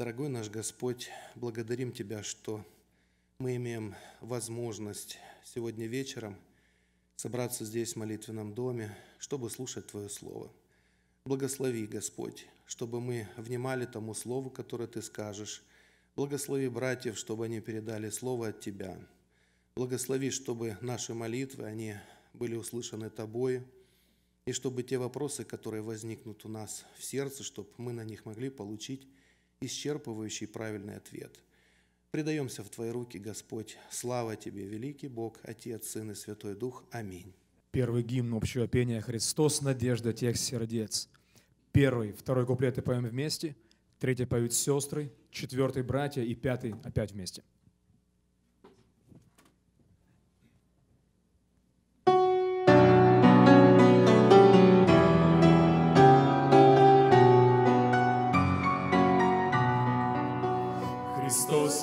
Дорогой наш Господь, благодарим Тебя, что мы имеем возможность сегодня вечером собраться здесь, в молитвенном доме, чтобы слушать Твое Слово. Благослови, Господь, чтобы мы внимали тому Слову, которое Ты скажешь. Благослови братьев, чтобы они передали Слово от Тебя. Благослови, чтобы наши молитвы, они были услышаны Тобой, и чтобы те вопросы, которые возникнут у нас в сердце, чтобы мы на них могли получить исчерпывающий правильный ответ. Предаемся в Твои руки, Господь. Слава Тебе, великий Бог, Отец, Сын и Святой Дух. Аминь. Первый гимн общего пения «Христос, надежда тех сердец». Первый, второй куплеты поем вместе, третий поют сестры, четвертый братья и пятый опять вместе.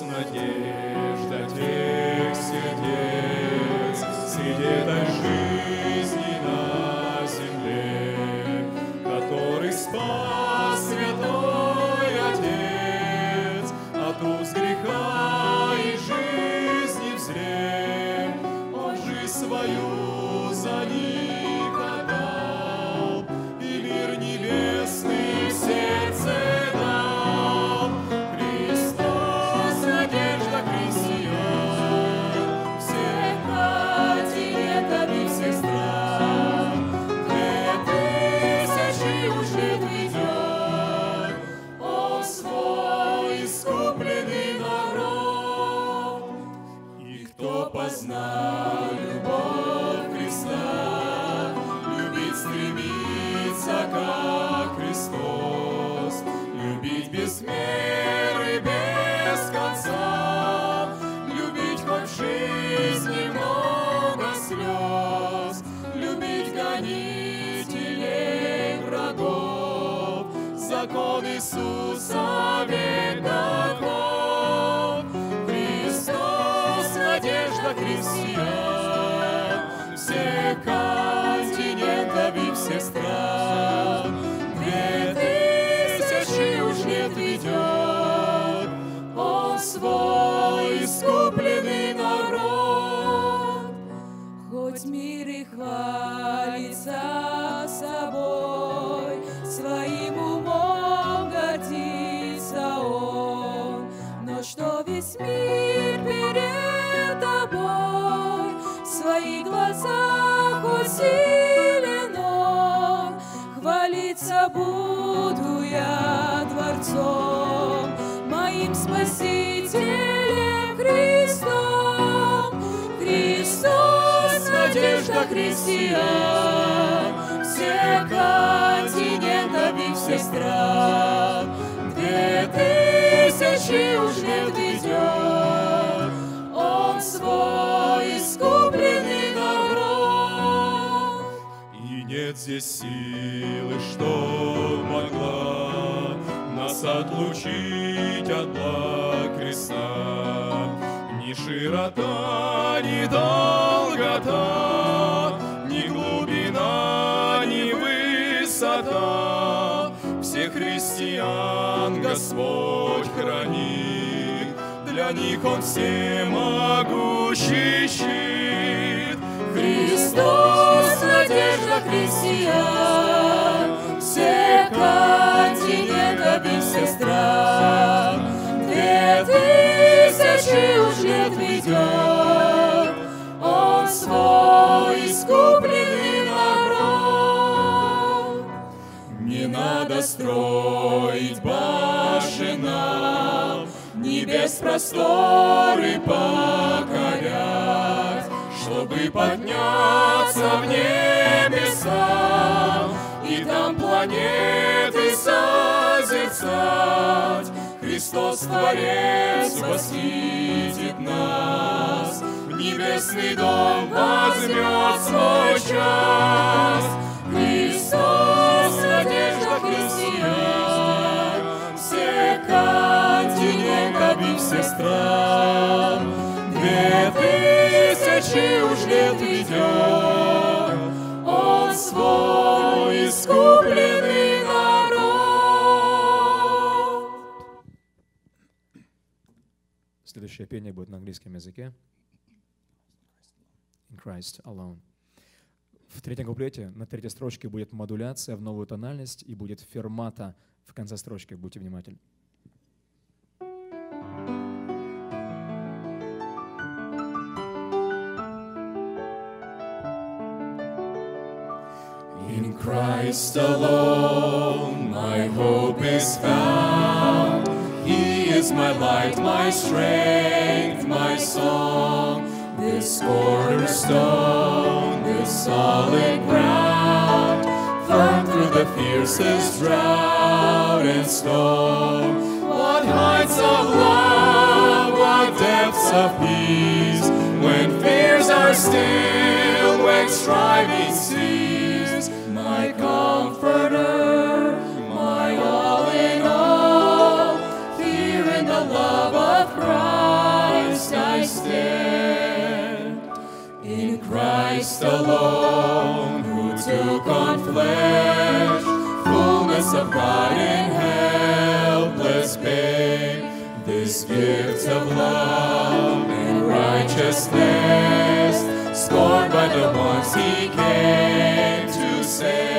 нас надежд. Россия, все континентов и все стран. Две тысячи уж лет ведет. он свой искупленный добро. И нет здесь силы, что могла нас отлучить от благ креста. Ни широта, ни долгота, свята. Всех христиан Господь хранит, Для них Он всемогущий щит. Христос, надежда христиан, Все континентов и все стран, Две тысячи уж лет ведет. строить башен Небес просторы покорять, Чтобы подняться в небеса И там планеты созерцать. Христос Творец восхитит нас, В небесный дом возьмет свой час. Христос континентами все стран. Две тысячи уж лет ведет он свой искупленный народ. Следующее пение будет на английском языке. In Christ alone. В третьем куплете на третьей строчке будет модуляция в новую тональность и будет фермата в конце строчки. Будьте внимательны. In Christ alone my hope is found. He is my light, my strength, my song. This cornerstone, this solid ground, firm through the fiercest drought and storm. What heights of love, what depths of peace, when fears are still, when striving cease alone who took on flesh, fullness of God in helpless babe. This gift of love and righteousness, scorned by the ones he came to save.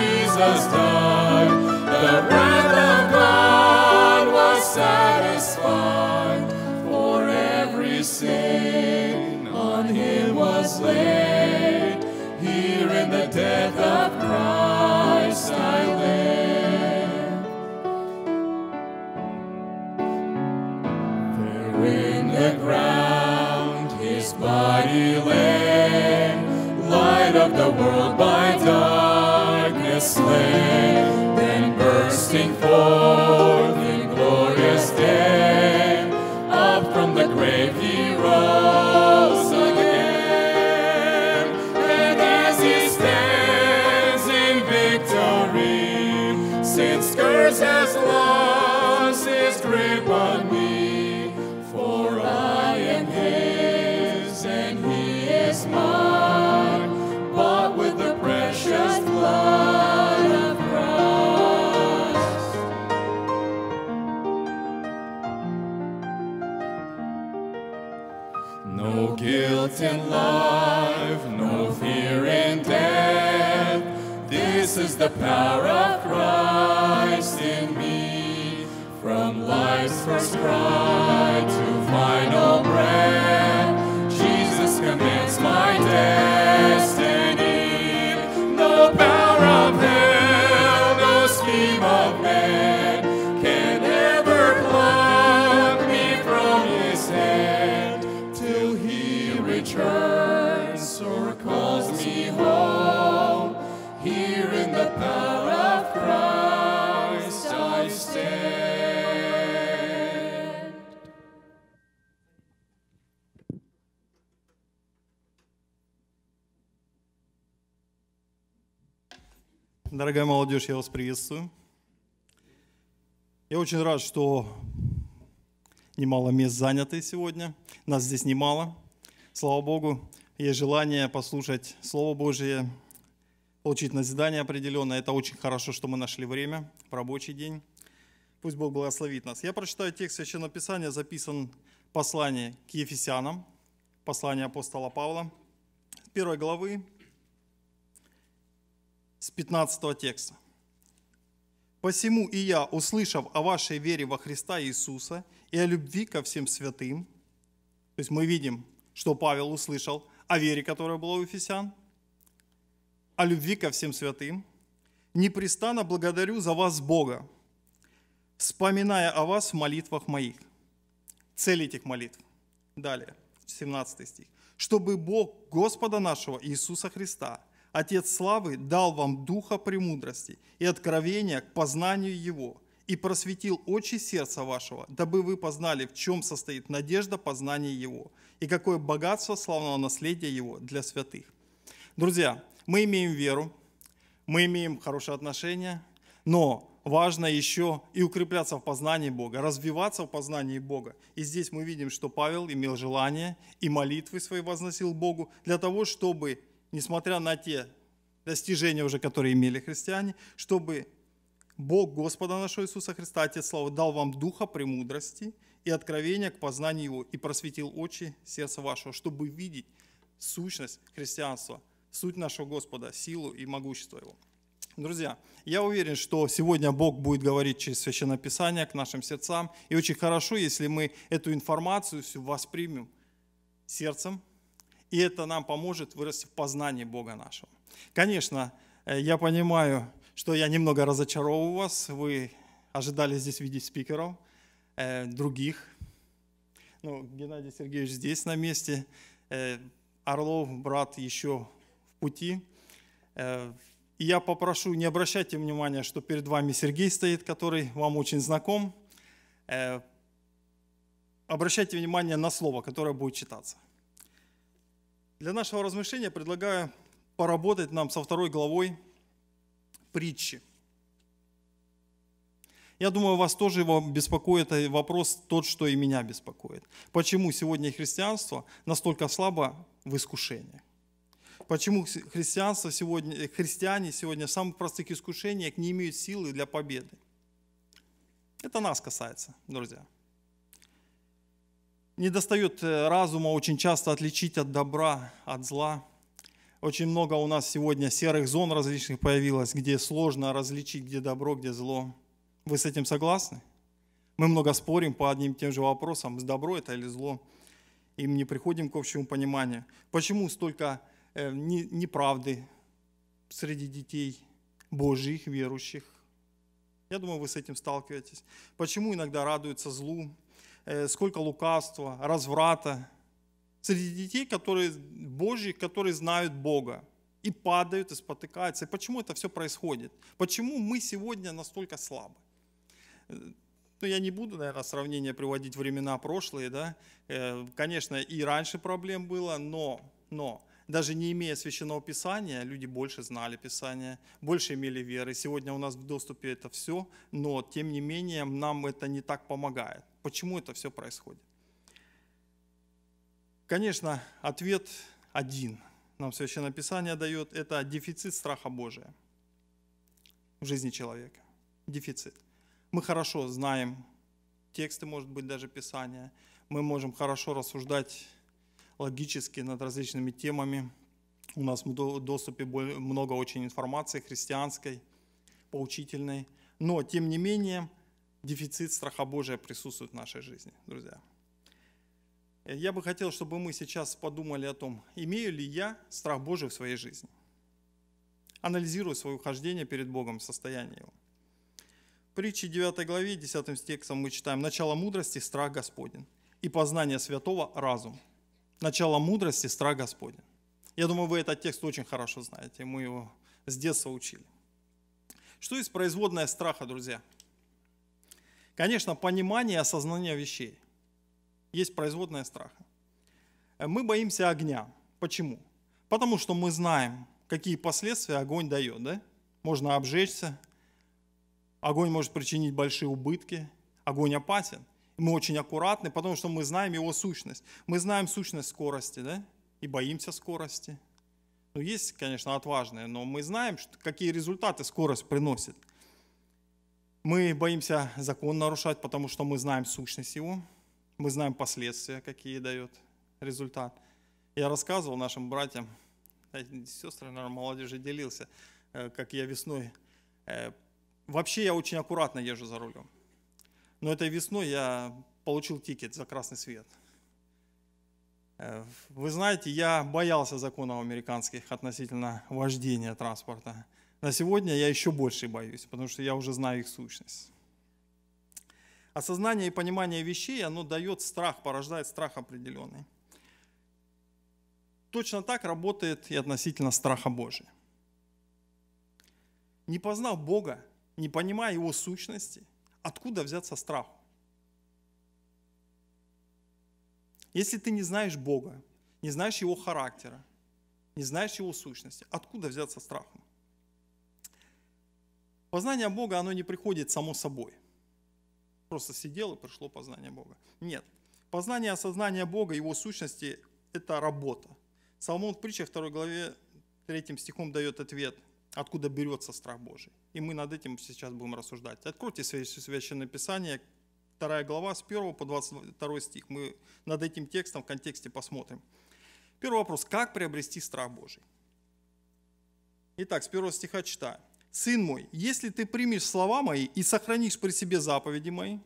Jesus died, the wrath of God was satisfied, for every sin on him was laid. Here in the death of Christ I live. There in the ground his body lay, light of the world by dawn slain, then bursting forth. the power of Christ in me. From life's first cry to final breath, Jesus commands my destiny. The power of heaven. Дорогая молодежь, я вас приветствую. Я очень рад, что немало мест заняты сегодня. Нас здесь немало. Слава Богу, есть желание послушать Слово Божие, получить назидание определенное. Это очень хорошо, что мы нашли время в рабочий день. Пусть Бог благословит нас. Я прочитаю текст Священного Писания, записан послание к Ефесянам, послание апостола Павла, 1 главы, с 15 текста. «Посему и я, услышав о вашей вере во Христа Иисуса и о любви ко всем святым», то есть мы видим, что Павел услышал о вере, которая была у Ефесян, о любви ко всем святым, непрестанно благодарю за вас Бога, вспоминая о вас в молитвах моих. Цель этих молитв. Далее, 17 стих. «Чтобы Бог Господа нашего Иисуса Христа – Отец славы дал вам духа премудрости и откровения к познанию Его, и просветил очи сердца вашего, дабы вы познали, в чем состоит надежда познания Его, и какое богатство славного наследия Его для святых. Друзья, мы имеем веру, мы имеем хорошие отношения, но важно еще и укрепляться в познании Бога, развиваться в познании Бога. И здесь мы видим, что Павел имел желание и молитвы свои возносил Богу для того, чтобы несмотря на те достижения уже, которые имели христиане, чтобы Бог Господа нашего Иисуса Христа, Отец Слава, дал вам духа премудрости и откровения к познанию Его и просветил очи сердца вашего, чтобы видеть сущность христианства, суть нашего Господа, силу и могущество Его. Друзья, я уверен, что сегодня Бог будет говорить через Священное Писание к нашим сердцам. И очень хорошо, если мы эту информацию всю воспримем сердцем, и это нам поможет вырасти в познании Бога нашего. Конечно, э, я понимаю, что я немного разочаровываю вас. Вы ожидали здесь видеть спикеров, э, других. Ну, Геннадий Сергеевич здесь на месте. Э, Орлов, брат, еще в пути. Э, и я попрошу, не обращайте внимания, что перед вами Сергей стоит, который вам очень знаком. Э, обращайте внимание на слово, которое будет читаться. Для нашего размышления предлагаю поработать нам со второй главой притчи. Я думаю, вас тоже беспокоит вопрос тот, что и меня беспокоит. Почему сегодня христианство настолько слабо в искушениях? Почему христианство сегодня, э, христиане сегодня в самых простых искушениях не имеют силы для победы? Это нас касается, друзья. Не достает э, разума очень часто отличить от добра, от зла. Очень много у нас сегодня серых зон различных появилось, где сложно различить, где добро, где зло. Вы с этим согласны? Мы много спорим по одним и тем же вопросам, с добро это или зло. И не приходим к общему пониманию. Почему столько э, неправды среди детей Божьих, верующих? Я думаю, вы с этим сталкиваетесь. Почему иногда радуются злу, Э, сколько лукавства, разврата. Среди детей, которые Божьи, которые знают Бога и падают, и спотыкаются. И почему это все происходит? Почему мы сегодня настолько слабы? Э, ну, я не буду, наверное, сравнение приводить времена прошлые, да. Э, конечно, и раньше проблем было, но, но даже не имея священного писания, люди больше знали писание, больше имели веры. Сегодня у нас в доступе это все, но тем не менее нам это не так помогает почему это все происходит? Конечно, ответ один нам Священное Писание дает, это дефицит страха Божия в жизни человека. Дефицит. Мы хорошо знаем тексты, может быть, даже Писания. Мы можем хорошо рассуждать логически над различными темами. У нас в доступе много очень информации христианской, поучительной. Но, тем не менее, дефицит страха Божия присутствует в нашей жизни, друзья. Я бы хотел, чтобы мы сейчас подумали о том, имею ли я страх Божий в своей жизни. Анализирую свое хождение перед Богом, состояние его. В притче 9 главе 10 текстом мы читаем «Начало мудрости – страх Господень, и познание святого – разум». Начало мудрости – страх Господень. Я думаю, вы этот текст очень хорошо знаете, мы его с детства учили. Что из производная страха, друзья? – Конечно, понимание и осознание вещей. Есть производное страха. Э, мы боимся огня. Почему? Потому что мы знаем, какие последствия огонь дает. Да? Можно обжечься, огонь может причинить большие убытки, огонь опасен. Мы очень аккуратны, потому что мы знаем его сущность. Мы знаем сущность скорости, да? И боимся скорости. Ну, есть, конечно, отважные, но мы знаем, какие результаты скорость приносит – мы боимся закон нарушать, потому что мы знаем сущность его, мы знаем последствия, какие дает результат. Я рассказывал нашим братьям, э, сестрам, наверное, молодежи делился, э, как я весной. Э, вообще я очень аккуратно езжу за рулем. Но этой весной я получил тикет за красный свет. Вы знаете, я боялся законов американских относительно вождения транспорта. На сегодня я еще больше боюсь, потому что я уже знаю их сущность. Осознание и понимание вещей, оно дает страх, порождает страх определенный. Точно так работает и относительно страха Божия. Не познав Бога, не понимая Его сущности, откуда взяться страху? Если ты не знаешь Бога, не знаешь Его характера, не знаешь Его сущности, откуда взяться страху? Познание Бога, оно не приходит само собой. Просто сидел и пришло познание Бога. Нет. Познание осознания Бога, его сущности – это работа. Соломон в притче 2 главе 3 стихом дает ответ, откуда берется страх Божий. И мы над этим сейчас будем рассуждать. Откройте Священное Писание, 2 глава с 1 по 22 стих. Мы над этим текстом в контексте посмотрим. Первый вопрос. Как приобрести страх Божий? Итак, с 1 стиха читаем. Сын мой, если ты примешь слова мои и сохранишь при себе заповеди мои,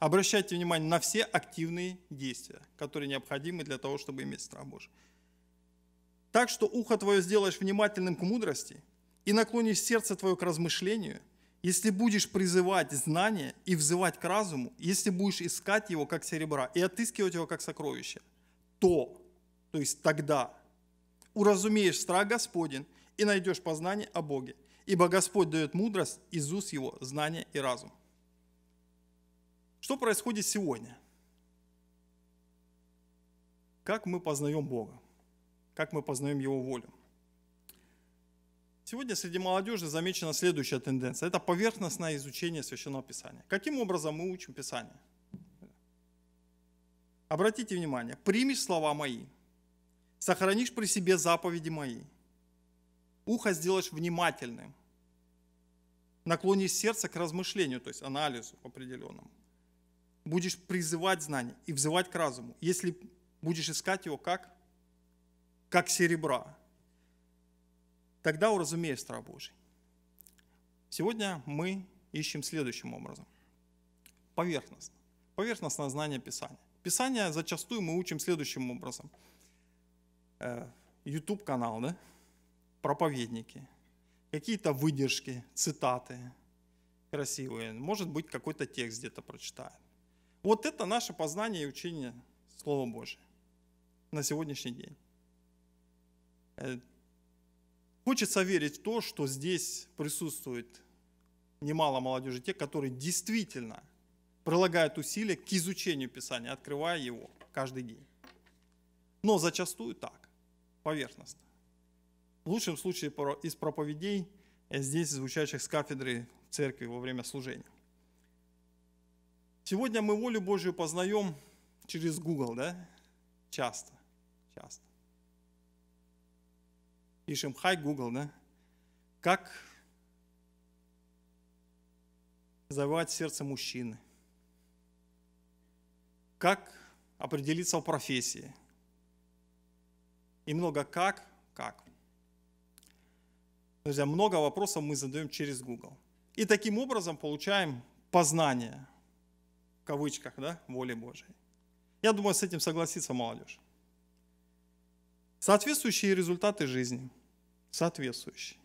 обращайте внимание на все активные действия, которые необходимы для того, чтобы иметь страх Божий. Так что ухо твое сделаешь внимательным к мудрости и наклонишь сердце твое к размышлению, если будешь призывать знание и взывать к разуму, если будешь искать его как серебра и отыскивать его как сокровище, то, то есть тогда, уразумеешь страх Господень, и найдешь познание о Боге, ибо Господь дает мудрость, из уст его знание и разум». Что происходит сегодня? Как мы познаем Бога? Как мы познаем Его волю? Сегодня среди молодежи замечена следующая тенденция. Это поверхностное изучение Священного Писания. Каким образом мы учим Писание? Обратите внимание, примешь слова мои, сохранишь при себе заповеди мои, Ухо сделаешь внимательным. Наклонишь сердце к размышлению, то есть анализу определенному. Будешь призывать знания и взывать к разуму, если будешь искать его как? Как серебра. Тогда уразумеешь страх Божий. Сегодня мы ищем следующим образом. Поверхностно. Поверхностное знание Писания. Писание зачастую мы учим следующим образом. Э, YouTube канал, да? проповедники, какие-то выдержки, цитаты красивые, может быть, какой-то текст где-то прочитает. Вот это наше познание и учение Слова Божия на сегодняшний день. Э, хочется верить в то, что здесь присутствует немало молодежи, те, которые действительно прилагают усилия к изучению Писания, открывая его каждый день. Но зачастую так, поверхностно в лучшем случае из проповедей, э, здесь звучащих с кафедры церкви во время служения. Сегодня мы волю Божью познаем через Google, да? Часто, часто. Пишем «Хай Google», да? Как завоевать сердце мужчины? Как определиться в профессии? И много как, как. Друзья, а, много вопросов мы задаем через Google. И таким образом получаем познание, в кавычках, да, воли Божией. Я думаю, с этим согласится молодежь. Соответствующие результаты жизни. Соответствующие.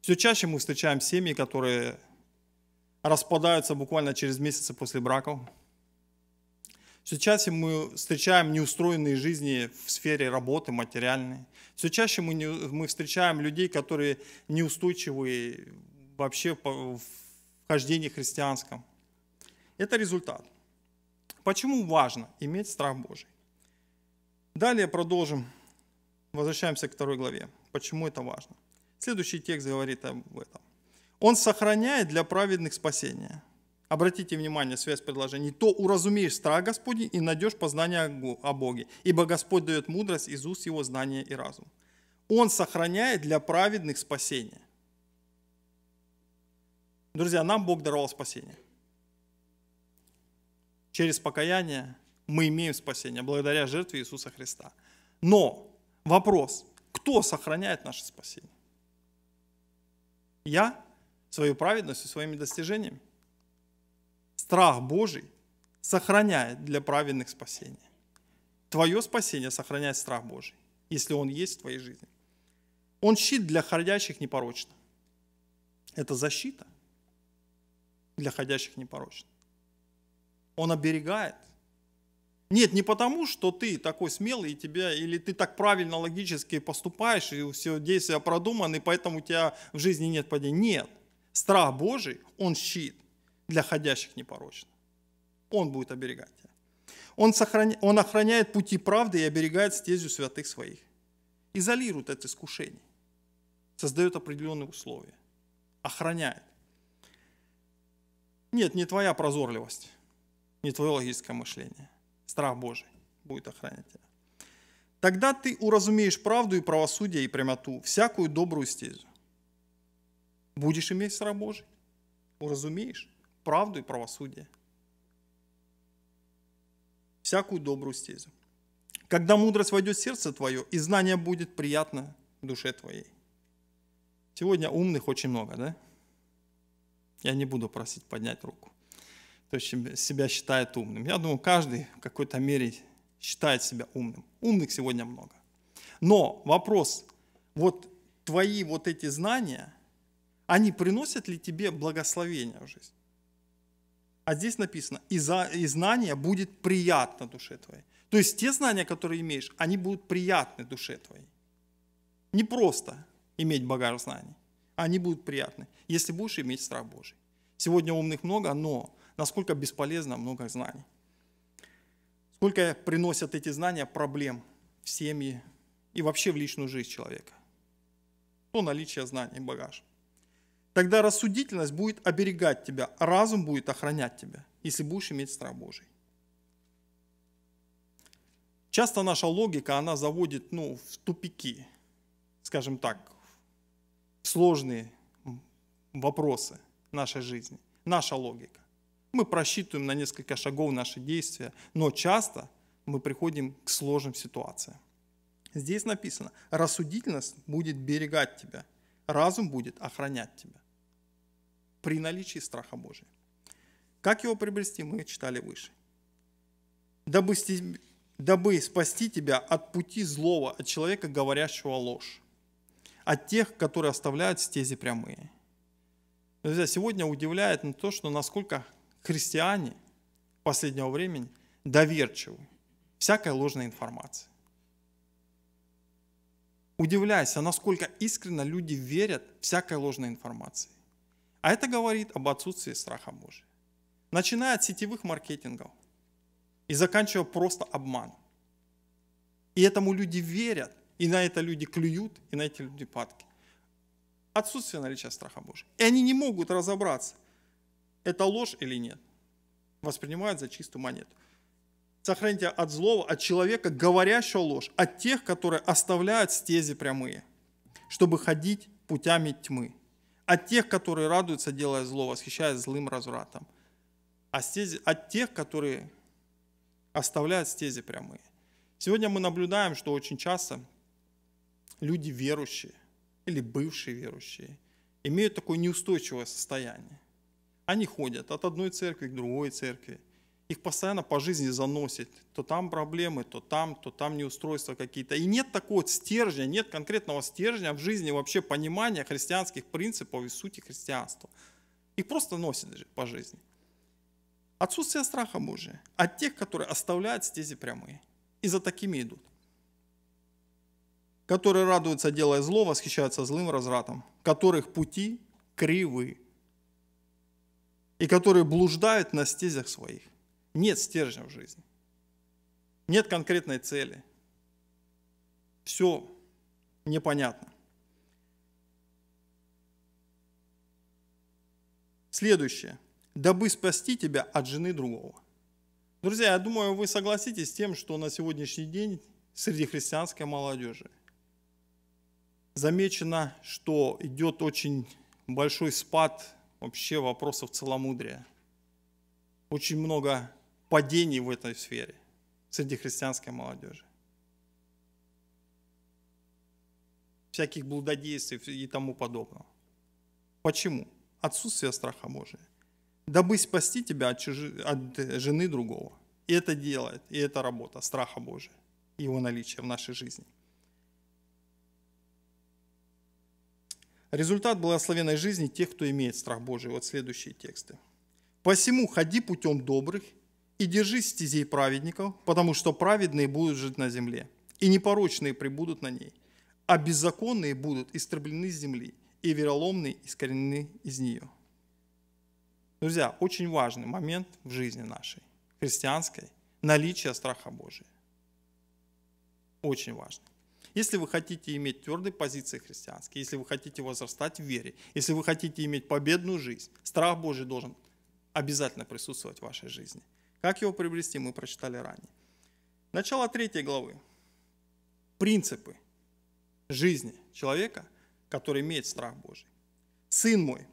Все чаще мы встречаем семьи, которые распадаются буквально через месяцы после браков. Все чаще мы встречаем неустроенные жизни в сфере работы материальной. Все чаще мы, не, мы встречаем людей, которые неустойчивы вообще в хождении христианском. Это результат. Почему важно иметь страх Божий? Далее продолжим. Возвращаемся к второй главе. Почему это важно? Следующий текст говорит об этом. Он сохраняет для праведных спасение, Обратите внимание, связь предложений. «То уразумеешь страх Господень и найдешь познание о Боге, ибо Господь дает мудрость из уст его знания и разум». Он сохраняет для праведных спасение. Друзья, нам Бог даровал спасение. Через покаяние мы имеем спасение благодаря жертве Иисуса Христа. Но вопрос, кто сохраняет наше спасение? Я, свою праведность и своими достижениями страх Божий сохраняет для праведных спасение. Твое спасение сохраняет страх Божий, если он есть в твоей жизни. Он щит для ходящих непорочно. Это защита для ходящих непорочно. Он оберегает. Нет, не потому, что ты такой смелый, и тебя, или ты так правильно, логически поступаешь, и все действия продуманы, поэтому у тебя в жизни нет падения. Нет. Страх Божий, он щит для ходящих непорочно. Он будет оберегать тебя. Он, сохраня... он охраняет пути правды и оберегает стезю святых своих. Изолирует от искушений. Создает определенные условия. Охраняет. Нет, не твоя прозорливость, не твое логическое мышление. Страх Божий будет охранять тебя. Тогда ты уразумеешь правду и правосудие и прямоту, всякую добрую стезю. Будешь иметь страх Божий, уразумеешь правду и правосудие. Всякую добрую стезю. Когда мудрость войдет в сердце твое, и знание будет приятно душе твоей. Сегодня умных очень много, да? Я не буду просить поднять руку. То есть себя считает умным. Я думаю, каждый в какой-то мере считает себя умным. Умных сегодня много. Но вопрос, вот твои вот эти знания, они приносят ли тебе благословение в жизнь? А здесь написано, и, за, и знание будет приятно душе твоей. То есть те знания, которые имеешь, они будут приятны душе твоей. Не просто иметь багаж знаний, а они будут приятны, если будешь иметь страх Божий. Сегодня умных много, но насколько бесполезно много знаний. Сколько приносят эти знания проблем в семьи и вообще в личную жизнь человека. То наличие знаний, багаж. Тогда рассудительность будет оберегать тебя, а разум будет охранять тебя, если будешь иметь страх Божий. Часто наша логика, она заводит ну, в тупики, скажем так, в сложные вопросы нашей жизни, наша логика. Мы просчитываем на несколько шагов наши действия, но часто мы приходим к сложным ситуациям. Здесь написано, рассудительность будет берегать тебя, разум будет охранять тебя при наличии страха Божия. Как его приобрести, мы читали выше. Дабы, дабы спасти тебя от пути злого, от человека, говорящего ложь, от тех, которые оставляют стези прямые. Друзья, сегодня удивляет на то, что насколько христиане последнего времени доверчивы всякой ложной информации. Удивляйся, насколько искренно люди верят всякой ложной информации. А это говорит об отсутствии страха Божия, Начиная от сетевых маркетингов и заканчивая просто обманом. И этому люди верят, и на это люди клюют, и на эти люди падки. Отсутствие наличия страха Божия. И они не могут разобраться, это ложь или нет. Воспринимают за чистую монету. Сохраните от злого, от человека, говорящего ложь, от тех, которые оставляют стези прямые, чтобы ходить путями тьмы от тех, которые радуются, делая зло, восхищаясь злым развратом, а стези, от тех, которые оставляют стези прямые. Сегодня мы наблюдаем, что очень часто люди верующие или бывшие верующие имеют такое неустойчивое состояние. Они ходят от одной церкви к другой церкви, их постоянно по жизни заносит. То там проблемы, то там, то там неустройства какие-то. И нет такого стержня, нет конкретного стержня в жизни вообще понимания христианских принципов и сути христианства. Их просто носит по жизни. Отсутствие страха Божия от тех, которые оставляют стези прямые. И за такими идут. Которые радуются, делая зло, восхищаются злым развратом. Которых пути кривы. И которые блуждают на стезях своих. Нет стержня в жизни. Нет конкретной цели. Все непонятно. Следующее. Дабы спасти тебя от жены другого. Друзья, я думаю, вы согласитесь с тем, что на сегодняшний день среди христианской молодежи замечено, что идет очень большой спад вообще вопросов целомудрия. Очень много падений в этой сфере среди христианской молодежи. Всяких блудодействий и тому подобного. Почему? Отсутствие страха Божия. Дабы спасти тебя от, чужи... от жены другого. И это делает, и это работа страха Божия, его наличие в нашей жизни. Результат благословенной жизни тех, кто имеет страх Божий. Вот следующие тексты. «Посему ходи путем добрых и держись стезей праведников, потому что праведные будут жить на земле, и непорочные прибудут на ней, а беззаконные будут истреблены с земли, и вероломные искоренены из нее. Друзья, очень важный момент в жизни нашей, христианской, наличие страха Божия. Очень важно. Если вы хотите иметь твердые позиции христианские, если вы хотите возрастать в вере, если вы хотите иметь победную жизнь, страх Божий должен обязательно присутствовать в вашей жизни – как его приобрести, мы прочитали ранее. Начало третьей главы. Принципы жизни человека, который имеет страх Божий. «Сын мой,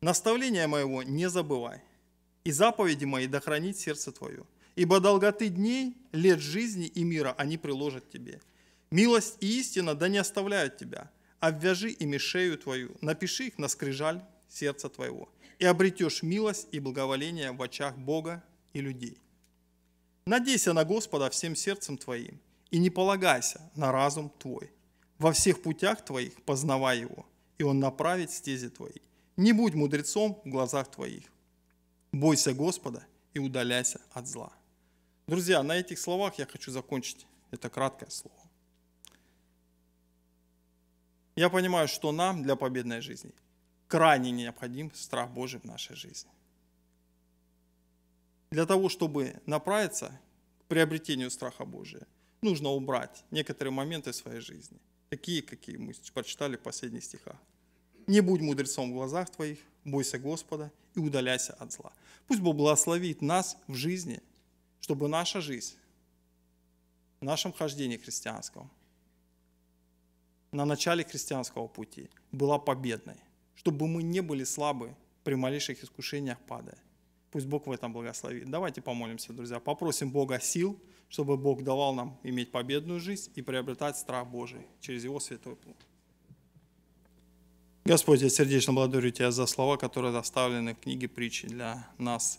наставление моего не забывай, и заповеди мои да сердце твое, ибо долготы дней, лет жизни и мира они приложат тебе. Милость и истина да не оставляют тебя, обвяжи ими шею твою, напиши их на скрижаль сердца твоего, и обретешь милость и благоволение в очах Бога и людей. Надейся на Господа всем сердцем твоим и не полагайся на разум твой. Во всех путях твоих познавай его, и он направит стези твои. Не будь мудрецом в глазах твоих. Бойся Господа и удаляйся от зла. Друзья, на этих словах я хочу закончить это краткое слово. Я понимаю, что нам для победной жизни крайне необходим страх Божий в нашей жизни для того, чтобы направиться к приобретению страха Божия, нужно убрать некоторые моменты своей жизни, такие, какие мы прочитали в последних стихах. «Не будь мудрецом в глазах твоих, бойся Господа и удаляйся от зла». Пусть Бог благословит нас в жизни, чтобы наша жизнь в нашем хождении христианском, на начале христианского пути была победной, чтобы мы не были слабы при малейших искушениях падая, Пусть Бог в этом благословит. Давайте помолимся, друзья. Попросим Бога сил, чтобы Бог давал нам иметь победную жизнь и приобретать страх Божий через Его святой плод. Господь, я сердечно благодарю Тебя за слова, которые доставлены в книге притчи для нас.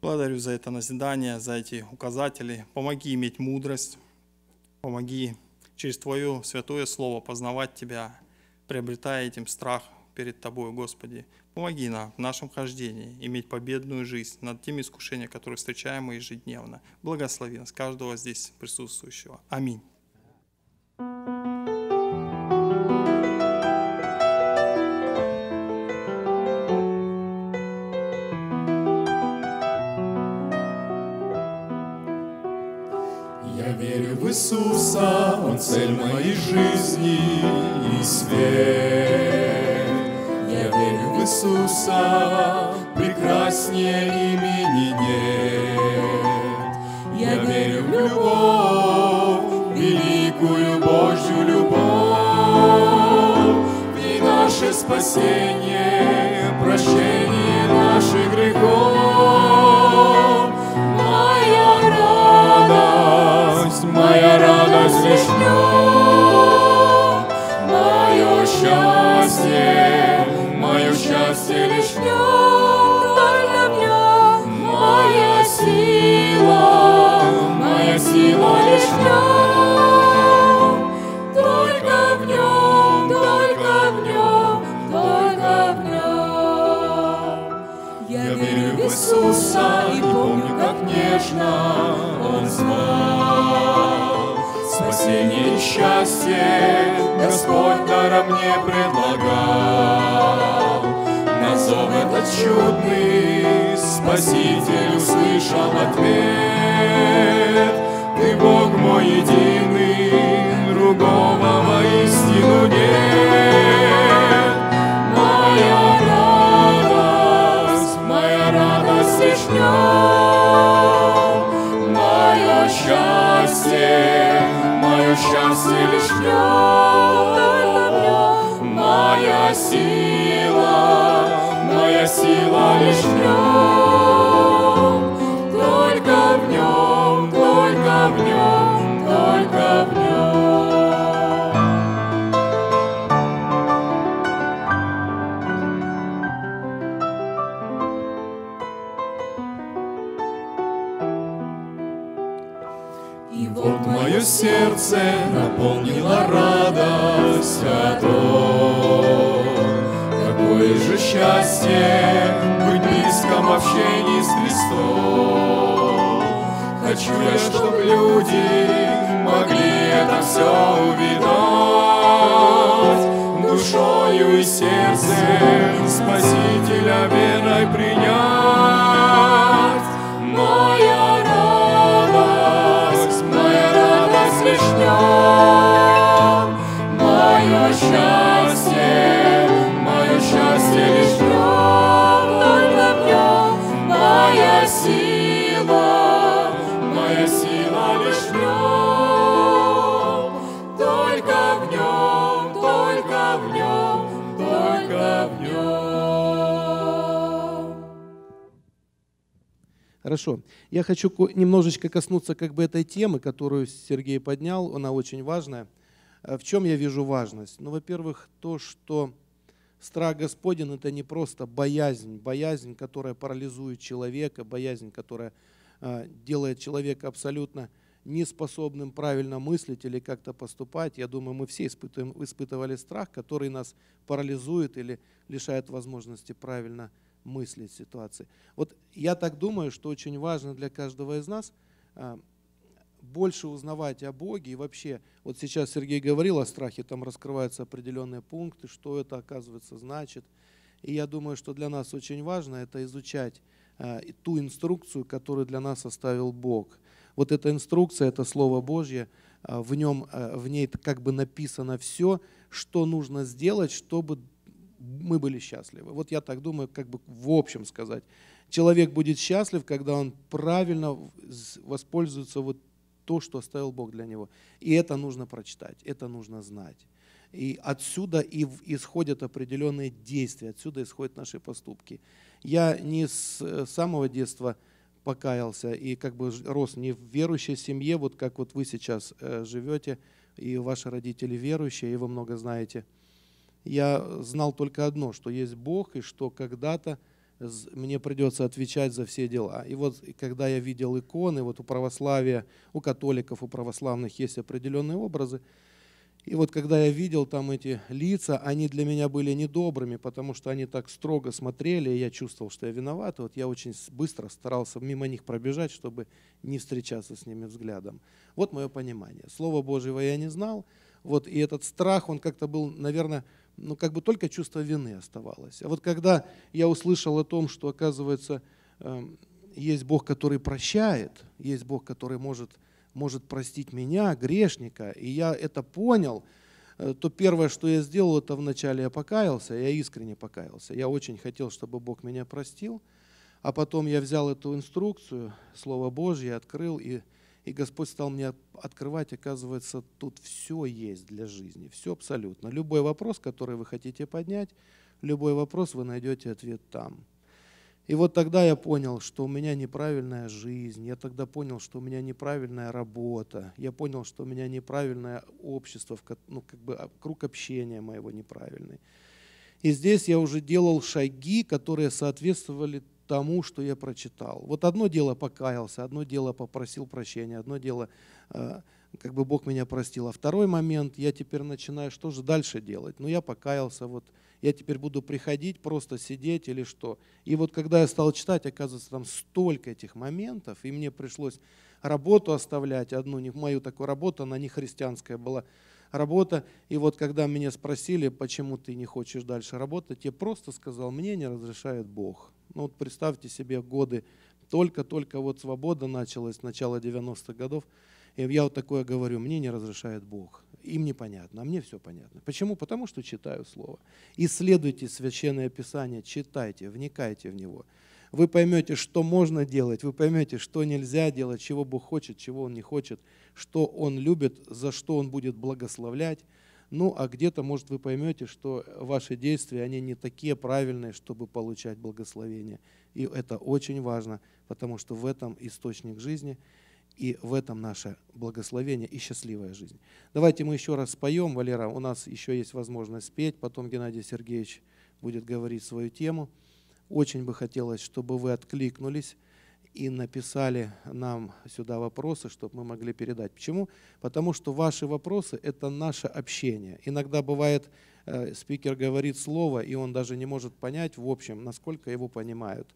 Благодарю за это назидание, за эти указатели. Помоги иметь мудрость, помоги через Твое святое Слово познавать Тебя, приобретая этим страх перед Тобою, Господи. Помоги нам в нашем хождении иметь победную жизнь над теми искушениями, которые встречаем мы ежедневно. Благослови нас, каждого здесь присутствующего. Аминь. Иисуса, Он цель моей жизни и свет. Иисуса прекраснее имени нет. Я верю в любовь, великую Божью любовь, и наше спасение, прощение наших грехов. Моя радость, моя радость лишь точно он звал, Спасение и счастье Господь даром мне предлагал. Назов зов этот чудный Спаситель услышал ответ. Ты Бог мой единый, другого воистину нет. Моя радость, моя радость лишь счастье, мое счастье лишь в Моя сила, моя сила лишь в сердце наполнила радость святой. Какое же счастье быть близком в общении с Христом. Хочу я, чтобы люди могли это все увидать, душою и сердцем Спасителя верой принять. Хорошо. Я хочу немножечко коснуться как бы этой темы, которую Сергей поднял. Она очень важная. Э, в чем я вижу важность? Ну, во-первых, то, что страх Господень – это не просто боязнь, боязнь, которая парализует человека, боязнь, которая э, делает человека абсолютно неспособным правильно мыслить или как-то поступать. Я думаю, мы все испытываем, испытывали страх, который нас парализует или лишает возможности правильно мыслить мыслить ситуации. Вот я так думаю, что очень важно для каждого из нас а, больше узнавать о Боге и вообще, вот сейчас Сергей говорил о страхе, там раскрываются определенные пункты, что это оказывается значит. И я думаю, что для нас очень важно это изучать а, ту инструкцию, которую для нас оставил Бог. Вот эта инструкция, это Слово Божье, а, в, нем, в ней как бы написано все, что нужно сделать, чтобы мы были счастливы. Вот я так думаю, как бы в общем сказать. Человек будет счастлив, когда он правильно воспользуется вот то, что оставил Бог для него. И это нужно прочитать, это нужно знать. И отсюда и исходят определенные действия, отсюда исходят наши поступки. Я не с э, самого детства покаялся и как бы рос не в верующей семье, вот как вот вы сейчас э, живете, и ваши родители верующие, и вы много знаете – я знал только одно, что есть Бог и что когда-то мне придется отвечать за все дела. И вот когда я видел иконы, вот у православия, у католиков, у православных есть определенные образы, и вот когда я видел там эти лица, они для меня были недобрыми, потому что они так строго смотрели, и я чувствовал, что я виноват. И вот я очень быстро старался мимо них пробежать, чтобы не встречаться с ними взглядом. Вот мое понимание. Слово Божьего я не знал. Вот, и этот страх, он как-то был, наверное, но ну, как бы только чувство вины оставалось. А вот когда я услышал о том, что, оказывается, эм, есть Бог, который прощает, есть Бог, который может, может простить меня, грешника, и я это понял, э, то первое, что я сделал, это вначале я покаялся, я искренне покаялся. Я очень хотел, чтобы Бог меня простил, а потом я взял эту инструкцию, Слово Божье, открыл и и Господь стал мне открывать, оказывается, тут все есть для жизни, все абсолютно. Любой вопрос, который вы хотите поднять, любой вопрос, вы найдете ответ там. И вот тогда я понял, что у меня неправильная жизнь, я тогда понял, что у меня неправильная работа, я понял, что у меня неправильное общество, ну, как бы а, круг общения моего неправильный. И здесь я уже делал шаги, которые соответствовали тому, что я прочитал. Вот одно дело покаялся, одно дело попросил прощения, одно дело, э, как бы Бог меня простил. А второй момент, я теперь начинаю, что же дальше делать? Ну, я покаялся, вот я теперь буду приходить, просто сидеть или что. И вот когда я стал читать, оказывается, там столько этих моментов, и мне пришлось работу оставлять одну, Не мою такую работу, она не христианская была, работа. И вот когда меня спросили, почему ты не хочешь дальше работать, я просто сказал, мне не разрешает Бог. Ну вот представьте себе годы, только-только вот свобода началась, начало 90-х годов. И я вот такое говорю, мне не разрешает Бог. Им непонятно, а мне все понятно. Почему? Потому что читаю Слово. Исследуйте Священное Писание, читайте, вникайте в него. Вы поймете, что можно делать, вы поймете, что нельзя делать, чего Бог хочет, чего Он не хочет, что Он любит, за что Он будет благословлять. Ну, а где-то, может, вы поймете, что ваши действия, они не такие правильные, чтобы получать благословение. И это очень важно, потому что в этом источник жизни, и в этом наше благословение и счастливая жизнь. Давайте мы еще раз споем, Валера, у нас еще есть возможность спеть, потом Геннадий Сергеевич будет говорить свою тему. Очень бы хотелось, чтобы вы откликнулись и написали нам сюда вопросы, чтобы мы могли передать. Почему? Потому что ваши вопросы – это наше общение. Иногда бывает, э, спикер говорит слово, и он даже не может понять, в общем, насколько его понимают.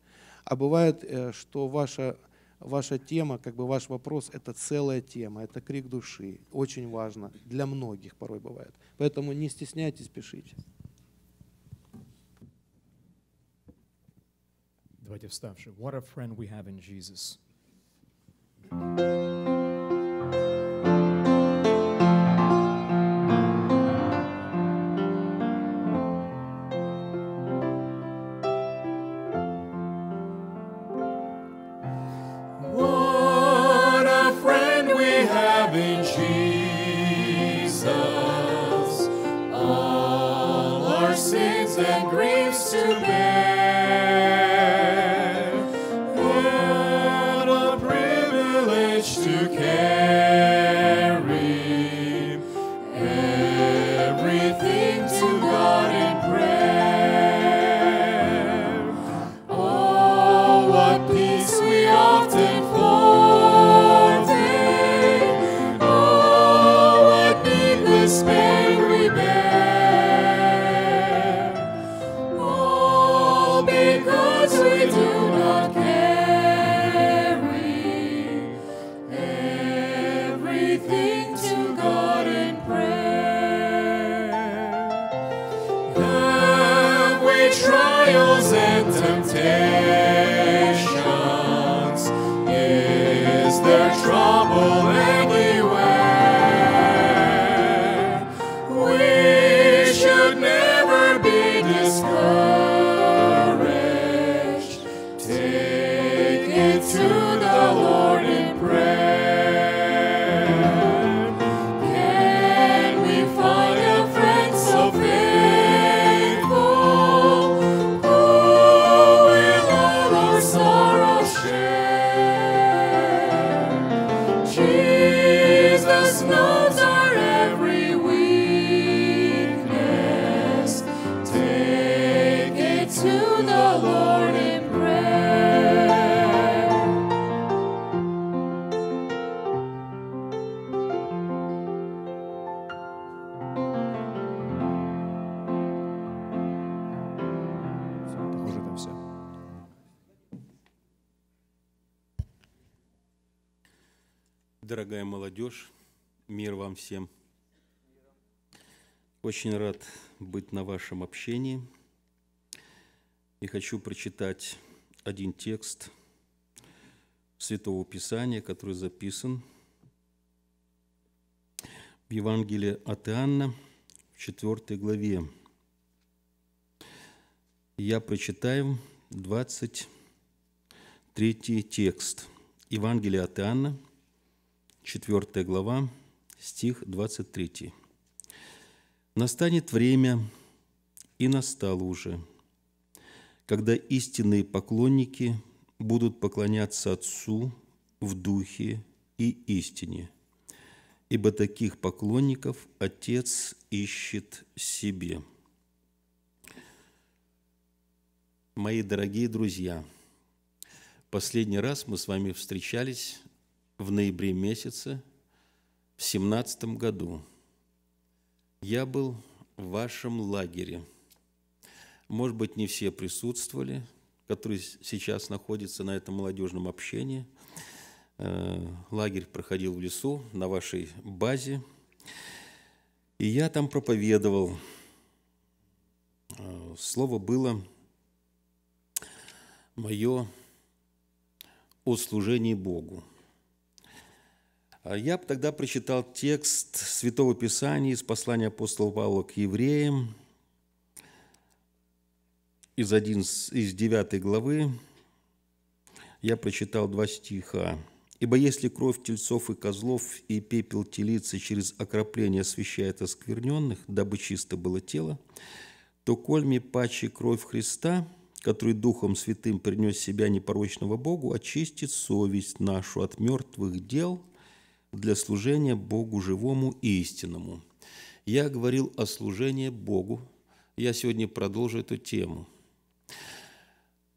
А бывает, э, что ваша, ваша тема, как бы ваш вопрос – это целая тема, это крик души. Очень важно для многих порой бывает. Поэтому не стесняйтесь, пишите. Давайте вставши. What a friend we have in Jesus. очень рад быть на вашем общении и хочу прочитать один текст Святого Писания, который записан в Евангелии от Иоанна в 4 главе. Я прочитаю 23 текст. Евангелие от Иоанна, 4 глава, стих 23. Настанет время, и настало уже, когда истинные поклонники будут поклоняться Отцу в Духе и истине, ибо таких поклонников Отец ищет себе. Мои дорогие друзья, последний раз мы с вами встречались в ноябре месяце в семнадцатом году – я был в вашем лагере. Может быть, не все присутствовали, которые сейчас находятся на этом молодежном общении. Э, лагерь проходил в лесу, на вашей базе. И я там проповедовал. Э, слово было мое о служении Богу. А я тогда прочитал текст Святого Писания из послания апостола Павла к евреям из, 11, из 9 главы. Я прочитал два стиха. «Ибо если кровь тельцов и козлов и пепел телицы через окропление освящает оскверненных, дабы чисто было тело, то кольми паче кровь Христа, который Духом Святым принес себя непорочного Богу, очистит совесть нашу от мертвых дел – для служения Богу живому и истинному. Я говорил о служении Богу. Я сегодня продолжу эту тему.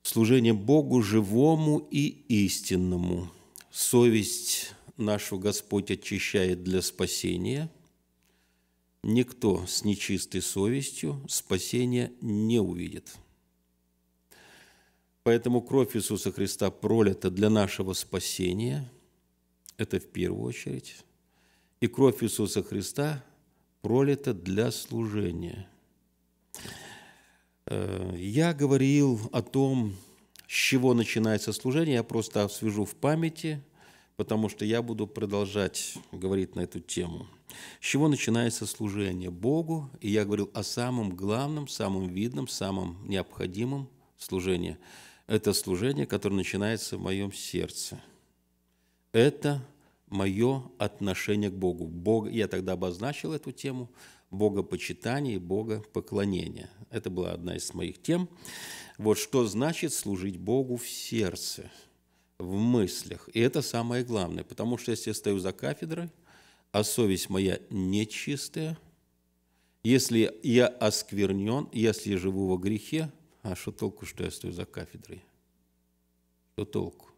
Служение Богу живому и истинному. Совесть нашу Господь очищает для спасения. Никто с нечистой совестью спасения не увидит. Поэтому кровь Иисуса Христа пролита для нашего спасения – это в первую очередь. И кровь Иисуса Христа пролита для служения. Э, я говорил о том, с чего начинается служение, я просто освежу в памяти, потому что я буду продолжать говорить на эту тему. С чего начинается служение Богу? И я говорил о самом главном, самом видном, самом необходимом служении. Это служение, которое начинается в моем сердце – это мое отношение к Богу. Бог, я тогда обозначил эту тему богопочитание, и богопоклонения. Это была одна из моих тем. Вот что значит служить Богу в сердце, в мыслях. И это самое главное, потому что если я стою за кафедрой, а совесть моя нечистая, если я осквернен, если я живу во грехе, а что толку, что я стою за кафедрой? Что толку?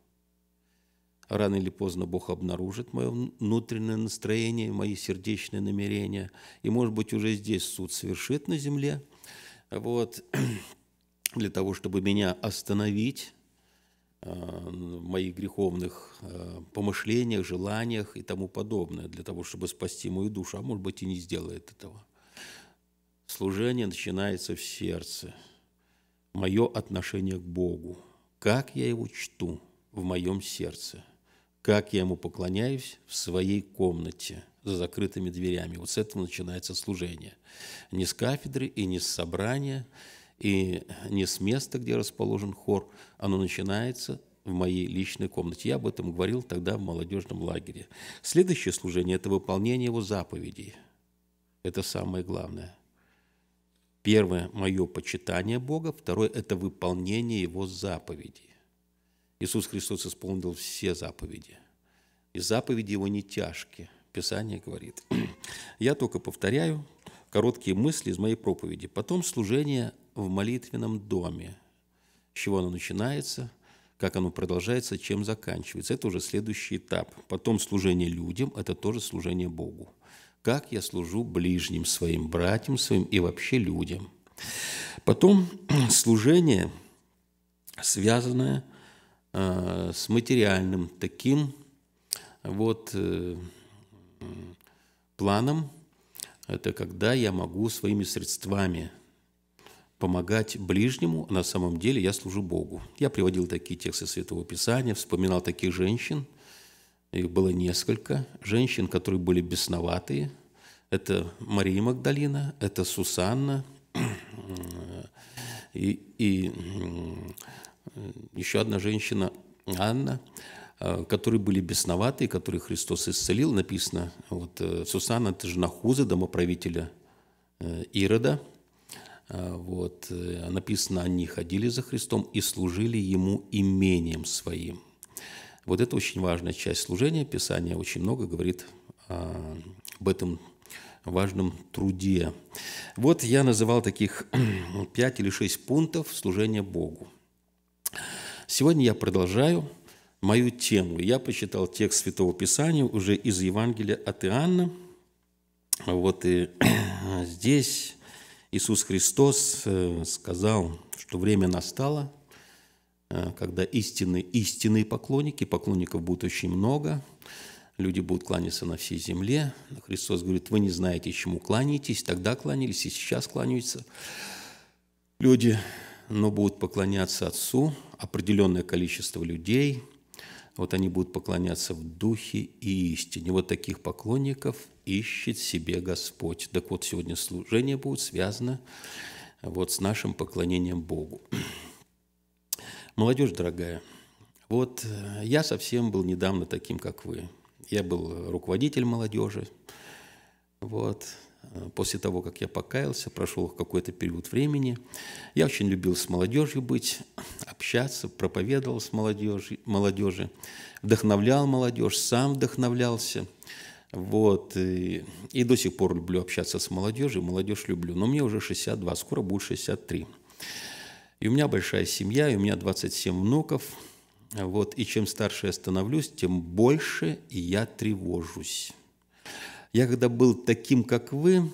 Рано или поздно Бог обнаружит мое внутреннее настроение, мои сердечные намерения. И, может быть, уже здесь суд совершит на земле. Вот. Для того, чтобы меня остановить э, в моих греховных э, помышлениях, желаниях и тому подобное, для того, чтобы спасти мою душу, а может быть и не сделает этого. Служение начинается в сердце, мое отношение к Богу, как я его чту в моем сердце – как я ему поклоняюсь в своей комнате за закрытыми дверями. Вот с этого начинается служение. Не с кафедры и не с собрания, и не с места, где расположен хор. Оно начинается в моей личной комнате. Я об этом говорил тогда в молодежном лагере. Следующее служение – это выполнение его заповедей. Это самое главное. Первое – мое почитание Бога. Второе – это выполнение его заповедей. Иисус Христос исполнил все заповеди. И заповеди его не тяжкие. Писание говорит. Я только повторяю короткие мысли из моей проповеди. Потом служение в молитвенном доме. С чего оно начинается, как оно продолжается, чем заканчивается. Это уже следующий этап. Потом служение людям – это тоже служение Богу. Как я служу ближним своим, братьям своим и вообще людям. Потом служение, связанное с Э, с материальным таким вот э, планом, это когда я могу своими средствами помогать ближнему, а на самом деле я служу Богу. Я приводил такие тексты Святого Писания, вспоминал таких женщин, их было несколько, женщин, которые были бесноватые. Это Мария Магдалина, это Сусанна и, и еще одна женщина, Анна, э, которые были бесноватые, которые Христос исцелил, написано, вот э, Сусана, это жена Хузы, домоправителя э, Ирода, вот, написано, они ходили за Христом и служили Ему имением своим. Вот это очень важная часть служения. Писание очень много говорит об этом важном труде. Вот я называл таких пять или шесть пунктов служения Богу. Сегодня я продолжаю мою тему. Я почитал текст Святого Писания уже из Евангелия от Иоанна. Вот и здесь Иисус Христос э, сказал, что время настало, э, когда истинные, истинные поклонники, поклонников будет очень много, люди будут кланяться на всей земле. Христос говорит, вы не знаете, чему кланяетесь, тогда кланялись и сейчас кланяются. Люди но будут поклоняться Отцу определенное количество людей. Вот они будут поклоняться в духе и истине. Вот таких поклонников ищет себе Господь. Так вот, сегодня служение будет связано вот с нашим поклонением Богу. Молодежь дорогая, вот э, я совсем был недавно таким, как вы. Я был руководитель молодежи. Вот. Э, после того, как я покаялся, прошел какой-то период времени. Я очень любил с молодежью быть, общаться, проповедовал с молодежью, молодежи, вдохновлял молодежь, сам вдохновлялся. Вот. И, и до сих пор люблю общаться с молодежью, молодежь люблю. Но мне уже 62, скоро будет 63. И у меня большая семья, и у меня 27 внуков. Вот. И чем старше я становлюсь, тем больше я тревожусь. Я когда был таким, как вы,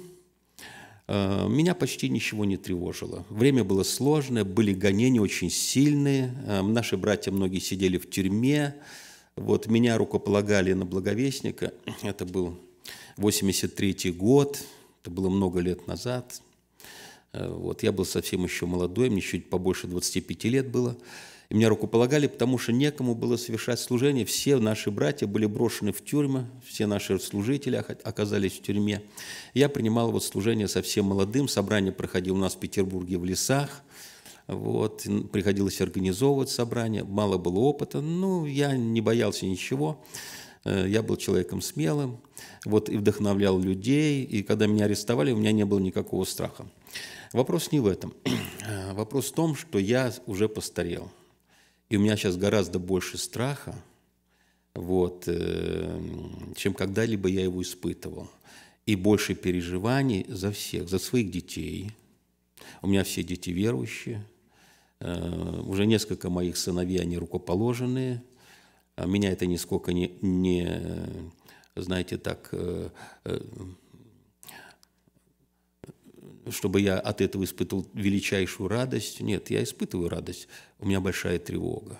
э, меня почти ничего не тревожило. Время было сложное, были гонения очень сильные. Э, наши братья многие сидели в тюрьме. Вот меня рукополагали на благовестника. Это был 83 год, это было много лет назад. Э, вот, я был совсем еще молодой, мне чуть побольше 25 лет было. И меня рукополагали, потому что некому было совершать служение. Все наши братья были брошены в тюрьмы, все наши служители оказались в тюрьме. Я принимал вот служение совсем молодым, собрание проходило у нас в Петербурге в лесах, вот, приходилось организовывать собрание, мало было опыта, ну, я не боялся ничего, э, я был человеком смелым, вот, и вдохновлял людей, и когда меня арестовали, у меня не было никакого страха. Вопрос не в этом. Э, вопрос в том, что я уже постарел – и у меня сейчас гораздо больше страха, вот, э, чем когда-либо я его испытывал. И больше переживаний за всех, за своих детей. У меня все дети верующие. Э, уже несколько моих сыновей, они рукоположенные. А меня это нисколько не, не знаете, так, э, чтобы я от этого испытывал величайшую радость. Нет, я испытываю радость у меня большая тревога.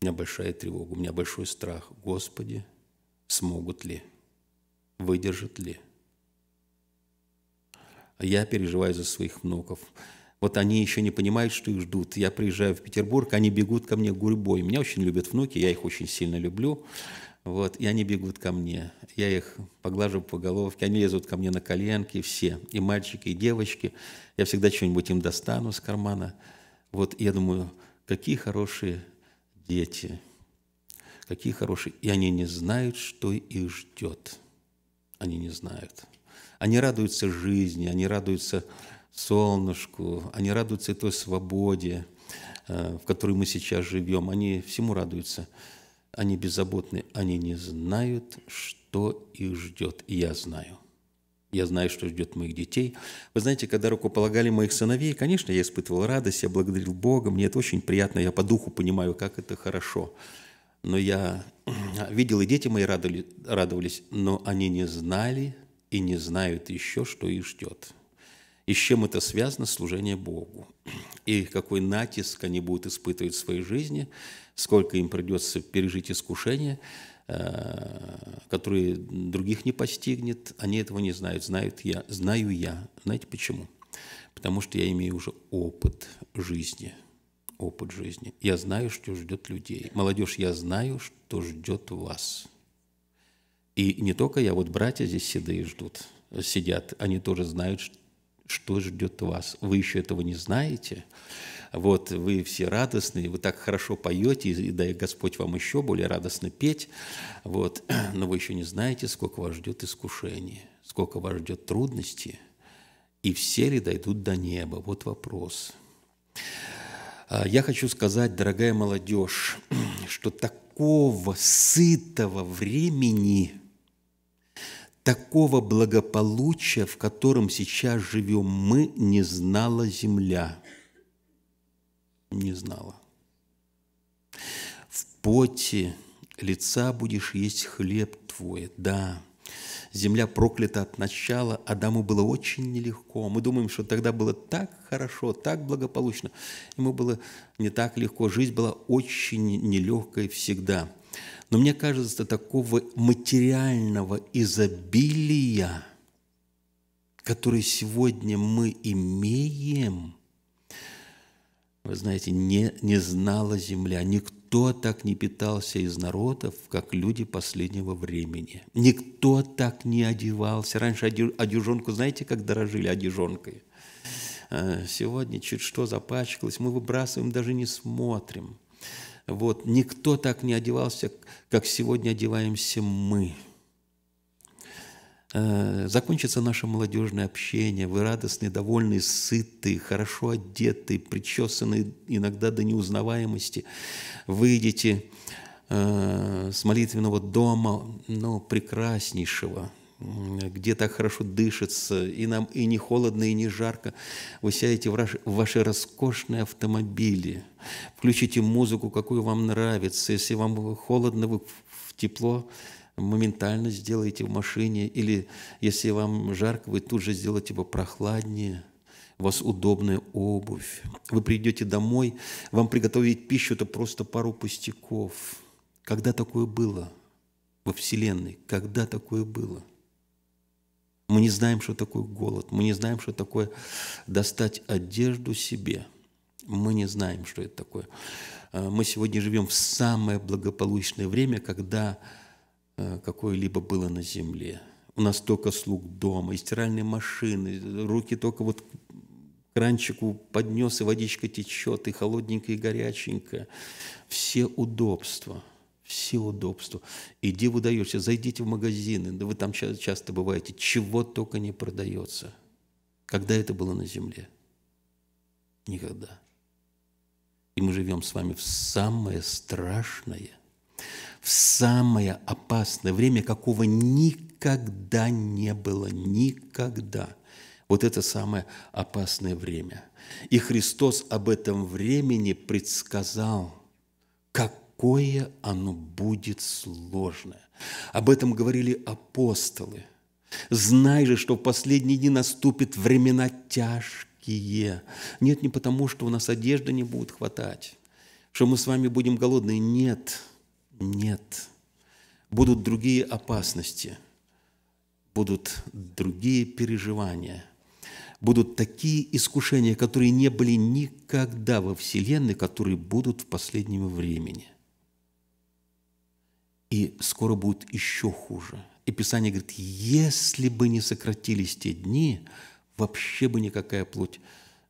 У меня большая тревога, у меня большой страх. Господи, смогут ли? Выдержат ли? А я переживаю за своих внуков. Вот они еще не понимают, что их ждут. Я приезжаю в Петербург, они бегут ко мне гурьбой. Меня очень любят внуки, я их очень сильно люблю. Вот, и они бегут ко мне. Я их поглажу по головке, они лезут ко мне на коленки, все, и мальчики, и девочки. Я всегда что-нибудь им достану с кармана. Вот я думаю, какие хорошие дети, какие хорошие. И они не знают, что их ждет. Они не знают. Они радуются жизни, они радуются солнышку, они радуются той свободе, э, в которой мы сейчас живем. Они всему радуются. Они беззаботны, они не знают, что их ждет. И я знаю. Я знаю, что ждет моих детей. Вы знаете, когда рукополагали моих сыновей, конечно, я испытывал радость, я благодарил Бога, мне это очень приятно, я по духу понимаю, как это хорошо. Но я видел, и дети мои радовались, но они не знали и не знают еще, что их ждет. И с чем это связано? Служение Богу. И какой натиск они будут испытывать в своей жизни, сколько им придется пережить искушения, Э, которые других не постигнет, они этого не знают. Знают я, знаю я. Знаете почему? Потому что я имею уже опыт жизни. Опыт жизни. Я знаю, что ждет людей. Молодежь, я знаю, что ждет вас. И не только я, вот братья здесь седые ждут, сидят, они тоже знают, что ждет вас. Вы еще этого не знаете, вот вы все радостные, вы так хорошо поете, и дай Господь вам еще более радостно петь, вот, но вы еще не знаете, сколько вас ждет искушений, сколько вас ждет трудностей, и все ли дойдут до неба? Вот вопрос. А, я хочу сказать, дорогая молодежь, что такого сытого времени – Такого благополучия, в котором сейчас живем мы, не знала земля не знала. В поте лица будешь есть хлеб твой, да. Земля проклята от начала, Адаму было очень нелегко. Мы думаем, что тогда было так хорошо, так благополучно. Ему было не так легко, жизнь была очень нелегкой всегда. Но мне кажется, такого материального изобилия, которое сегодня мы имеем – вы знаете, не, не знала земля. Никто так не питался из народов, как люди последнего времени. Никто так не одевался. Раньше одежонку, знаете, как дорожили одежонкой? А, сегодня чуть что запачкалось, мы выбрасываем, даже не смотрим. Вот, никто так не одевался, как сегодня одеваемся мы. Э, закончится наше молодежное общение, вы радостные, довольные, сытые, хорошо одетые, причесанные иногда до неузнаваемости, выйдете э, с молитвенного дома, ну, прекраснейшего, где так хорошо дышится, и нам и не холодно, и не жарко. Вы сядете в ваши, в ваши роскошные автомобили, включите музыку, какую вам нравится. Если вам холодно, вы в тепло моментально сделаете в машине, или если вам жарко, вы тут же сделаете его прохладнее – у вас удобная обувь. Вы придете домой, вам приготовить пищу – это просто пару пустяков. Когда такое было во Вселенной? Когда такое было? Мы не знаем, что такое голод. Мы не знаем, что такое достать одежду себе. Мы не знаем, что это такое. А мы сегодня живем в самое благополучное время, когда Э, какое-либо было на земле. У нас только слуг дома, и стиральные машины, руки только вот кранчику поднес, и водичка течет, и холодненькая, и горяченькая. Все удобства, все удобства. Иди выдаешься, зайдите в магазины, да вы там часто бываете, чего только не продается. Когда это было на земле? Никогда. И мы живем с вами в самое страшное в самое опасное время, какого никогда не было, никогда. Вот это самое опасное время. И Христос об этом времени предсказал, какое оно будет сложное. Об этом говорили апостолы. Знай же, что в последние дни наступят времена тяжкие. Нет, не потому, что у нас одежды не будет хватать, что мы с вами будем голодные. Нет, нет. Будут другие опасности, будут другие переживания, будут такие искушения, которые не были никогда во Вселенной, которые будут в последнем времени. И скоро будет еще хуже. И Писание говорит, если бы не сократились те дни, вообще бы никакая плоть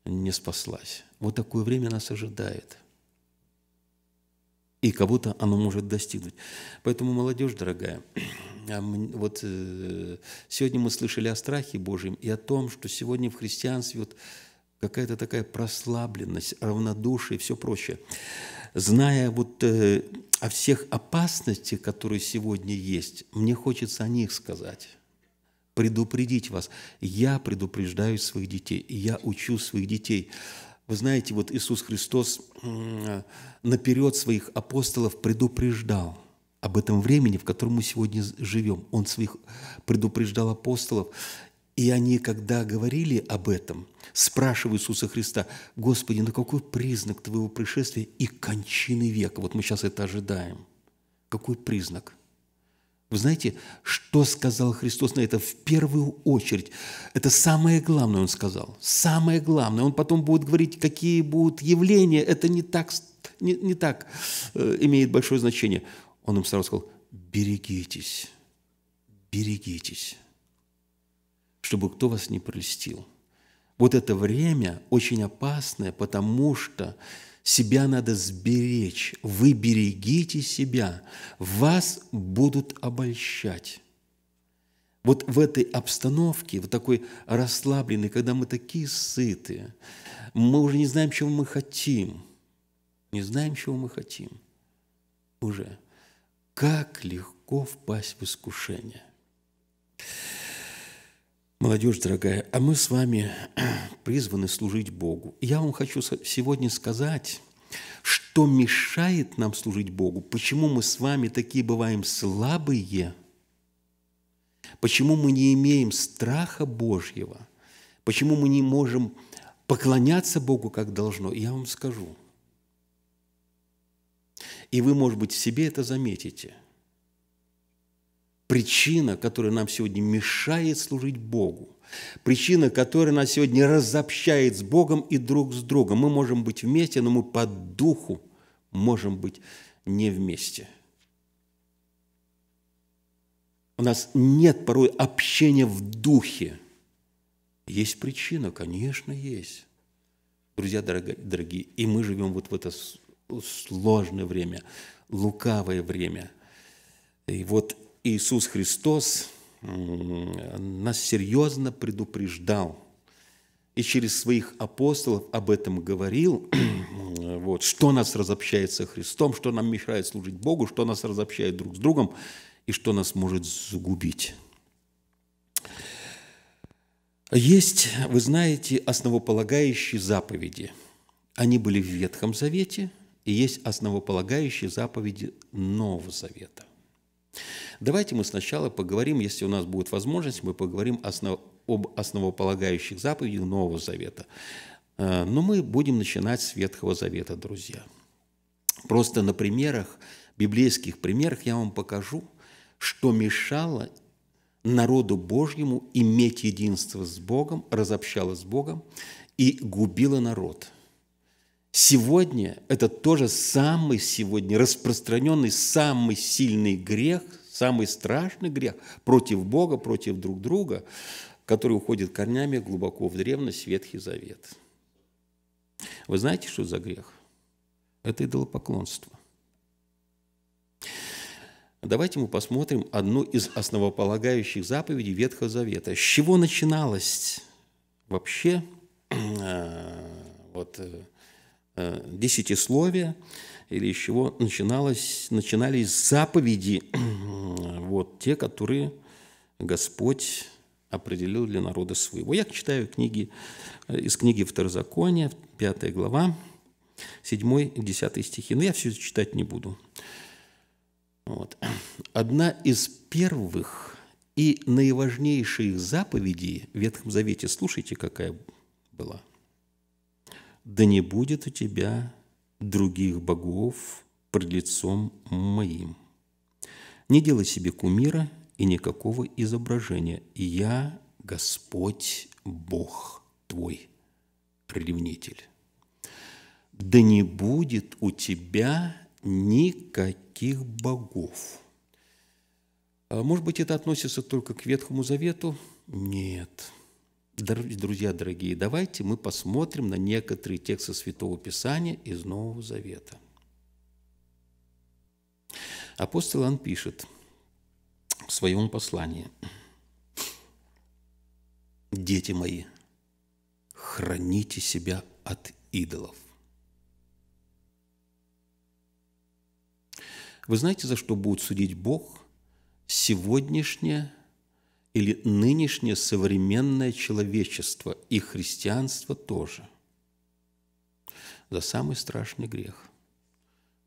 не спаслась. Вот такое время нас ожидает – и кого-то оно может достигнуть. Поэтому, молодежь дорогая, а вот э, сегодня мы слышали о страхе Божьем и о том, что сегодня в христианстве вот какая-то такая прослабленность, равнодушие и все прочее. Зная вот э, о всех опасностях, которые сегодня есть, мне хочется о них сказать предупредить вас. Я предупреждаю своих детей, я учу своих детей. Вы знаете, вот Иисус Христос наперед своих апостолов предупреждал об этом времени, в котором мы сегодня живем. Он своих предупреждал апостолов. И они, когда говорили об этом, спрашивая Иисуса Христа, «Господи, на какой признак Твоего пришествия и кончины века?» Вот мы сейчас это ожидаем. Какой признак – вы знаете, что сказал Христос на это в первую очередь? Это самое главное Он сказал. Самое главное. Он потом будет говорить, какие будут явления. Это не так, не, не так э, имеет большое значение. Он им сразу сказал, берегитесь, берегитесь, чтобы кто вас не прелестил. Вот это время очень опасное, потому что себя надо сберечь. Вы берегите себя, вас будут обольщать. Вот в этой обстановке, вот такой расслабленной, когда мы такие сытые, мы уже не знаем, чего мы хотим. Не знаем, чего мы хотим. Уже. Как легко впасть в искушение. Молодежь дорогая, а мы с вами призваны служить Богу. я вам хочу сегодня сказать, что мешает нам служить Богу, почему мы с вами такие бываем слабые, почему мы не имеем страха Божьего, почему мы не можем поклоняться Богу как должно. я вам скажу. И вы, может быть, в себе это заметите – причина, которая нам сегодня мешает служить Богу, причина, которая нас сегодня разобщает с Богом и друг с другом. Мы можем быть вместе, но мы по духу можем быть не вместе. У нас нет порой общения в духе. Есть причина, конечно, есть. Друзья дорогие, и мы живем вот в это сложное время, лукавое время. И вот Иисус Христос нас серьезно предупреждал и через своих апостолов об этом говорил, вот, что нас разобщает со Христом, что нам мешает служить Богу, что нас разобщает друг с другом и что нас может загубить. Есть, вы знаете, основополагающие заповеди. Они были в Ветхом Завете, и есть основополагающие заповеди Нового Завета. Давайте мы сначала поговорим, если у нас будет возможность, мы поговорим основ, об основополагающих заповедях Нового Завета. Э, но мы будем начинать с Ветхого Завета, друзья. Просто на примерах, библейских примерах я вам покажу, что мешало народу Божьему иметь единство с Богом, разобщало с Богом и губило народ – Сегодня это тоже самый сегодня распространенный, самый сильный грех, самый страшный грех против Бога, против друг друга, который уходит корнями глубоко в древность, Ветхий Завет. Вы знаете, что за грех? Это идолопоклонство. Давайте мы посмотрим одну из основополагающих заповедей Ветхого Завета. С чего начиналось вообще э, вот, э, Э, десятисловия или из чего начиналось, начинались заповеди, вот те, которые Господь определил для народа своего. Я читаю книги э, из книги Второзакония, 5 глава, 7-10 стихи. Но я все это читать не буду. Вот. Одна из первых и наиважнейших заповедей в Ветхом Завете, слушайте, какая была – да не будет у тебя других богов пред лицом моим. Не делай себе кумира и никакого изображения. Я Господь Бог твой, ревнитель. Да не будет у тебя никаких богов. А может быть, это относится только к Ветхому Завету? Нет. Друзья дорогие, давайте мы посмотрим на некоторые тексты Святого Писания из Нового Завета. Апостол Иоанн пишет в своем послании, «Дети мои, храните себя от идолов». Вы знаете, за что будет судить Бог сегодняшнее или нынешнее современное человечество и христианство тоже за самый страшный грех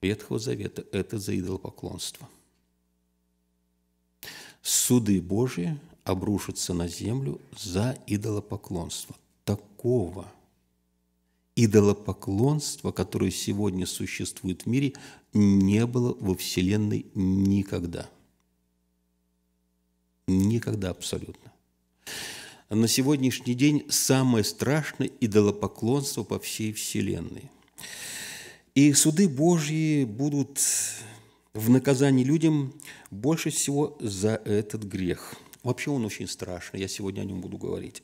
Ветхого Завета – это за идолопоклонство. Суды Божии обрушатся на землю за идолопоклонство. Такого идолопоклонства, которое сегодня существует в мире, не было во Вселенной никогда – Никогда абсолютно. На сегодняшний день самое страшное идолопоклонство по всей Вселенной. И суды Божьи будут в наказании людям больше всего за этот грех. Вообще он очень страшный, я сегодня о нем буду говорить.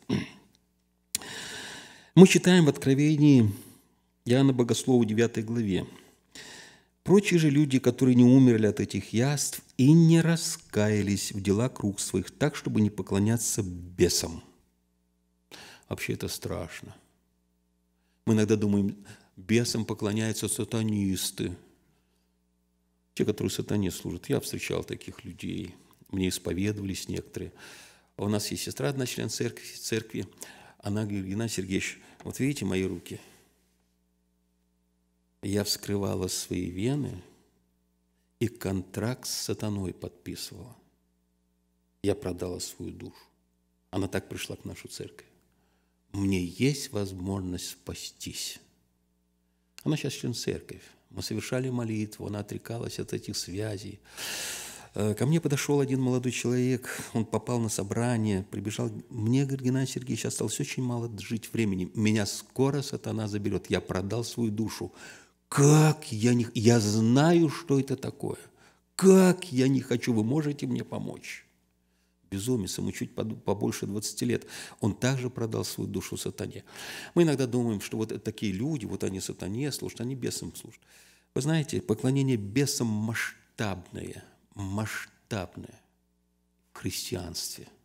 Мы читаем в Откровении Иоанна Богослова 9 главе – Прочие же люди, которые не умерли от этих яств и не раскаялись в делах круг своих так, чтобы не поклоняться бесам. Вообще это страшно. Мы иногда думаем, бесам поклоняются сатанисты. Те, которые сатане служат. Я встречал таких людей. Мне исповедовались некоторые. У нас есть сестра, одна член церкви. церкви. Она говорит, Геннадий Сергеевич, вот видите мои руки – я вскрывала свои вены и контракт с сатаной подписывала. Я продала свою душу. Она так пришла к нашу церковь. Мне есть возможность спастись. Она сейчас член церковь. Мы совершали молитву, она отрекалась от этих связей. Э, ко мне подошел один молодой человек, он попал на собрание, прибежал. Мне, говорит, Геннадий Сергеевич, осталось очень мало жить времени. Меня скоро сатана заберет. Я продал свою душу. Как я не... Я знаю, что это такое. Как я не хочу, вы можете мне помочь? Безумец, ему чуть побольше 20 лет. Он также продал свою душу сатане. Мы иногда думаем, что вот такие люди, вот они сатане служат, они бесам служат. Вы знаете, поклонение бесам масштабное, масштабное в христианстве –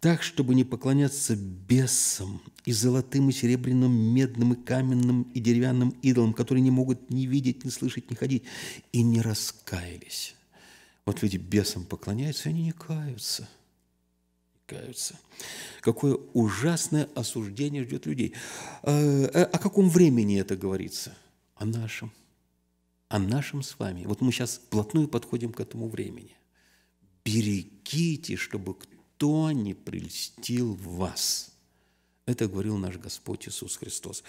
так, чтобы не поклоняться бесам и золотым, и серебряным, медным, и каменным, и деревянным идолам, которые не могут ни видеть, ни слышать, ни ходить, и не раскаялись. Вот люди бесам поклоняются, и они не каются. Не каются. Какое ужасное осуждение ждет людей. А, э, о каком времени это говорится? О нашем. О нашем с вами. Вот мы сейчас вплотную подходим к этому времени. Берегите, чтобы кто никто не прельстил вас. Это говорил наш Господь Иисус Христос.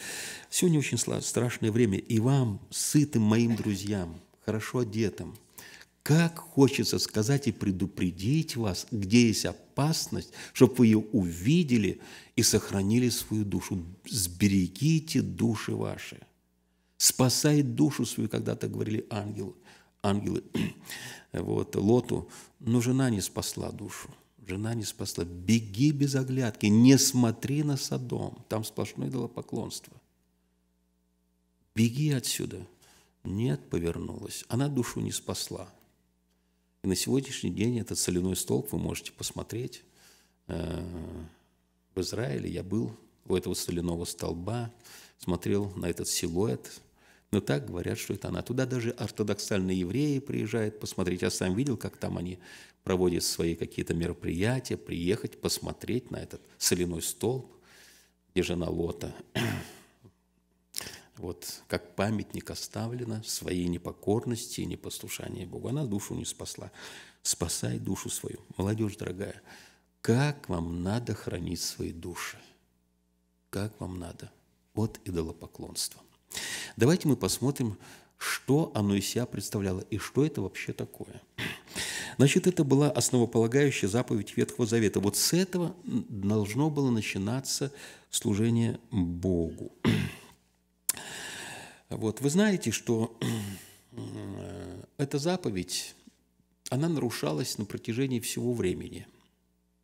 Сегодня очень страшное время, и вам, сытым моим друзьям, хорошо одетым, как хочется сказать и предупредить вас, где есть опасность, чтобы вы ее увидели и сохранили свою душу. Сберегите души ваши. Спасай душу свою, когда-то говорили ангелы, ангелы вот, Лоту, но жена не спасла душу. Жена не спасла. Беги без оглядки, не смотри на Содом. Там сплошное идолопоклонство. Беги отсюда. Нет, повернулась. Она душу не спасла. И на сегодняшний день этот соляной столб вы можете посмотреть. Э, в Израиле я был у этого соляного столба, смотрел на этот силуэт, но так говорят, что это она. Туда даже ортодоксальные евреи приезжают посмотреть. Я сам видел, как там они проводят свои какие-то мероприятия, приехать, посмотреть на этот соляной столб, где жена Лота. Вот как памятник оставлена своей непокорности и непослушании Богу. Она душу не спасла. Спасай душу свою. Молодежь дорогая, как вам надо хранить свои души? Как вам надо? От идолопоклонства. Давайте мы посмотрим, что оно из себя представляло и что это вообще такое. Значит, это была основополагающая заповедь Ветхого Завета. Вот с этого должно было начинаться служение Богу. Вот, вы знаете, что э, эта заповедь, она нарушалась на протяжении всего времени.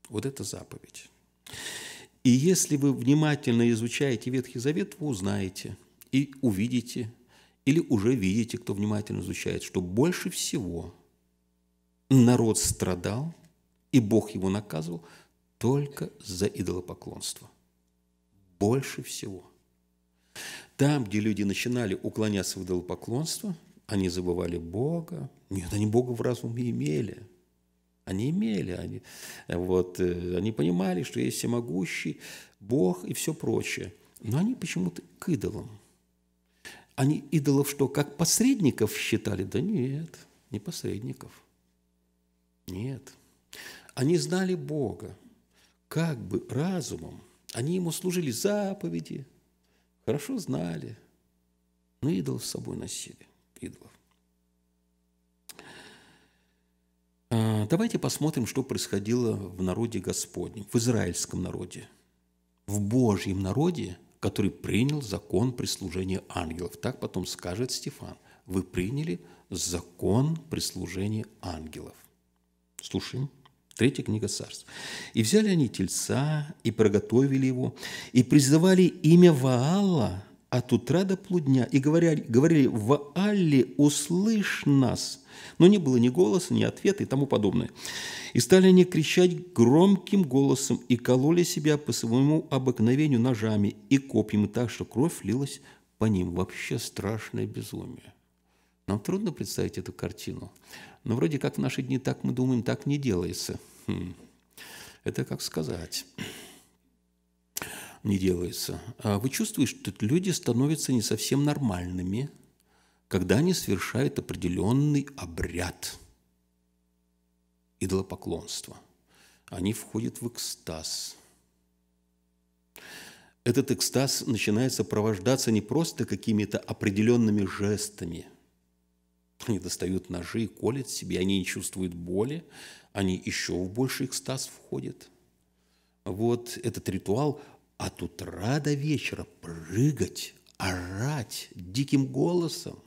Вот эта заповедь. И если вы внимательно изучаете Ветхий Завет, вы узнаете, и увидите, или уже видите, кто внимательно изучает, что больше всего народ страдал, и Бог его наказывал только за идолопоклонство. Больше всего. Там, где люди начинали уклоняться в идолопоклонство, они забывали Бога. Нет, они Бога в разуме имели – они имели, они, вот, э, они понимали, что есть всемогущий Бог и все прочее. Но они почему-то к идолам они идолов что, как посредников считали? Да нет, не посредников. Нет. Они знали Бога, как бы разумом. Они ему служили заповеди, хорошо знали, но идолов с собой носили, идолов. А, давайте посмотрим, что происходило в народе Господнем, в израильском народе, в Божьем народе который принял закон прислужения ангелов. Так потом скажет Стефан. Вы приняли закон прислужения ангелов. Слушаем. Третья книга царств. «И взяли они тельца, и проготовили его, и призывали имя Ваала, от а утра до полудня, и говорили, говорили «В Алле услышь нас!» Но не было ни голоса, ни ответа и тому подобное. И стали они кричать громким голосом и кололи себя по своему обыкновению ножами и копьями так, что кровь лилась по ним. Вообще страшное безумие. Нам трудно представить эту картину. Но вроде как в наши дни так мы думаем, так не делается. Хм. Это как сказать не делается. А вы чувствуете, что люди становятся не совсем нормальными, когда они совершают определенный обряд идолопоклонства. Они входят в экстаз. Этот экстаз начинает сопровождаться не просто какими-то определенными жестами. Они достают ножи и колят себе, они не чувствуют боли, они еще в больший экстаз входят. Вот этот ритуал от утра до вечера прыгать, орать диким голосом.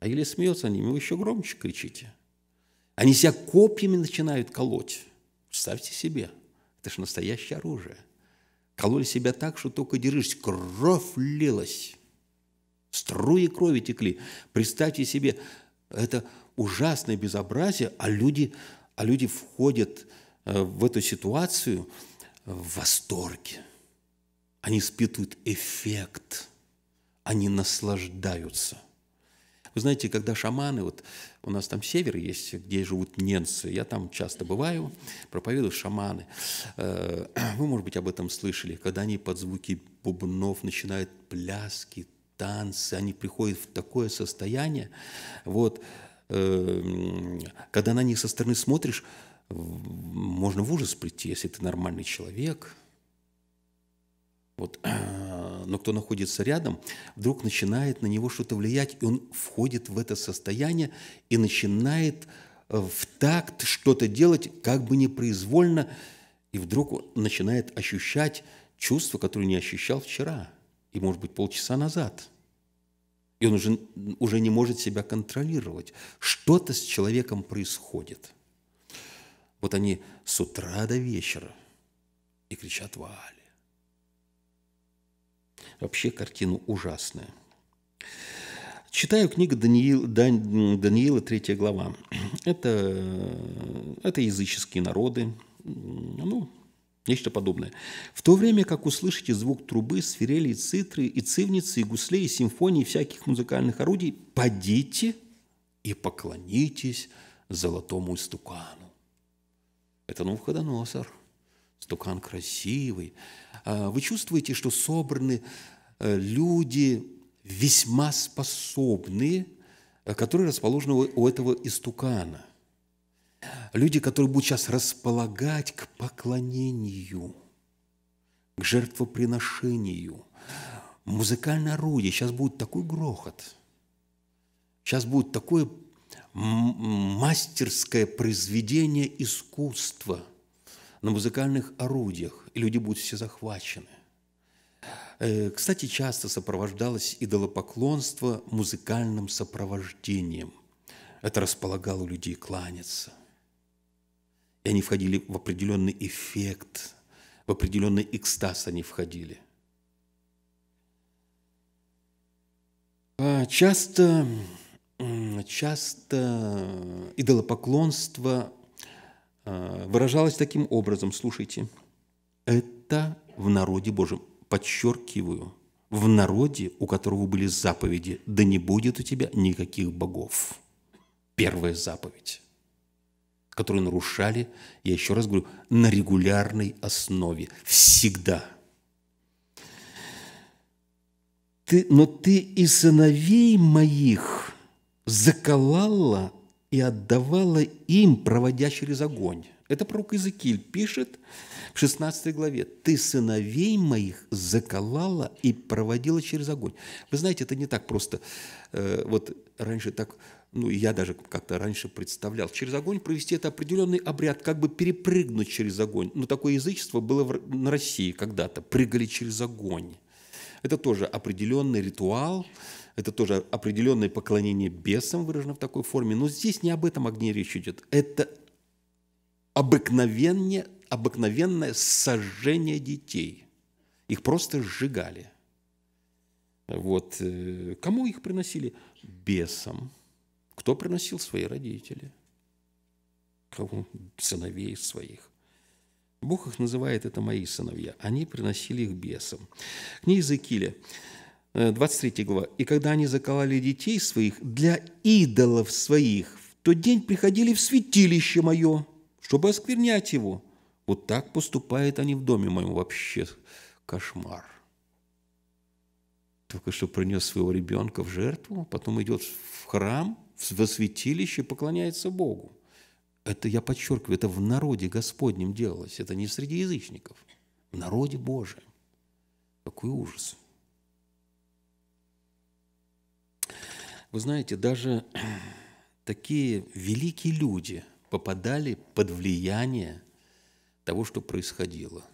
А Еле смеется они вы еще громче кричите. Они себя копьями начинают колоть. Представьте себе, это же настоящее оружие. Кололи себя так, что только держишь, кровь лилась, струи крови текли. Представьте себе, это ужасное безобразие, а люди, а люди входят э, в эту ситуацию в восторге. Они испытывают эффект, они наслаждаются. Вы знаете, когда шаманы, вот у нас там север есть, где живут немцы, я там часто бываю, проповедую шаманы. Э, вы, может быть, об этом слышали, когда они под звуки бубнов начинают пляски, танцы, они приходят в такое состояние, вот, э, когда на них со стороны смотришь, можно в ужас прийти, если ты нормальный человек – вот, но кто находится рядом, вдруг начинает на него что-то влиять, и он входит в это состояние и начинает э, в такт что-то делать, как бы непроизвольно, и вдруг он начинает ощущать чувство, которое не ощущал вчера и, может быть, полчаса назад. И он уже, уже не может себя контролировать. Что-то с человеком происходит. Вот они с утра до вечера и кричат «Валь!» Вообще картина ужасная. Читаю книгу Даниил, Дань, Даниила, 3 глава. Это, это языческие народы, ну, нечто подобное. В то время, как услышите звук трубы, свирели и цитры, и цивницы, и гуслей, и симфонии, и всяких музыкальных орудий, падите и поклонитесь золотому стукану Это Навуходоносор. Стукан красивый. А вы чувствуете, что собраны Э, люди весьма способные, э, которые расположены у этого истукана. Люди, которые будут сейчас располагать к поклонению, к жертвоприношению. Музыкальное орудие. Сейчас будет такой грохот. Сейчас будет такое мастерское произведение искусства на музыкальных орудиях. И люди будут все захвачены – Э, кстати, часто сопровождалось идолопоклонство музыкальным сопровождением. Это располагало людей кланяться. И они входили в определенный эффект, в определенный экстаз они входили. А, часто, часто идолопоклонство э, выражалось таким образом, слушайте, это в народе Божьем подчеркиваю, в народе, у которого были заповеди, да не будет у тебя никаких богов. Первая заповедь, которую нарушали, я еще раз говорю, на регулярной основе, всегда. Ты, но ты и сыновей моих заколала и отдавала им, проводя через огонь. Это пророк Иезекииль пишет, в 16 главе. «Ты сыновей моих заколала и проводила через огонь». Вы знаете, это не так просто. Э, вот раньше так, ну, я даже как-то раньше представлял. Через огонь провести – это определенный обряд, как бы перепрыгнуть через огонь. но такое язычество было на России когда-то. Прыгали через огонь. Это тоже определенный ритуал, это тоже определенное поклонение бесам выражено в такой форме. Но здесь не об этом огне речь идет. Это обыкновенное, обыкновенное сожжение детей. Их просто сжигали. Вот. Э, кому их приносили? Бесам. Кто приносил? Свои родители. Кому Сыновей своих. Бог их называет, это мои сыновья. Они приносили их бесам. Книга Иезекииля, 23 э, глава. «И когда они закололи детей своих для идолов своих, в тот день приходили в святилище мое, чтобы осквернять его. Вот так поступают они в доме моем. Вообще кошмар. Только что принес своего ребенка в жертву, потом идет в храм, в святилище, поклоняется Богу. Это, я подчеркиваю, это в народе Господнем делалось. Это не среди язычников. В народе Божьем. Какой ужас. Вы знаете, даже такие великие люди – попадали под влияние того, что происходило.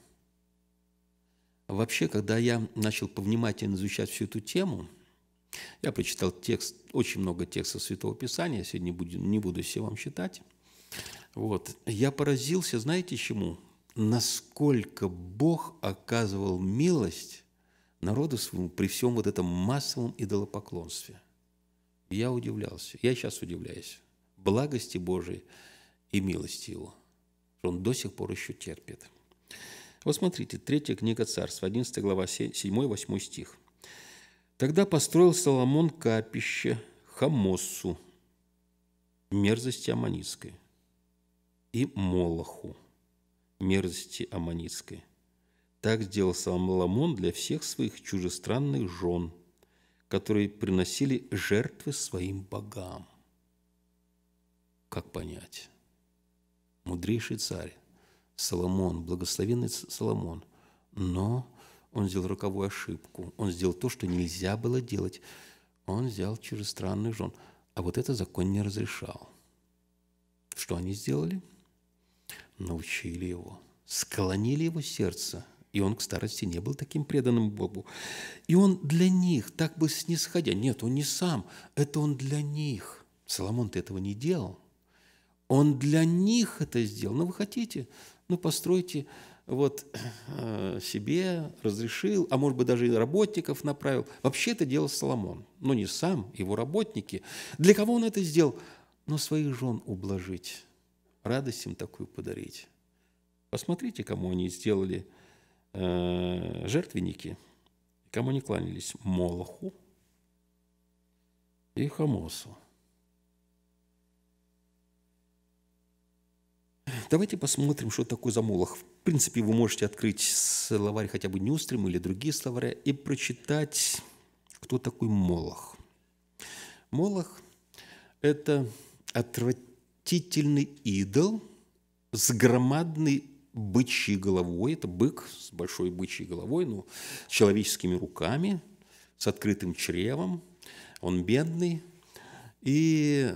Вообще, когда я начал повнимательно изучать всю эту тему, я прочитал текст, очень много текстов Святого Писания, я сегодня буду, не буду все вам читать. Вот. Я поразился, знаете чему? Насколько Бог оказывал милость народу своему при всем вот этом массовом идолопоклонстве. Я удивлялся, я сейчас удивляюсь. Благости Божией – и милости его. что Он до сих пор еще терпит. Вот смотрите, третья книга царств, 11 глава, 7-8 стих. «Тогда построил Соломон капище Хамосу мерзости аманитской и Молоху, мерзости аманитской. Так сделал Соломон для всех своих чужестранных жен, которые приносили жертвы своим богам». Как понять? мудрейший царь Соломон, благословенный Соломон. Но он сделал роковую ошибку. Он сделал то, что нельзя было делать. Он взял чужестранных жен. А вот это закон не разрешал. Что они сделали? Научили его. Склонили его сердце и он к старости не был таким преданным Богу. И он для них, так бы снисходя, нет, он не сам, это он для них. Соломон-то этого не делал. Он для них это сделал. Ну, вы хотите, ну, постройте вот э, себе, разрешил, а может быть, даже и работников направил. Вообще это делал Соломон. но ну, не сам, его работники. Для кого он это сделал? Но ну, своих жен ублажить, радость им такую подарить. Посмотрите, кому они сделали э, жертвенники, кому они кланялись. Молоху и Хамосу. Давайте посмотрим, что такое за молох. В принципе, вы можете открыть словарь хотя бы Нюстрим или другие словаря и прочитать, кто такой молох. Молох – это отвратительный идол с громадной бычьей головой. Это бык с большой бычьей головой, но с человеческими руками, с открытым чревом. Он бедный. И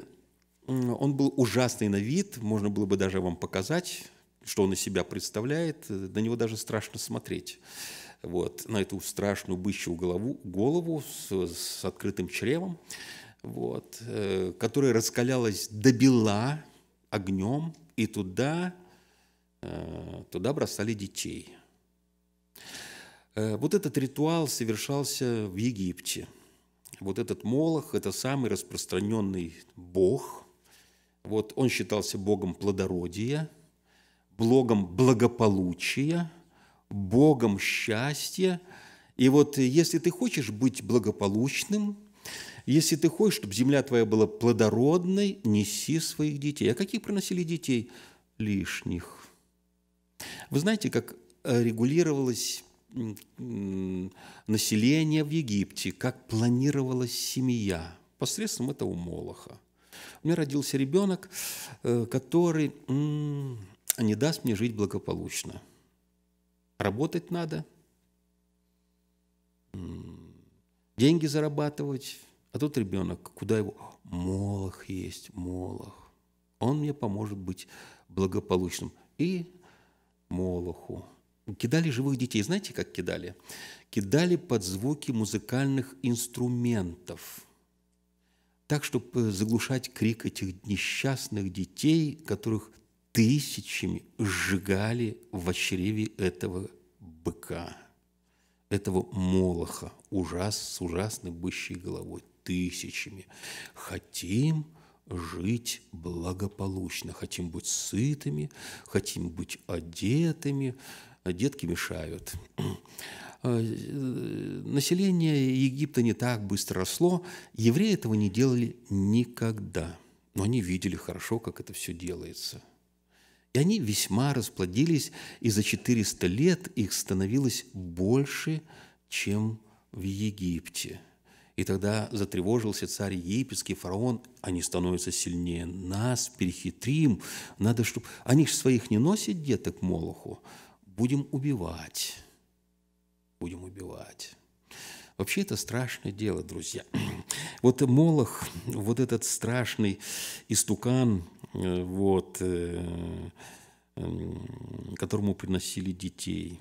он был ужасный на вид, можно было бы даже вам показать, что он из себя представляет, э, на него даже страшно смотреть. Вот, на эту страшную бычью голову, голову с, с открытым чревом, вот, э, которая раскалялась до бела огнем, и туда, э, туда бросали детей. Э, вот этот ритуал совершался в Египте. Вот этот Молох – это самый распространенный бог – вот он считался богом плодородия, богом благополучия, богом счастья. И вот если ты хочешь быть благополучным, если ты хочешь, чтобы земля твоя была плодородной, неси своих детей. А каких приносили детей? Лишних. Вы знаете, как э, регулировалось население в Египте, как планировалась семья посредством этого молоха. У меня родился ребенок, э, который не даст мне жить благополучно. Работать надо, деньги зарабатывать. А тут ребенок, куда его? Молох есть, молох. Он мне поможет быть благополучным. И молоху. Кидали живых детей. Знаете, как кидали? Кидали под звуки музыкальных инструментов – так, чтобы заглушать крик этих несчастных детей, которых тысячами сжигали в очреве этого быка, этого молоха ужас, с ужасной бычьей головой, тысячами. Хотим жить благополучно, хотим быть сытыми, хотим быть одетыми, детки мешают. А, э, население Египта не так быстро росло, евреи этого не делали никогда. Но они видели хорошо, как это все делается. И они весьма расплодились, и за 400 лет их становилось больше, чем в Египте. И тогда затревожился царь египетский, фараон, они становятся сильнее нас, перехитрим, надо, чтобы... Они же своих не носят деток Молоху, будем убивать будем убивать. Вообще это страшное дело, друзья. Вот Молох, вот этот страшный истукан, э, вот, э, которому приносили детей.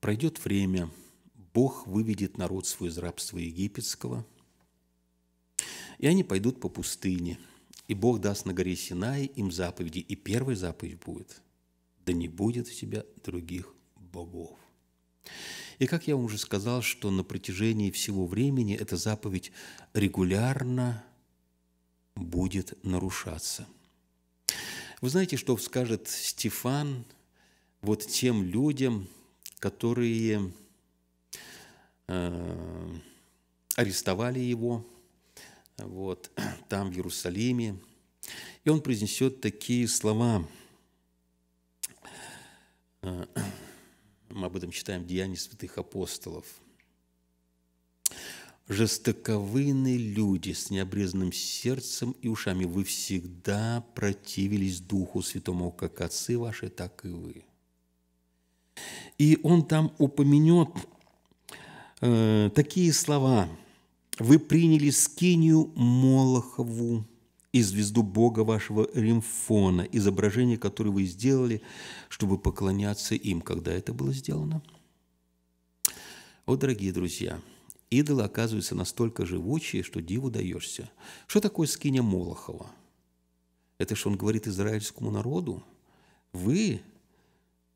Пройдет время, Бог выведет народ свой из рабства египетского, и они пойдут по пустыне, и Бог даст на горе Синай им заповеди, и первая заповедь будет – да не будет в тебя других богов. И как я вам уже сказал, что на протяжении всего времени эта заповедь регулярно будет нарушаться. Вы знаете, что скажет Стефан вот тем людям, которые э, арестовали его вот, там, в Иерусалиме, и он произнесет такие слова – Э, мы об этом читаем в Деянии святых апостолов. «Жестоковыны люди с необрезанным сердцем и ушами, вы всегда противились Духу Святому, как отцы ваши, так и вы». И он там упомянет э, такие слова. «Вы приняли скинию Молохову, и звезду Бога вашего Римфона, изображение, которое вы сделали, чтобы поклоняться им. Когда это было сделано? Вот, дорогие друзья, идолы оказываются настолько живучие, что диву даешься. Что такое скиня Молохова? Это что он говорит израильскому народу? Вы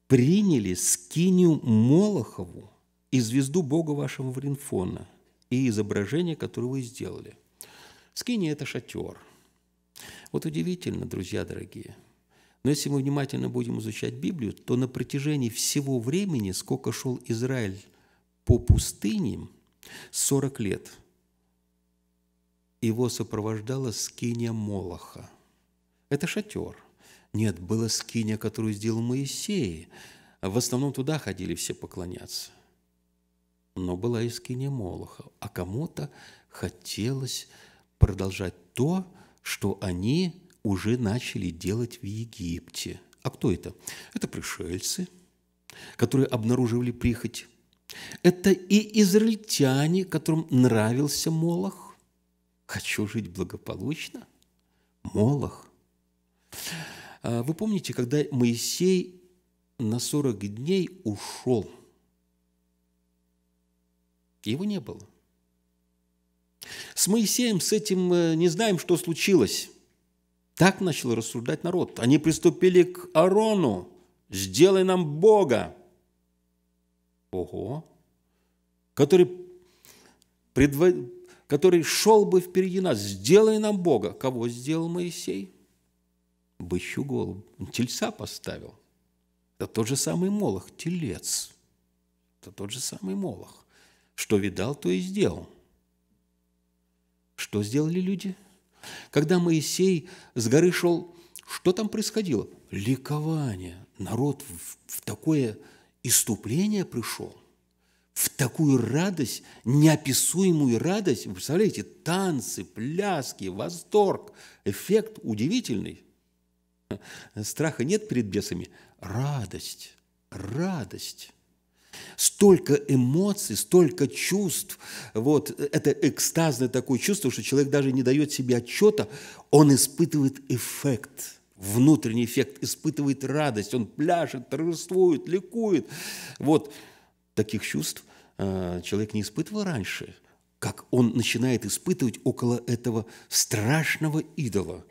приняли скинию Молохову и звезду Бога вашего римфона и изображение, которое вы сделали. Скиния – это шатер – вот удивительно, друзья дорогие. Но если мы внимательно будем изучать Библию, то на протяжении всего времени, сколько шел Израиль по пустыням, 40 лет его сопровождала скиня Молоха. Это шатер. Нет, была скиня, которую сделал Моисей. В основном туда ходили все поклоняться. Но была и скиня Молоха. А кому-то хотелось продолжать то, что что они уже начали делать в Египте. А кто это? Это пришельцы, которые обнаруживали прихоть. Это и израильтяне, которым нравился Молох. Хочу жить благополучно. Молох. А вы помните, когда Моисей на 40 дней ушел? Его не было. С Моисеем, с этим э, не знаем, что случилось. Так начал рассуждать народ. Они приступили к Арону. «Сделай нам Бога!» Ого! Который, предво... который шел бы впереди нас. «Сделай нам Бога!» Кого сделал Моисей? Бычью голову. Он тельца поставил. Это тот же самый Молох, телец. Это тот же самый Молох. Что видал, то и сделал. Что сделали люди? Когда Моисей с горы шел, что там происходило? Ликование. Народ в такое иступление пришел, в такую радость, неописуемую радость. Вы представляете, танцы, пляски, восторг, эффект удивительный. Страха нет перед бесами, радость, радость. Столько эмоций, столько чувств. Вот э, это экстазное такое чувство, что человек даже не дает себе отчета, он испытывает эффект внутренний эффект, испытывает радость, он пляшет, торжествует, ликует. Вот таких чувств э, человек не испытывал раньше, как он начинает испытывать около этого страшного идола,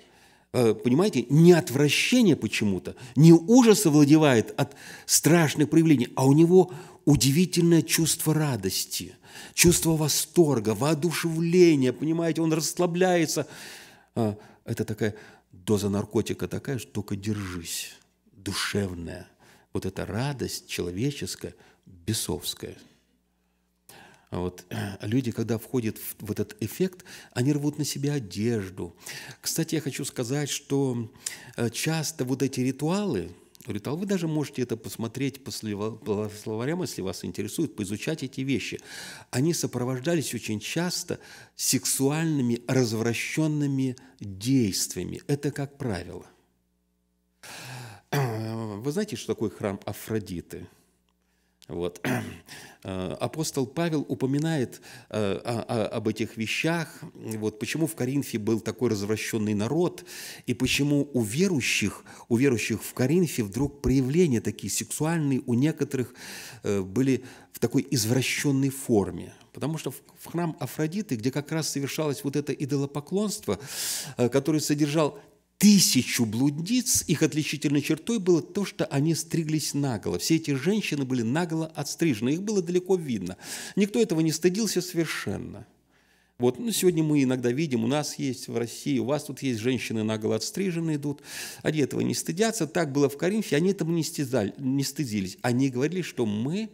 Э, понимаете, не отвращение почему-то, не ужас овладевает от страшных проявлений, а у него удивительное чувство радости, чувство восторга, воодушевления, понимаете, он расслабляется. А, это такая доза наркотика такая, что только держись, душевная. Вот эта радость человеческая, бесовская – а вот. Люди, когда входят в, этот эффект, они рвут на себя одежду. Кстати, я хочу сказать, что э, часто вот эти ритуалы, ритуал, вы даже можете это посмотреть по словарям, если вас интересует, поизучать эти вещи. Они сопровождались очень часто сексуальными развращенными действиями. Это как правило. Вы знаете, что такое храм Афродиты? Вот. Э, апостол Павел упоминает э, об этих вещах, вот почему в Коринфе был такой развращенный народ, и почему у верующих, у верующих в Коринфе вдруг проявления такие сексуальные у некоторых э, были в такой извращенной форме. Потому что в храм Афродиты, где как раз совершалось вот это идолопоклонство, э, которое содержал тысячу блудниц, их отличительной чертой было то, что они стриглись наголо. Все эти женщины были наголо отстрижены, их было далеко видно. Никто этого не стыдился совершенно. Вот, ну, сегодня мы иногда видим, у нас есть в России, у вас тут есть женщины наголо отстриженные идут, они этого не стыдятся, так было в Коринфе, они этому не, стязали, не стыдились. Они говорили, что мы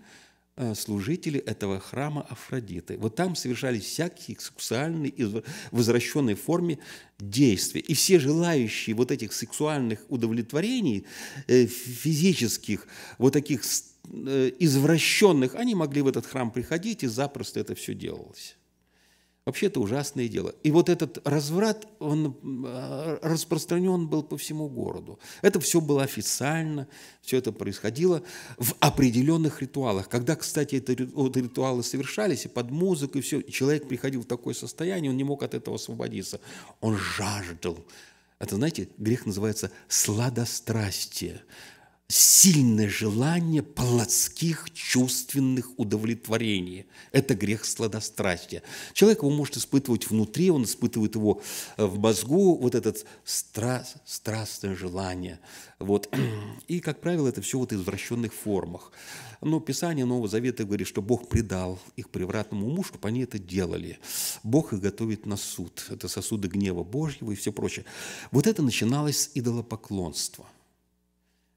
Э, служители этого храма Афродиты. Вот там совершались всякие сексуальные и в извращенной форме действия. И все желающие вот этих сексуальных удовлетворений, э, физических, вот таких э, извращенных, они могли в этот храм приходить, и запросто это все делалось. Вообще это ужасное дело. И вот этот разврат, он а, распространен был по всему городу. Это все было официально, все это происходило в определенных ритуалах. Когда, кстати, эти ритуалы совершались, и под музыку, и все, и человек приходил в такое состояние, он не мог от этого освободиться. Он жаждал. Это, знаете, грех называется сладострастие сильное желание плотских чувственных удовлетворений. Это грех сладострастия. Человек его может испытывать внутри, он испытывает его э, в мозгу, вот это стра страстное желание. Вот. И, как правило, это все вот в извращенных формах. Но Писание Нового Завета говорит, что Бог предал их превратному уму, чтобы они это делали. Бог их готовит на суд. Это сосуды гнева Божьего и все прочее. Вот это начиналось с идолопоклонства –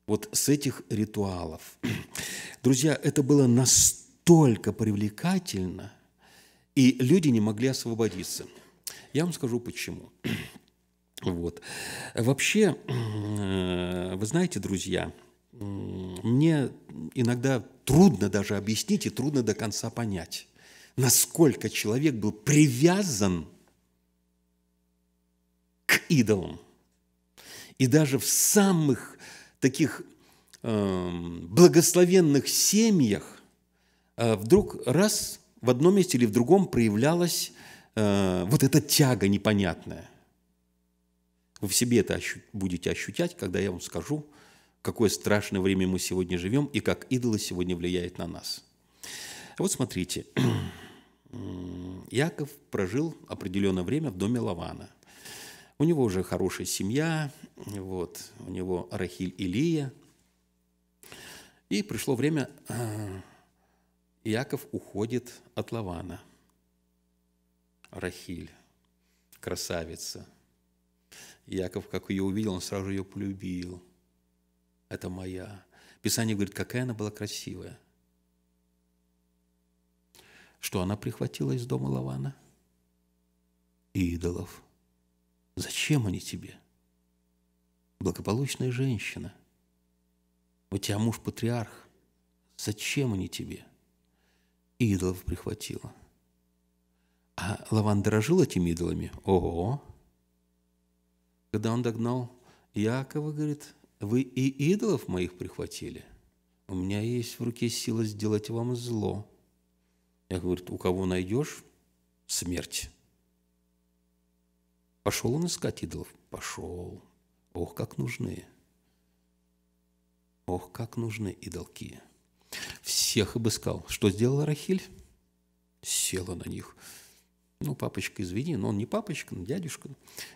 вот с этих ритуалов. Друзья, это было настолько привлекательно, и люди не могли освободиться. Я вам скажу почему. Вот. Вообще, э, вы знаете, друзья, мне иногда трудно даже объяснить и трудно до конца понять, насколько человек был привязан к идолам. И даже в самых таких эм, благословенных семьях э, вдруг раз в одном месте или в другом проявлялась э, вот эта тяга непонятная. Вы в себе это будете ощущать когда я вам скажу, какое страшное время мы сегодня живем и как идолы сегодня влияют на нас. вот смотрите, Яков прожил определенное время в доме Лавана – у него уже хорошая семья, вот, у него Рахиль Илия, И пришло время, э, Иаков уходит от Лавана. Рахиль, красавица. Яков, как ее увидел, он сразу ее полюбил. Это моя. Писание говорит, какая она была красивая. Что она прихватила из дома Лавана? Идолов. Зачем они тебе? Благополучная женщина. У тебя муж патриарх. Зачем они тебе? идолов прихватила. А Лаван дорожил этими идолами? Ого! Когда он догнал Якова, говорит, вы и идолов моих прихватили. У меня есть в руке сила сделать вам зло. Я говорю, у кого найдешь смерть? Пошел он искать идолов? Пошел. Ох, как нужны. Ох, как нужны идолки. Всех обыскал. Что сделала Рахиль? Села на них. Ну, папочка, извини, но он не папочка, но дядюшка.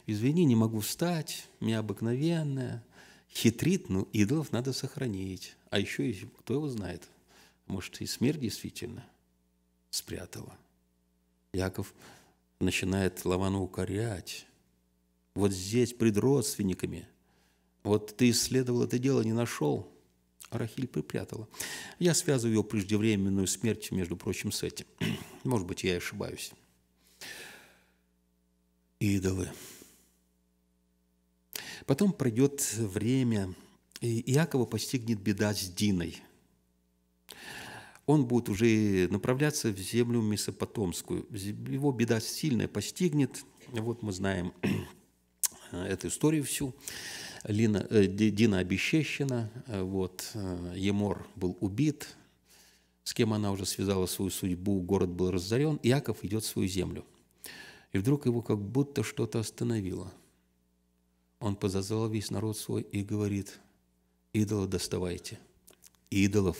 Извини, не могу встать, меня обыкновенная. Хитрит, но ну, идолов надо сохранить. А еще, кто его знает, может, и смерть действительно спрятала. Яков начинает Лавану укорять вот здесь, пред родственниками. Вот ты исследовал это дело, не нашел. А Рахиль припрятала. Я связываю ее преждевременную смерть, между прочим, с этим. Может быть, я и ошибаюсь. Идолы. Потом пройдет время, и Иакова постигнет беда с Диной. Он будет уже направляться в землю Месопотомскую. Его беда сильная постигнет. Вот мы знаем Э, эту историю всю. Лина, э, Дина Обещещина, э, вот, э, Емор был убит, с кем она уже связала свою судьбу, город был разорен, Иаков идет в свою землю. И вдруг его как будто что-то остановило. Он позазвал весь народ свой и говорит, идолов доставайте, идолов.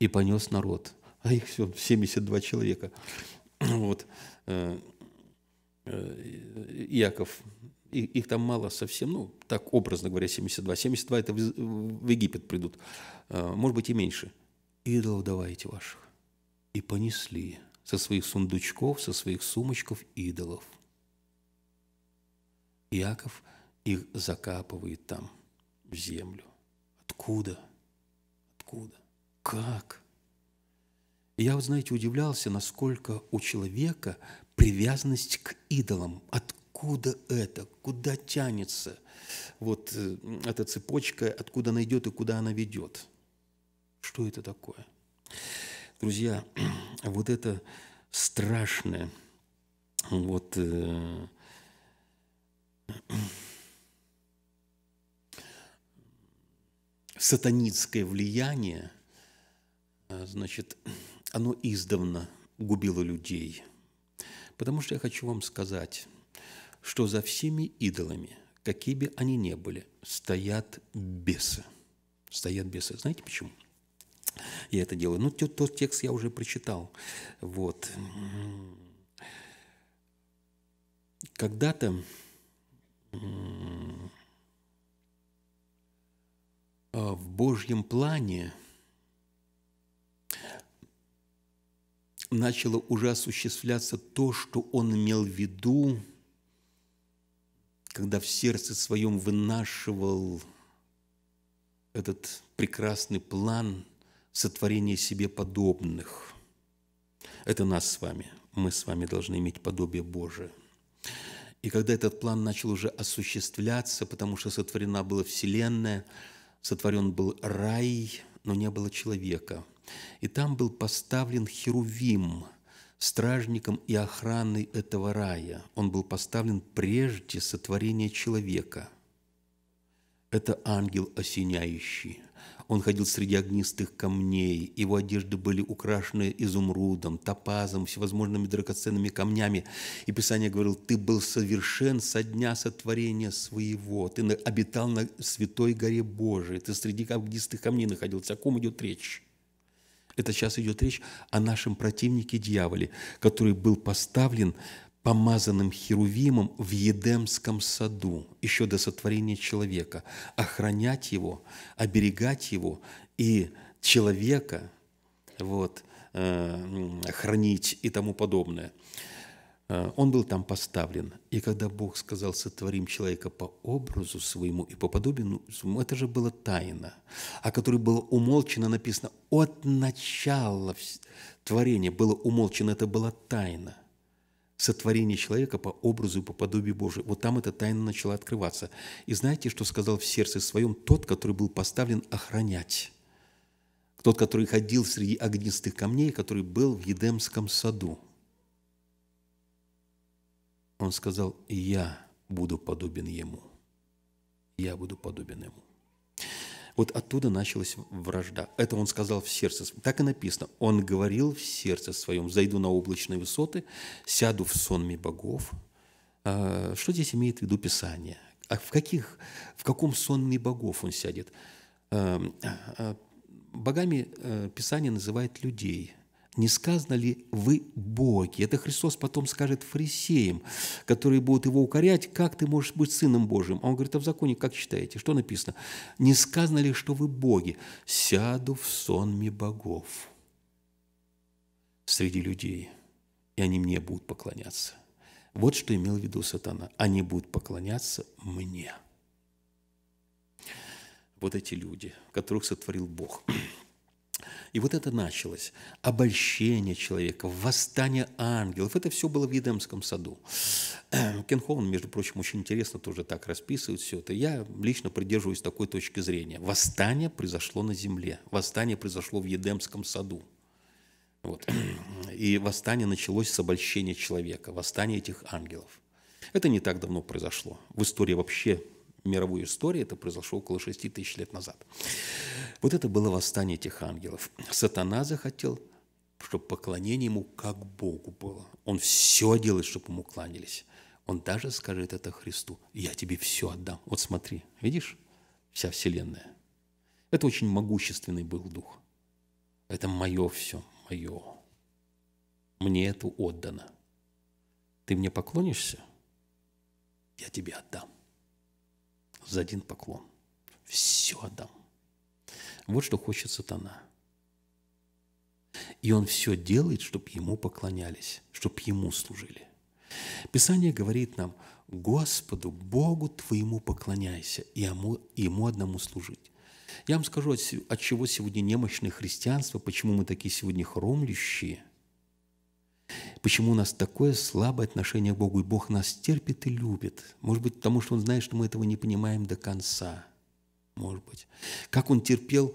И понес народ, а их все 72 человека. Вот э, Э, иаков, их там мало совсем, ну, так образно говоря, 72. 72 – это в Египет придут, а, может быть, и меньше. Идолов давайте ваших. И понесли со своих сундучков, со своих сумочков идолов. Иаков их закапывает там, в землю. Откуда? Откуда? Как? Я вот, знаете, удивлялся, насколько у человека привязанность к идолам. Откуда это? Куда тянется вот э, эта цепочка? Откуда она идет и куда она ведет? Что это такое? Друзья, вот это страшное, вот э, сатанинское влияние, э, значит, оно издавна губило людей. Потому что я хочу вам сказать, что за всеми идолами, какие бы они ни были, стоят бесы. Стоят бесы. Знаете почему? Я это делаю. Ну, тот, тот текст я уже прочитал. Вот. Когда-то а, в Божьем плане – начало уже осуществляться то, что он имел в виду, когда в сердце своем вынашивал этот прекрасный план сотворения себе подобных. Это нас с вами. Мы с вами должны иметь подобие Божие. И когда этот план начал уже осуществляться, потому что сотворена была Вселенная, сотворен был рай, но не было человека – и там был поставлен Херувим, стражником и охраной этого рая. Он был поставлен прежде сотворения человека. Это ангел осеняющий. Он ходил среди огнистых камней, его одежды были украшены изумрудом, топазом, всевозможными драгоценными камнями. И Писание говорил, ты был совершен со дня сотворения своего, ты обитал на святой горе Божией, ты среди огнистых камней находился. О ком идет речь? Это сейчас идет речь о нашем противнике дьяволе, который был поставлен помазанным херувимом в Едемском саду еще до сотворения человека, охранять его, оберегать его и человека, вот, э, хранить и тому подобное. А, он был там поставлен. И когда Бог сказал, сотворим человека по образу своему и по подобию своему, это же была тайна, о которой было умолчено, написано от начала творения было умолчено, это была тайна. Сотворение человека по образу и по подобию Божию. Вот там эта тайна начала открываться. И знаете, что сказал в сердце своем тот, который был поставлен охранять? Тот, который ходил среди огнистых камней, который был в Едемском саду – он сказал, я буду подобен ему. Я буду подобен ему. Вот оттуда началась вражда. Это он сказал в сердце. Так и написано. Он говорил в сердце своем, зайду на облачные высоты, сяду в сонме богов. А, что здесь имеет в виду Писание? А в, каких, в каком сонме богов он сядет? Эм, а, а, богами э, Писание называет людей – не сказано ли вы Боги? Это Христос потом скажет фарисеям, которые будут его укорять, как ты можешь быть Сыном Божьим? А он говорит, а в законе как считаете? Что написано? Не сказано ли, что вы Боги? Сяду в сонме богов среди людей, и они мне будут поклоняться. Вот что имел в виду сатана. Они будут поклоняться мне. Вот эти люди, которых сотворил Бог. И вот это началось. Обольщение человека, восстание ангелов. Это все было в Едемском саду. Эм, Кенховен, между прочим, очень интересно тоже так расписывает все это. Я лично придерживаюсь такой точки зрения. Восстание произошло на земле. Восстание произошло в Едемском саду. Вот. И восстание началось с обольщения человека, восстание этих ангелов. Это не так давно произошло. В истории вообще мировой истории, это произошло около 6 тысяч лет назад. Вот это было восстание этих ангелов. Сатана захотел, чтобы поклонение ему как Богу было. Он все делает, чтобы ему кланялись. Он даже скажет это Христу. Я тебе все отдам. Вот смотри, видишь, вся вселенная. Это очень могущественный был дух. Это мое все, мое. Мне это отдано. Ты мне поклонишься? Я тебе отдам за один поклон. Все отдам. Вот что хочет сатана. И он все делает, чтобы ему поклонялись, чтобы ему служили. Писание говорит нам, Господу, Богу твоему поклоняйся, и ему, ему одному служить. Я вам скажу, от чего сегодня немощное христианство, почему мы такие сегодня хромлющие, Почему у нас такое слабое отношение к Богу? И Бог нас терпит и любит. Может быть, потому что Он знает, что мы этого не понимаем до конца. Может быть. Как Он терпел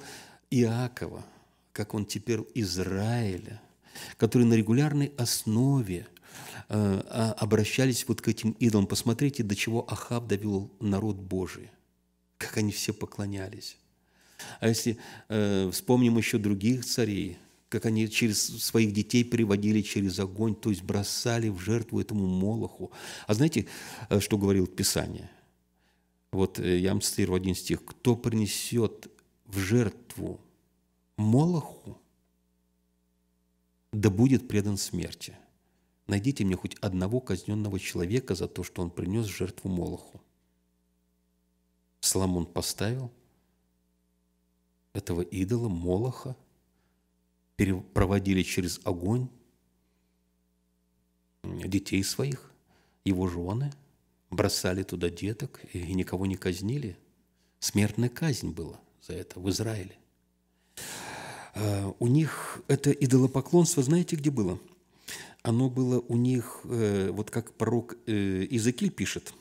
Иакова, как Он терпел Израиля, которые на регулярной основе э, а, обращались вот к этим идолам. Посмотрите, до чего Ахаб довел народ Божий, как они все поклонялись. А если э, вспомним еще других царей – как они через своих детей переводили через огонь, то есть бросали в жертву этому молоху. А знаете, э, что говорил Писание? Вот э, я вам цитирую один стих. «Кто принесет в жертву молоху, да будет предан смерти. Найдите мне хоть одного казненного человека за то, что он принес жертву Молоху. Соломон поставил этого идола Молоха проводили через огонь детей своих, его жены, бросали туда деток и никого не казнили. Смертная казнь была за это в Израиле. А, у них это идолопоклонство, знаете, где было? Оно было у них, э, вот как пророк э, Иезекииль пишет,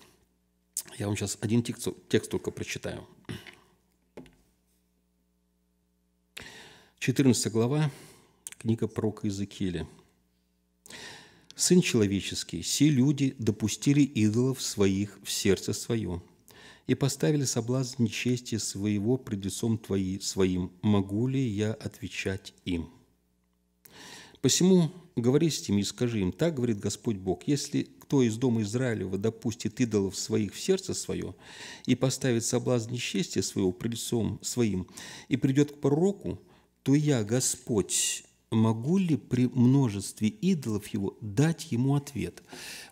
я вам сейчас один текст, текст только прочитаю – 14 глава, книга Прок Иезекииля. «Сын человеческий, все люди допустили идолов своих в сердце свое, и поставили соблазн нечестия своего пред лицом твои, своим, могу ли я отвечать им?» Посему говори с ними и скажи им, так говорит Господь Бог, если кто из дома Израилева допустит идолов своих в сердце свое и поставит соблазн несчастья своего пред лицом своим и придет к пророку, то я, Господь, могу ли при множестве идолов его дать ему ответ?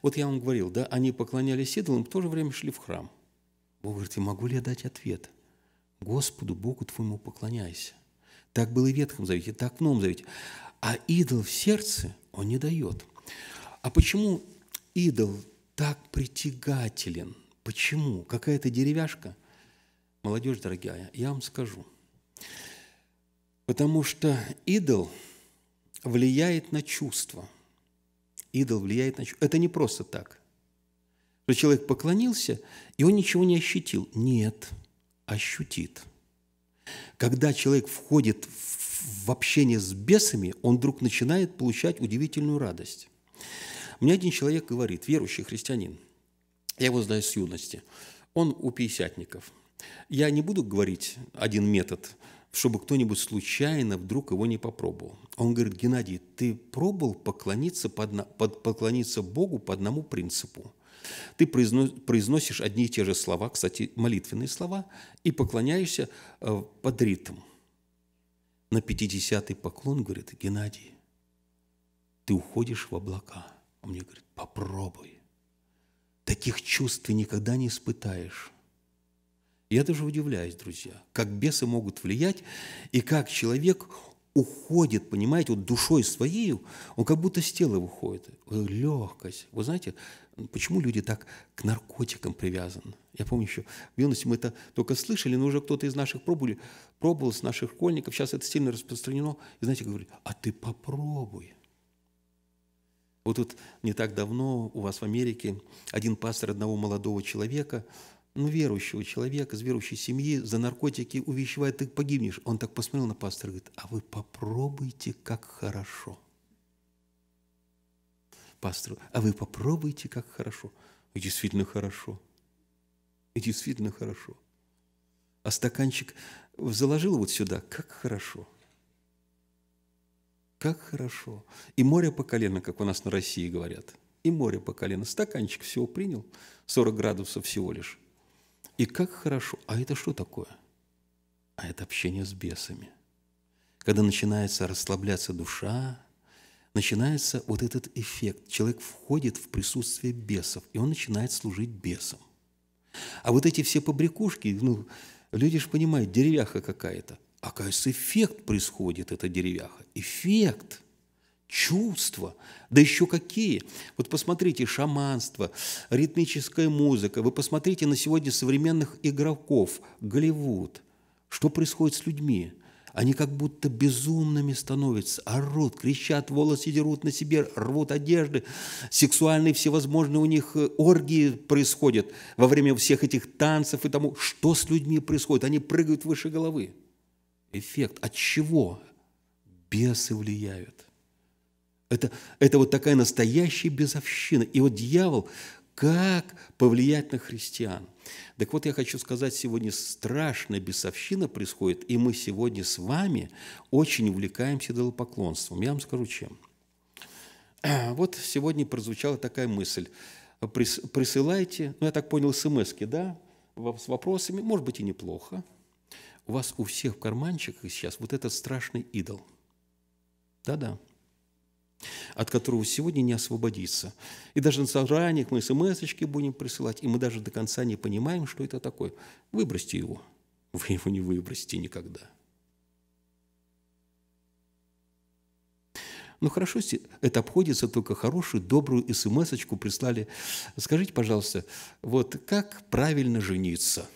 Вот я вам говорил, да, они поклонялись идолам, в то же время шли в храм. Бог говорит, и могу ли я дать ответ? Господу, Богу твоему поклоняйся. Так было и в Ветхом Завете, так в Новом Завете. А идол в сердце он не дает. А почему идол так притягателен? Почему? Какая-то деревяшка? Молодежь дорогая, я вам скажу – Потому что идол влияет на чувства. Идол влияет на чувства. Это не просто так. Что человек поклонился, и он ничего не ощутил. Нет, ощутит. Когда человек входит в общение с бесами, он вдруг начинает получать удивительную радость. Мне один человек говорит, верующий христианин, я его знаю с юности, он у пятидесятников. Я не буду говорить один метод – чтобы кто-нибудь случайно вдруг его не попробовал. Он говорит, Геннадий, ты пробовал поклониться, под, под, поклониться Богу по одному принципу. Ты произносишь одни и те же слова, кстати, молитвенные слова, и поклоняешься э, под ритм. На 50-й поклон, говорит, Геннадий, ты уходишь в облака. Он мне говорит, попробуй. Таких чувств ты никогда не испытаешь. Я даже удивляюсь, друзья, как бесы могут влиять и как человек уходит, понимаете, вот душой своей, он как будто с тела выходит. Легкость. Вы знаете, почему люди так к наркотикам привязаны? Я помню еще, в юности мы это только слышали, но уже кто-то из наших пробовали, пробовал, с наших школьников, сейчас это сильно распространено. И знаете, говорили, а ты попробуй. Вот тут не так давно у вас в Америке один пастор одного молодого человека – ну, верующего человека, из верующей семьи за наркотики увещевает, ты погибнешь. Он так посмотрел на пастора и говорит, а вы попробуйте, как хорошо. Пастор, а вы попробуйте, как хорошо. И действительно хорошо. И действительно хорошо. А стаканчик заложил вот сюда, как хорошо. Как хорошо. И море по колено, как у нас на России говорят – и море по колено. Стаканчик всего принял, 40 градусов всего лишь. И как хорошо. А это что такое? А это общение с бесами. Когда начинается расслабляться душа, начинается вот этот эффект. Человек входит в присутствие бесов, и он начинает служить бесам. А вот эти все побрякушки, ну, люди же понимают, деревяха какая-то. А как эффект происходит, эта деревяха. Эффект – чувства, да еще какие. Вот посмотрите, шаманство, ритмическая музыка, вы посмотрите на сегодня современных игроков, Голливуд, что происходит с людьми. Они как будто безумными становятся, орут, кричат, волосы дерут на себе, рвут одежды, сексуальные всевозможные у них э, оргии происходят во время всех этих танцев и тому. Что с людьми происходит? Они прыгают выше головы. Эффект. От чего? Бесы влияют. Это, это вот такая настоящая безовщина. И вот дьявол, как повлиять на христиан? Так вот, я хочу сказать, сегодня страшная бесовщина происходит, и мы сегодня с вами очень увлекаемся идолопоклонством. Я вам скажу, чем. Вот сегодня прозвучала такая мысль. Присылайте, ну, я так понял, смс да, с вопросами, может быть, и неплохо. У вас у всех в карманчиках сейчас вот этот страшный идол. Да-да от которого сегодня не освободиться. И даже на собраниях мы смс будем присылать, и мы даже до конца не понимаем, что это такое. Выбросьте его. Вы его не выбросите никогда. Ну хорошо, если это обходится только хорошую, добрую смс прислали. Скажите, пожалуйста, вот как правильно жениться?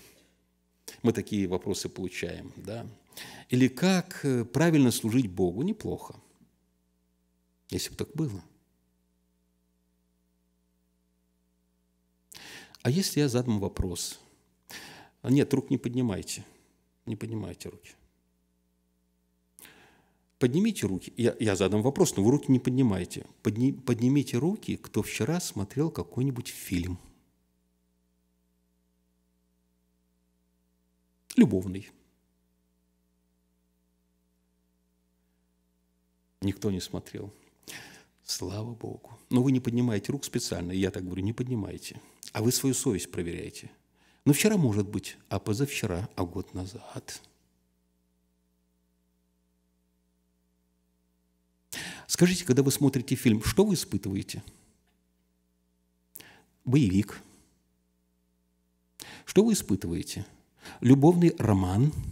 Мы такие вопросы получаем, да? Или как э, правильно служить Богу? Неплохо. Если бы так было. А если я задам вопрос? А нет, рук не поднимайте. Не поднимайте руки. Поднимите руки. Я, я задам вопрос, но вы руки не поднимаете. Подни, поднимите руки, кто вчера смотрел какой-нибудь фильм. Любовный. Никто не смотрел. Слава Богу. Но ну, вы не поднимаете рук специально, я так говорю, не поднимайте. А вы свою совесть проверяете. Но ну, вчера, может быть, а позавчера, а год назад. Скажите, когда вы смотрите фильм, что вы испытываете? Боевик. Что вы испытываете? Любовный роман –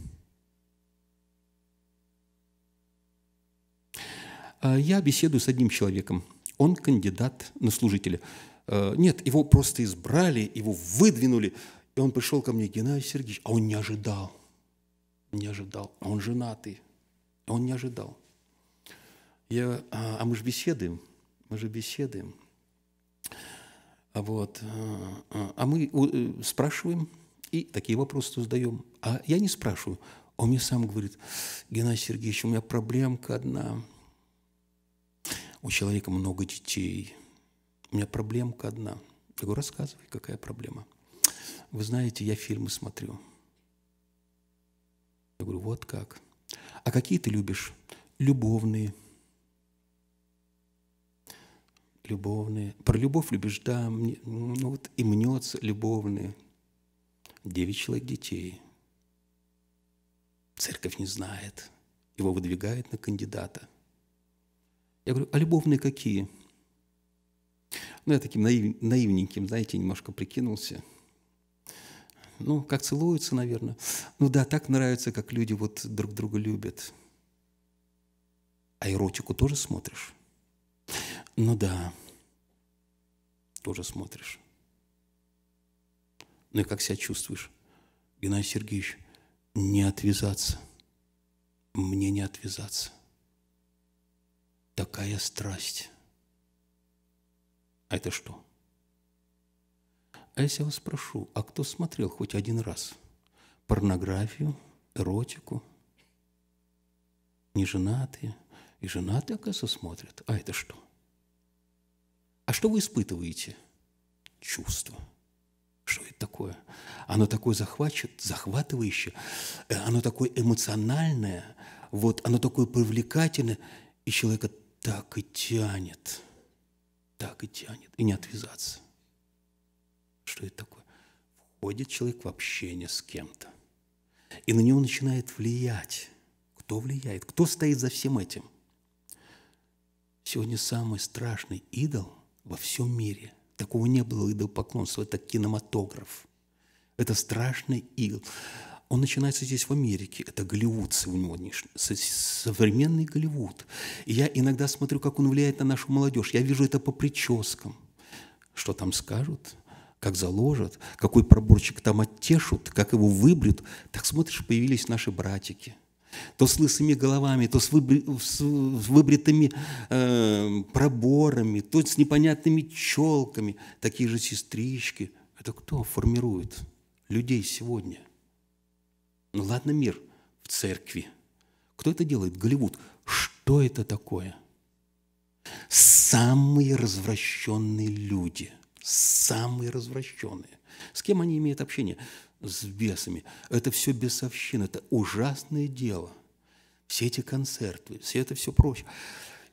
А, я беседую с одним человеком. Он кандидат на служителя. А, нет, его просто избрали, его выдвинули. И он пришел ко мне, Геннадий Сергеевич, а он не ожидал. Не ожидал. А он женатый. Он не ожидал. Я, а, а мы же беседуем. Мы же беседуем. вот. А мы э, спрашиваем и такие вопросы задаем. А я не спрашиваю. Он мне сам говорит, Геннадий Сергеевич, у меня проблемка одна у человека много детей. У меня проблемка одна. Я говорю, рассказывай, какая проблема. Вы знаете, я фильмы смотрю. Я говорю, вот как. А какие ты любишь? Любовные. Любовные. Про любовь любишь, да, мне, ну вот и мнется любовные. Девять человек детей. Церковь не знает. Его выдвигают на кандидата. Я говорю, а любовные какие? Ну, я таким наив, наивненьким, знаете, немножко прикинулся. Ну, как целуются, наверное. Ну да, так нравится, как люди вот друг друга любят. А эротику тоже смотришь? Ну да, тоже смотришь. Ну и как себя чувствуешь? Геннадий Сергеевич, не отвязаться. Мне не отвязаться такая страсть. А это что? А если я вас спрошу, а кто смотрел хоть один раз порнографию, эротику, неженатые? И женатые, оказывается, смотрят. А это что? А что вы испытываете? Чувство. Что это такое? Оно такое захватчет, захватывающее, э, оно такое эмоциональное, вот, оно такое привлекательное, и человека так и тянет, так и тянет, и не отвязаться. Что это такое? Входит человек в общение с кем-то, и на него начинает влиять. Кто влияет? Кто стоит за всем этим? Сегодня самый страшный идол во всем мире. Такого не было идол идолопоклонства, это кинематограф. Это страшный идол. Он начинается здесь, в Америке. Это Голливуд сегодняшний, современный Голливуд. И я иногда смотрю, как он влияет на нашу молодежь. Я вижу это по прическам. Что там скажут, как заложат, какой проборчик там оттешут, как его выбрют. Так смотришь, появились наши братики – то с лысыми головами, то с, выбри, с выбритыми э, проборами, то с непонятными челками, такие же сестрички. Это кто формирует людей сегодня? Ну ладно, мир в церкви. Кто это делает? Голливуд. Что это такое? Самые развращенные люди. Самые развращенные. С кем они имеют общение? С бесами. Это все бесовщина. Это ужасное дело. Все эти концерты, все это все прочее.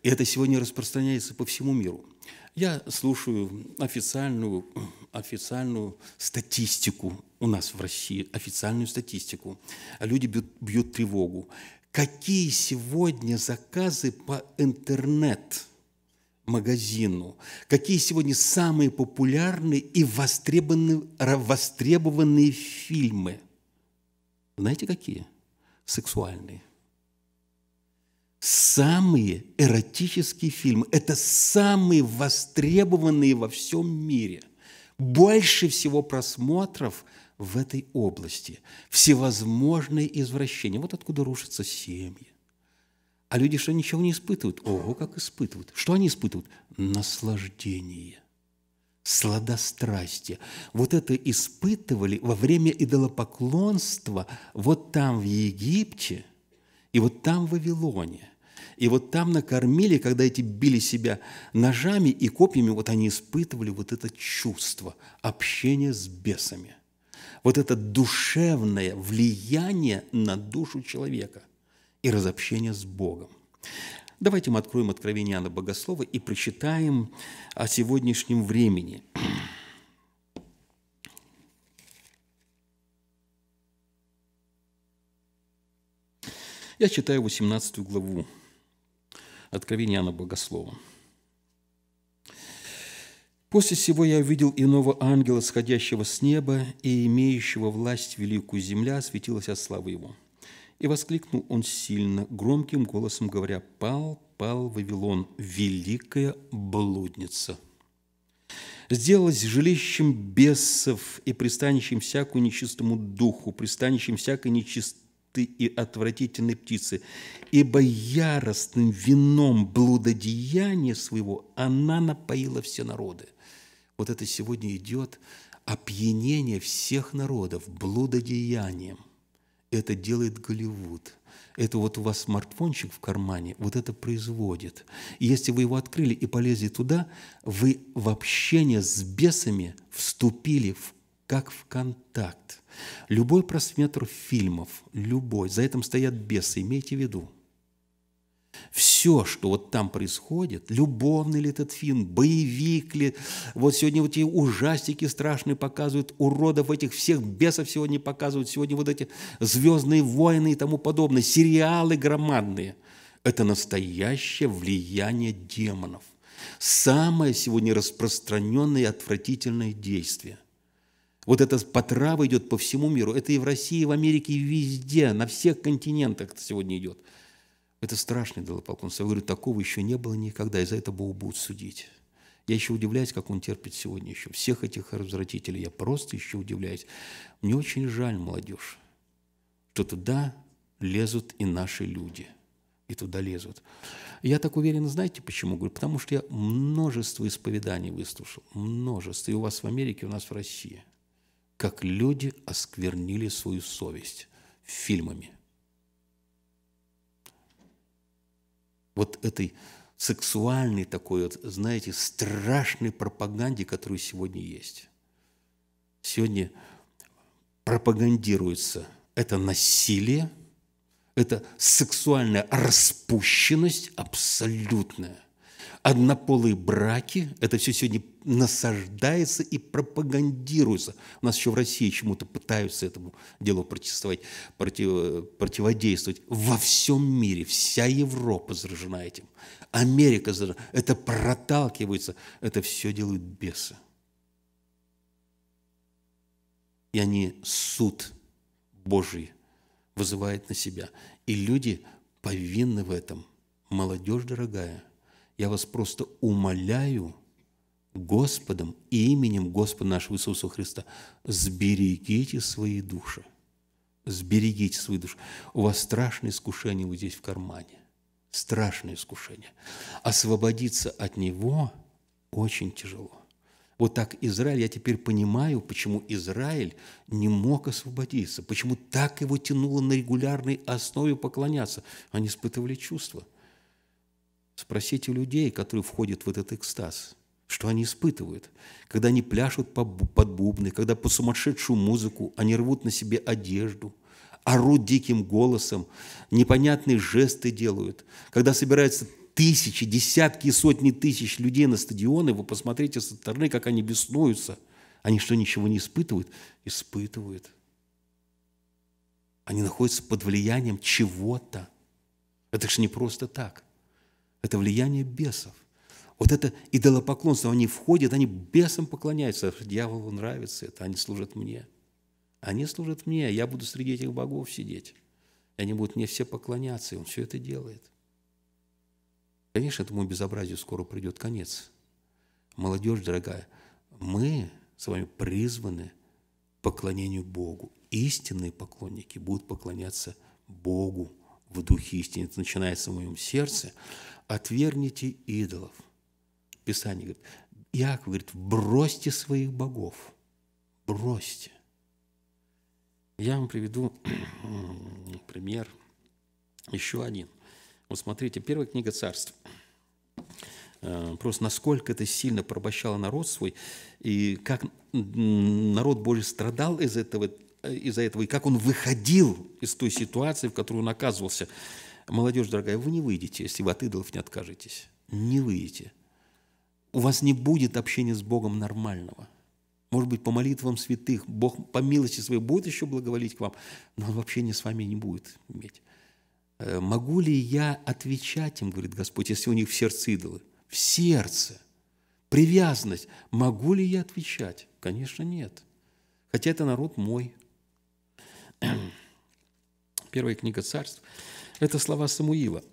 И это сегодня распространяется по всему миру. Я слушаю официальную, официальную статистику у нас в России официальную статистику. Люди бьют, бьют тревогу. Какие сегодня заказы по интернет магазину? Какие сегодня самые популярные и востребованные, востребованные фильмы? Знаете какие? Сексуальные. Самые эротические фильмы – это самые востребованные во всем мире. Больше всего просмотров – в этой области, всевозможные извращения. Вот откуда рушатся семьи. А люди что, ничего не испытывают? Ого, как испытывают. Что они испытывают? Наслаждение, сладострастие. Вот это испытывали во время идолопоклонства вот там, в Египте, и вот там, в Вавилоне. И вот там накормили, когда эти били себя ножами и копьями, вот они испытывали вот это чувство общения с бесами вот это душевное влияние на душу человека и разобщение с Богом. Давайте мы откроем Откровение Иоанна Богослова и прочитаем о сегодняшнем времени. Я читаю 18 главу Откровения Иоанна Богослова. После сего я увидел иного ангела, сходящего с неба и имеющего власть великую земля, светилась от славы его. И воскликнул он сильно, громким голосом говоря, «Пал, пал Вавилон, великая блудница!» Сделалась жилищем бесов и пристанищем всякую нечистому духу, пристанищем всякой нечистой и отвратительной птицы, ибо яростным вином блудодеяния своего она напоила все народы вот это сегодня идет опьянение всех народов блудодеянием. Это делает Голливуд. Это вот у вас смартфончик в кармане, вот это производит. И если вы его открыли и полезли туда, вы в общение с бесами вступили в как в контакт. Любой просмотр фильмов, любой, за этим стоят бесы, имейте в виду – все, что вот там происходит, любовный ли этот фильм, боевик ли, вот сегодня вот эти ужастики страшные показывают, уродов этих всех, бесов сегодня показывают, сегодня вот эти «Звездные войны» и тому подобное, сериалы громадные. Это настоящее влияние демонов. Самое сегодня распространенное и отвратительное действие – вот эта потрава идет по всему миру. Это и в России, и в Америке, и везде, на всех континентах это сегодня идет. Это страшный долополконство. Я говорю, такого еще не было никогда, и за это Бога будут судить. Я еще удивляюсь, как он терпит сегодня еще. Всех этих развратителей. Я просто еще удивляюсь. Мне очень жаль, молодежь, что туда лезут и наши люди. И туда лезут. Я так уверен, знаете почему? Говорю, потому что я множество исповеданий выслушал. Множество. И у вас в Америке, и у нас в России. Как люди осквернили свою совесть фильмами – вот этой сексуальной такой, вот, знаете, страшной пропаганде, которую сегодня есть. Сегодня пропагандируется это насилие, это сексуальная распущенность абсолютная. Однополые браки, это все сегодня насаждается и пропагандируется. У нас еще в России чему-то пытаются этому делу протестовать, против, противодействовать. Во всем мире, вся Европа заражена этим. Америка заражена. Это проталкивается. Это все делают бесы. И они суд Божий вызывают на себя. И люди повинны в этом. Молодежь дорогая – я вас просто умоляю Господом и именем Господа нашего Иисуса Христа, сберегите свои души. Сберегите свои души. У вас страшное искушение вот здесь в кармане. Страшное искушение. Освободиться от него очень тяжело. Вот так Израиль, я теперь понимаю, почему Израиль не мог освободиться, почему так его тянуло на регулярной основе поклоняться. Они а испытывали чувства – Спросите людей, которые входят в этот экстаз, что они испытывают, когда они пляшут под бубны, когда по сумасшедшую музыку они рвут на себе одежду, орут диким голосом, непонятные жесты делают, когда собираются тысячи, десятки и сотни тысяч людей на стадионы, вы посмотрите со стороны, как они беснуются. Они что, ничего не испытывают? Испытывают. Они находятся под влиянием чего-то. Это же не просто так. Это влияние бесов. Вот это идолопоклонство, они входят, они бесам поклоняются. Дьяволу нравится это, они служат мне. Они служат мне, я буду среди этих богов сидеть. И они будут мне все поклоняться, и он все это делает. Конечно, этому безобразию скоро придет конец. Молодежь, дорогая, мы с вами призваны поклонению Богу. Истинные поклонники будут поклоняться Богу в духе истины. Это начинается в моем сердце отверните идолов. Писание говорит, Иаков говорит, бросьте своих богов, бросьте. Я вам приведу пример еще один. Вот смотрите, первая книга царств. Э, просто насколько это сильно порабощало народ свой, и как народ Божий страдал из за этого, э, из-за этого, и как он выходил из той ситуации, в которую он оказывался молодежь дорогая, вы не выйдете, если вы от идолов не откажетесь. Не выйдете. У вас не будет общения с Богом нормального. Может быть, по молитвам святых Бог по милости своей будет еще благоволить к вам, но он вообще не с вами не будет иметь. Э, «Могу ли я отвечать им, — говорит Господь, — если у них в сердце идолы?» В сердце. Привязанность. Могу ли я отвечать? Конечно, нет. Хотя это народ мой. Первая книга царств. Это слова Самуила.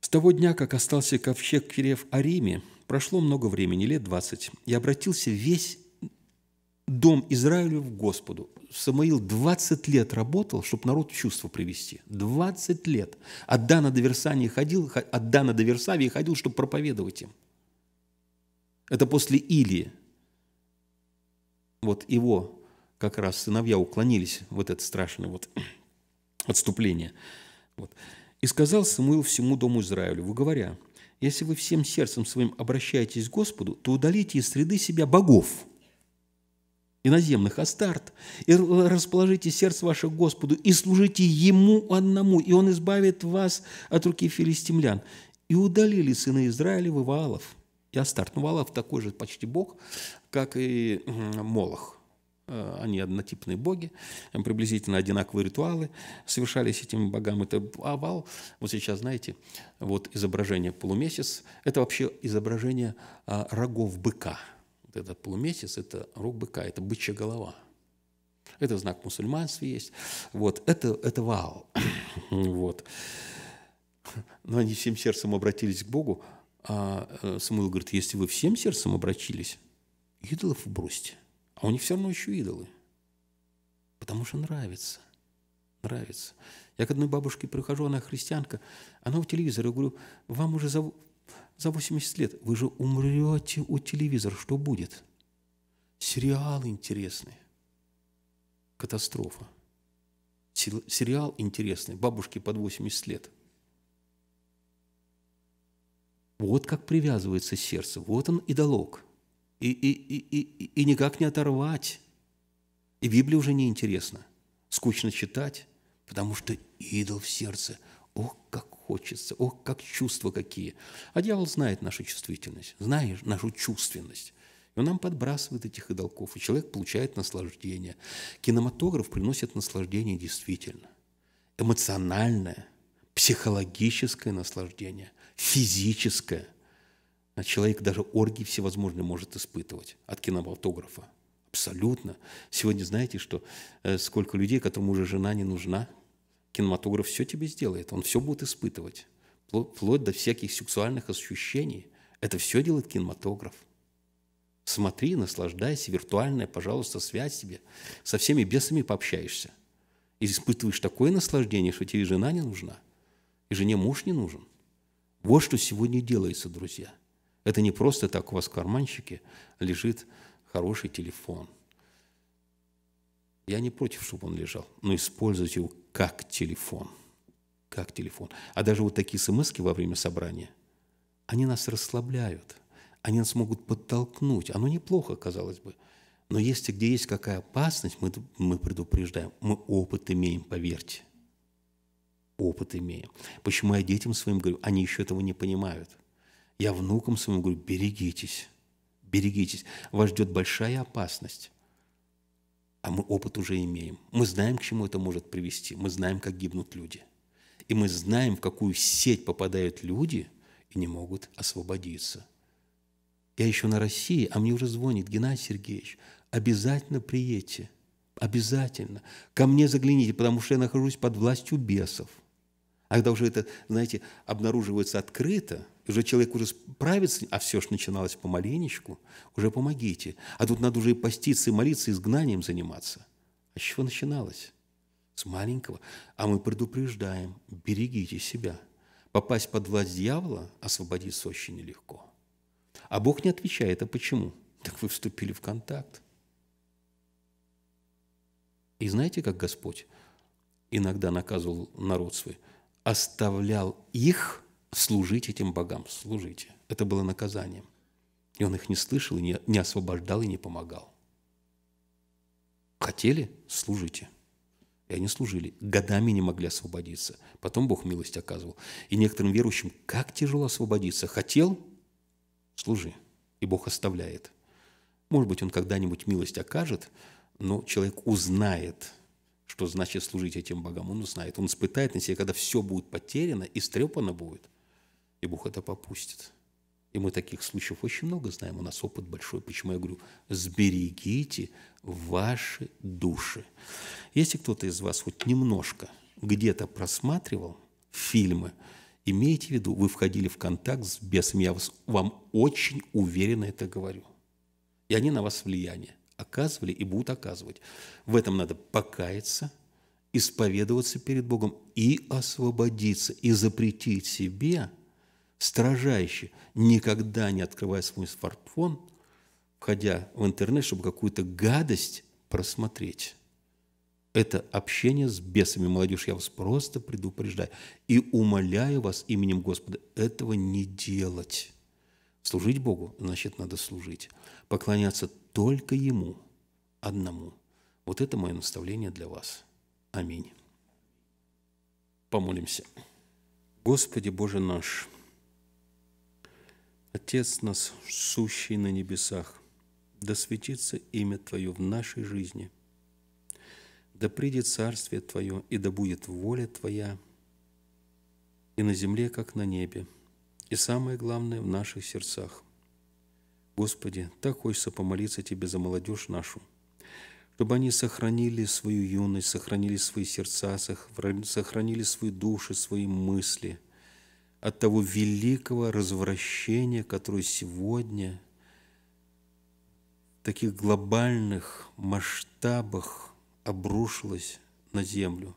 С того дня, как остался ковчег Кирев Ариме, прошло много времени, лет двадцать, и обратился весь дом Израилю в Господу. Самуил 20 лет работал, чтобы народ в чувство привести. 20 лет. От Дана до Версании ходил, от Дана до Версавии ходил, чтобы проповедовать им. Это после Илии вот его как раз сыновья уклонились в вот это страшное вот отступление. Вот. «И сказал Самуил всему дому Израилеву, говоря, если вы всем сердцем своим обращаетесь к Господу, то удалите из среды себя богов, иноземных Астарт, и расположите сердце ваше к Господу, и служите Ему одному, и Он избавит вас от руки филистимлян. И удалили сына Израилева Ваалов». И Астарт, ну, Ваалов такой же почти бог, как и Молох. Э, они однотипные боги, приблизительно одинаковые ритуалы совершались этим богам. Это овал. Вот сейчас, знаете, вот изображение полумесяц. Это вообще изображение а, рогов быка. Вот этот полумесяц – это рог быка, это бычья голова. Это знак мусульманства есть. Вот, это, это вал. вот. Но они всем сердцем обратились к Богу, а э, Самуил говорит, если вы всем сердцем обратились, идолов бросьте. А у них все равно еще идолы. Потому что нравится. Нравится. Я к одной бабушке прихожу, она христианка, она у телевизора. Я говорю, вам уже за, за 80 лет, вы же умрете у телевизора, что будет? Сериалы интересные. Катастрофа. Сериал интересный, бабушке под 80 лет. Вот как привязывается сердце, вот он идолок и, и, и, и, и никак не оторвать. И Библия уже неинтересна. Скучно читать, потому что идол в сердце. Ох, как хочется, ох, как чувства какие. А дьявол знает нашу чувствительность, знает нашу чувственность. И он нам подбрасывает этих идолков, и человек получает наслаждение. Кинематограф приносит наслаждение действительно. Эмоциональное, психологическое наслаждение, физическое. А человек даже оргии всевозможные может испытывать от кинематографа. Абсолютно. Сегодня знаете, что э, сколько людей, которым уже жена не нужна, кинематограф все тебе сделает, он все будет испытывать, вплоть до всяких сексуальных ощущений. Это все делает кинематограф. Смотри, наслаждайся, виртуальная, пожалуйста, связь тебе. Со всеми бесами пообщаешься. И испытываешь такое наслаждение, что тебе жена не нужна, и жене муж не нужен. Вот что сегодня делается, друзья – это не просто так у вас в карманчике лежит хороший телефон. Я не против, чтобы он лежал, но используйте его как телефон. Как телефон. А даже вот такие смс во время собрания, они нас расслабляют. Они нас могут подтолкнуть. Оно неплохо, казалось бы. Но если где есть какая опасность, мы, мы предупреждаем. Мы опыт имеем, поверьте. Опыт имеем. Почему я детям своим говорю, они еще этого не понимают – я внукам своим говорю, берегитесь, берегитесь. Вас ждет большая опасность. А мы опыт уже имеем. Мы знаем, к чему это может привести. Мы знаем, как гибнут люди. И мы знаем, в какую сеть попадают люди и не могут освободиться. Я еще на России, а мне уже звонит Геннадий Сергеевич. Обязательно приедьте. Обязательно. Ко мне загляните, потому что я нахожусь под властью бесов. А когда уже это, знаете, обнаруживается открыто – уже человек уже справится, а все ж начиналось помаленечку, уже помогите. А тут надо уже и поститься, и молиться, и изгнанием заниматься. А с чего начиналось? С маленького. А мы предупреждаем, берегите себя. Попасть под власть дьявола освободиться очень нелегко. А Бог не отвечает, а почему? Так вы вступили в контакт. И знаете, как Господь иногда наказывал народ свой? Оставлял их – служить этим богам, служите. Это было наказанием. И он их не слышал, и не, не освобождал, и не помогал. Хотели – служите. И они служили. Годами не могли освободиться. Потом Бог милость оказывал. И некоторым верующим как тяжело освободиться. Хотел – служи. И Бог оставляет. Может быть, Он когда-нибудь милость окажет, но человек узнает, что значит служить этим богам. Он узнает, он испытает на себе, когда все будет потеряно, истрепано будет и Бог это попустит. И мы таких случаев очень много знаем, у нас опыт большой. Почему я говорю, сберегите ваши души. Если кто-то из вас хоть немножко где-то просматривал фильмы, имейте в виду, вы входили в контакт с бесами, я вас, вам очень уверенно это говорю. И они на вас влияние оказывали и будут оказывать. В этом надо покаяться, исповедоваться перед Богом и освободиться, и запретить себе – строжайше, никогда не открывая свой смартфон, входя в интернет, чтобы какую-то гадость просмотреть. Это общение с бесами. Молодежь, я вас просто предупреждаю. И умоляю вас именем Господа этого не делать. Служить Богу, значит, надо служить. Поклоняться только Ему, одному. Вот это мое наставление для вас. Аминь. Помолимся. Господи Боже наш – Отец нас, сущий на небесах, да светится имя Твое в нашей жизни, да придет Царствие Твое, и да будет воля Твоя и на земле, как на небе, и самое главное в наших сердцах. Господи, так хочется помолиться Тебе за молодежь нашу, чтобы они сохранили свою юность, сохранили свои сердца, сохранили свои души, свои мысли – от того великого развращения, которое сегодня в таких глобальных масштабах обрушилось на землю.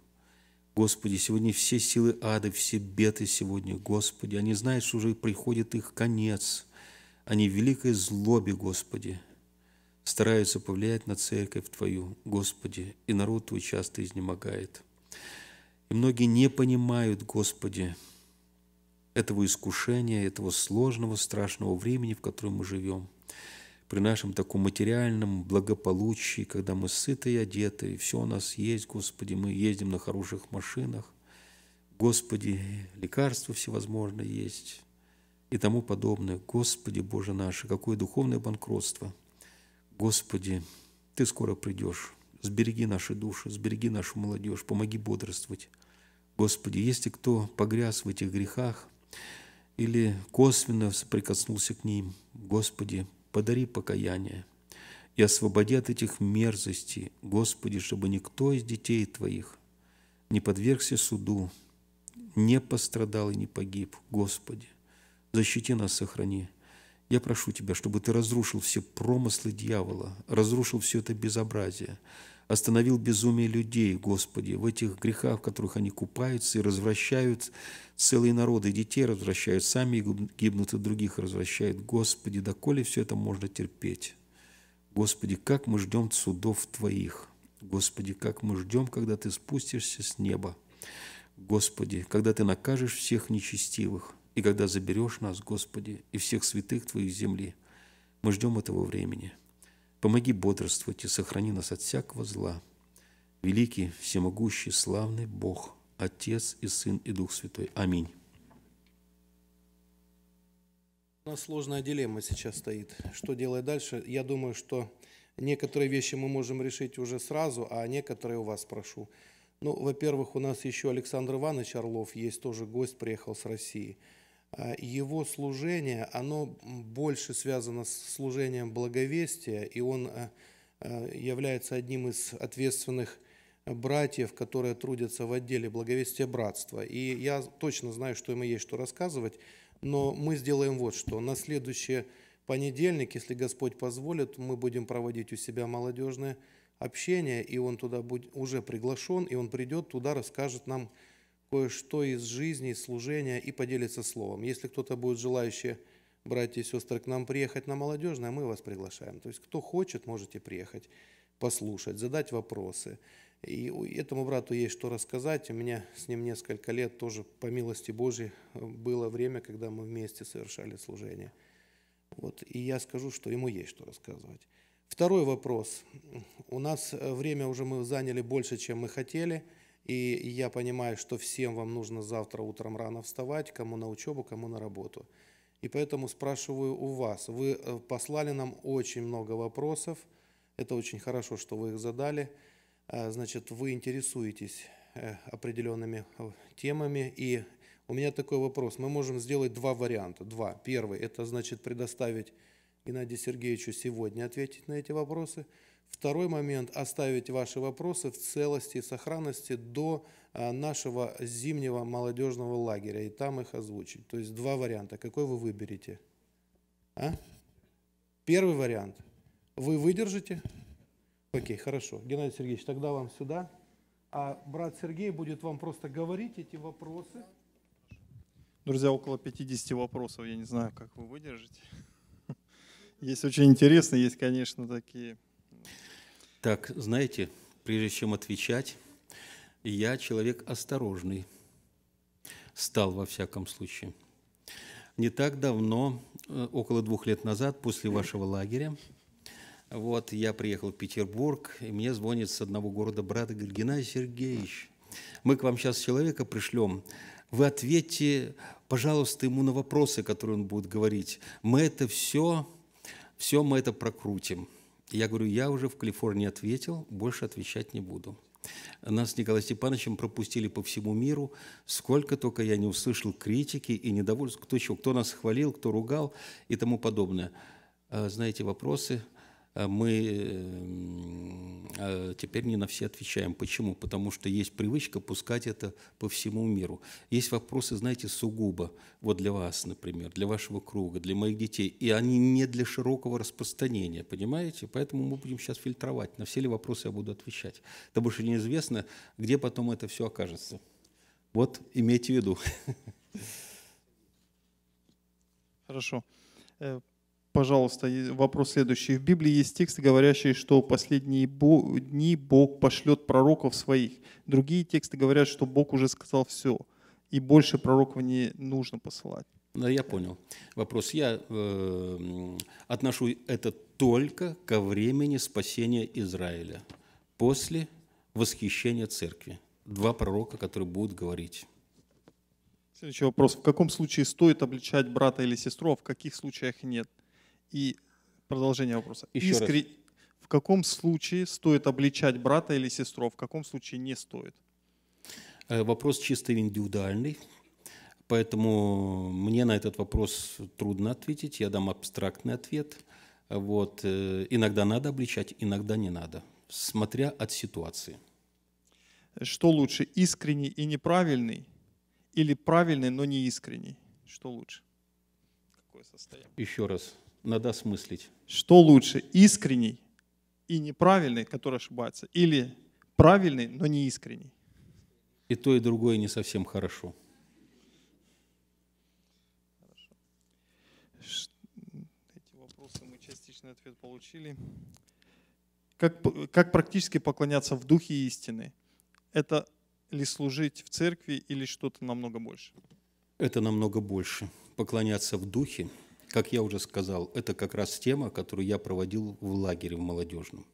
Господи, сегодня все силы ада, все беды сегодня, Господи, они знают, что уже приходит их конец. Они в великой злобе, Господи, стараются повлиять на церковь Твою, Господи, и народ Твой часто изнемогает. И многие не понимают, Господи, этого искушения, этого сложного, страшного времени, в котором мы живем, при нашем таком материальном благополучии, когда мы сыты и одеты, и все у нас есть, Господи, мы ездим на хороших машинах, Господи, лекарства всевозможные есть и тому подобное. Господи, Боже наш, какое духовное банкротство. Господи, Ты скоро придешь. Сбереги наши души, сбереги нашу молодежь, помоги бодрствовать. Господи, если кто погряз в этих грехах – или косвенно соприкоснулся к ним. Господи, подари покаяние и освободи от этих мерзостей, Господи, чтобы никто из детей Твоих не подвергся суду, не пострадал и не погиб, Господи. Защити нас, сохрани. Я прошу Тебя, чтобы Ты разрушил все промыслы дьявола, разрушил все это безобразие, остановил безумие людей, Господи, в этих грехах, в которых они купаются и развращают целые народы, детей развращают, сами гибнут от других развращают. Господи, доколе все это можно терпеть? Господи, как мы ждем судов Твоих? Господи, как мы ждем, когда Ты спустишься с неба? Господи, когда Ты накажешь всех нечестивых, и когда заберешь нас, Господи, и всех святых Твоих земли. Мы ждем этого времени. Помоги бодрствовать и сохрани нас от всякого зла. Великий, всемогущий, славный Бог, Отец и Сын и Дух Святой. Аминь. У нас сложная дилемма сейчас стоит. Что делать дальше? Я думаю, что некоторые вещи мы можем решить уже сразу, а некоторые у вас прошу. Ну, во-первых, у нас еще Александр Иванович Орлов есть, тоже гость, приехал с России – а, его служение, оно больше связано с служением благовестия, и он а, а, является одним из ответственных братьев, которые трудятся в отделе благовестия братства. И я точно знаю, что ему есть что рассказывать, но мы сделаем вот что. На следующий понедельник, если Господь позволит, мы будем проводить у себя молодежное общение, и он туда будет уже приглашен, и он придет туда, расскажет нам, кое-что из жизни, из служения и поделиться словом. Если кто-то будет желающий, братья и сестры, к нам приехать на молодежное, мы вас приглашаем. То есть, кто хочет, можете приехать, послушать, задать вопросы. И этому брату есть что рассказать. У меня с ним несколько лет тоже, по милости Божьей, было время, когда мы вместе совершали служение. Вот, и я скажу, что ему есть что рассказывать. Второй вопрос. У нас время уже мы заняли больше, чем мы хотели – и я понимаю, что всем вам нужно завтра утром рано вставать, кому на учебу, кому на работу. И поэтому спрашиваю у вас. Вы э, послали нам очень много вопросов. Это очень хорошо, что вы их задали. А, значит, вы интересуетесь э, определенными э, темами. И у меня такой вопрос. Мы можем сделать два варианта. Два. Первый – это значит предоставить Геннадию Сергеевичу сегодня ответить на эти вопросы – Второй момент – оставить ваши вопросы в целости и сохранности до а, нашего зимнего молодежного лагеря и там их озвучить. То есть два варианта. Какой вы выберете? А? Первый вариант. Вы выдержите? Окей, хорошо. Геннадий Сергеевич, тогда вам сюда. А брат Сергей будет вам просто говорить эти вопросы. Друзья, около 50 вопросов. Я не знаю, как вы выдержите. Есть очень интересные, есть, конечно, такие так, знаете, прежде чем отвечать, я человек осторожный, стал во всяком случае. Не так давно, э, около двух лет назад, после вашего лагеря, вот, я приехал в Петербург, и мне звонит с одного города брат и говорит, Геннадий Сергеевич, мы к вам сейчас человека пришлем, вы ответьте, пожалуйста, ему на вопросы, которые он будет говорить. Мы это все, все мы это прокрутим. Я говорю, я уже в Калифорнии ответил, больше отвечать не буду. Нас с Николаем Степановичем пропустили по всему миру. Сколько только я не услышал критики и недовольств, кто чего, кто нас хвалил, кто ругал и тому подобное. А знаете, вопросы – Э, мы э, э, теперь не на все отвечаем. Почему? Потому что есть привычка пускать это по всему миру. Есть вопросы, знаете, сугубо, вот для вас, например, для вашего круга, для моих детей, и они не для широкого распространения, понимаете? Поэтому мы будем сейчас фильтровать, на все ли вопросы я буду отвечать. Потому больше неизвестно, где потом это все окажется. Вот имейте в виду. Хорошо. Пожалуйста, вопрос следующий. В Библии есть тексты, говорящие, что в последние дни Бог пошлет пророков своих. Другие тексты говорят, что Бог уже сказал все, и больше пророков не нужно посылать. Да, я понял вопрос. Я э, отношу это только ко времени спасения Израиля после восхищения церкви. Два пророка, которые будут говорить. Следующий вопрос. В каком случае стоит обличать брата или сестру, а в каких случаях нет? И продолжение вопроса. Еще Искре... раз. В каком случае стоит обличать брата или сестру, а в каком случае не стоит? Э, вопрос чисто индивидуальный, поэтому мне на этот вопрос трудно ответить. Я дам абстрактный ответ. Вот. Э, иногда надо обличать, иногда не надо, смотря от ситуации. Что лучше, искренний и неправильный или правильный, но не искренний? Что лучше? Какое состояние? Еще раз. Надо осмыслить. Что лучше, искренний и неправильный, который ошибается, или правильный, но не искренний? И то, и другое не совсем хорошо. хорошо. Эти вопросы мы частичный ответ получили. Как, как практически поклоняться в духе истины? Это ли служить в церкви или что-то намного больше? Это намного больше. Поклоняться в духе как я уже сказал, это как раз тема, которую я проводил в лагере в молодежном.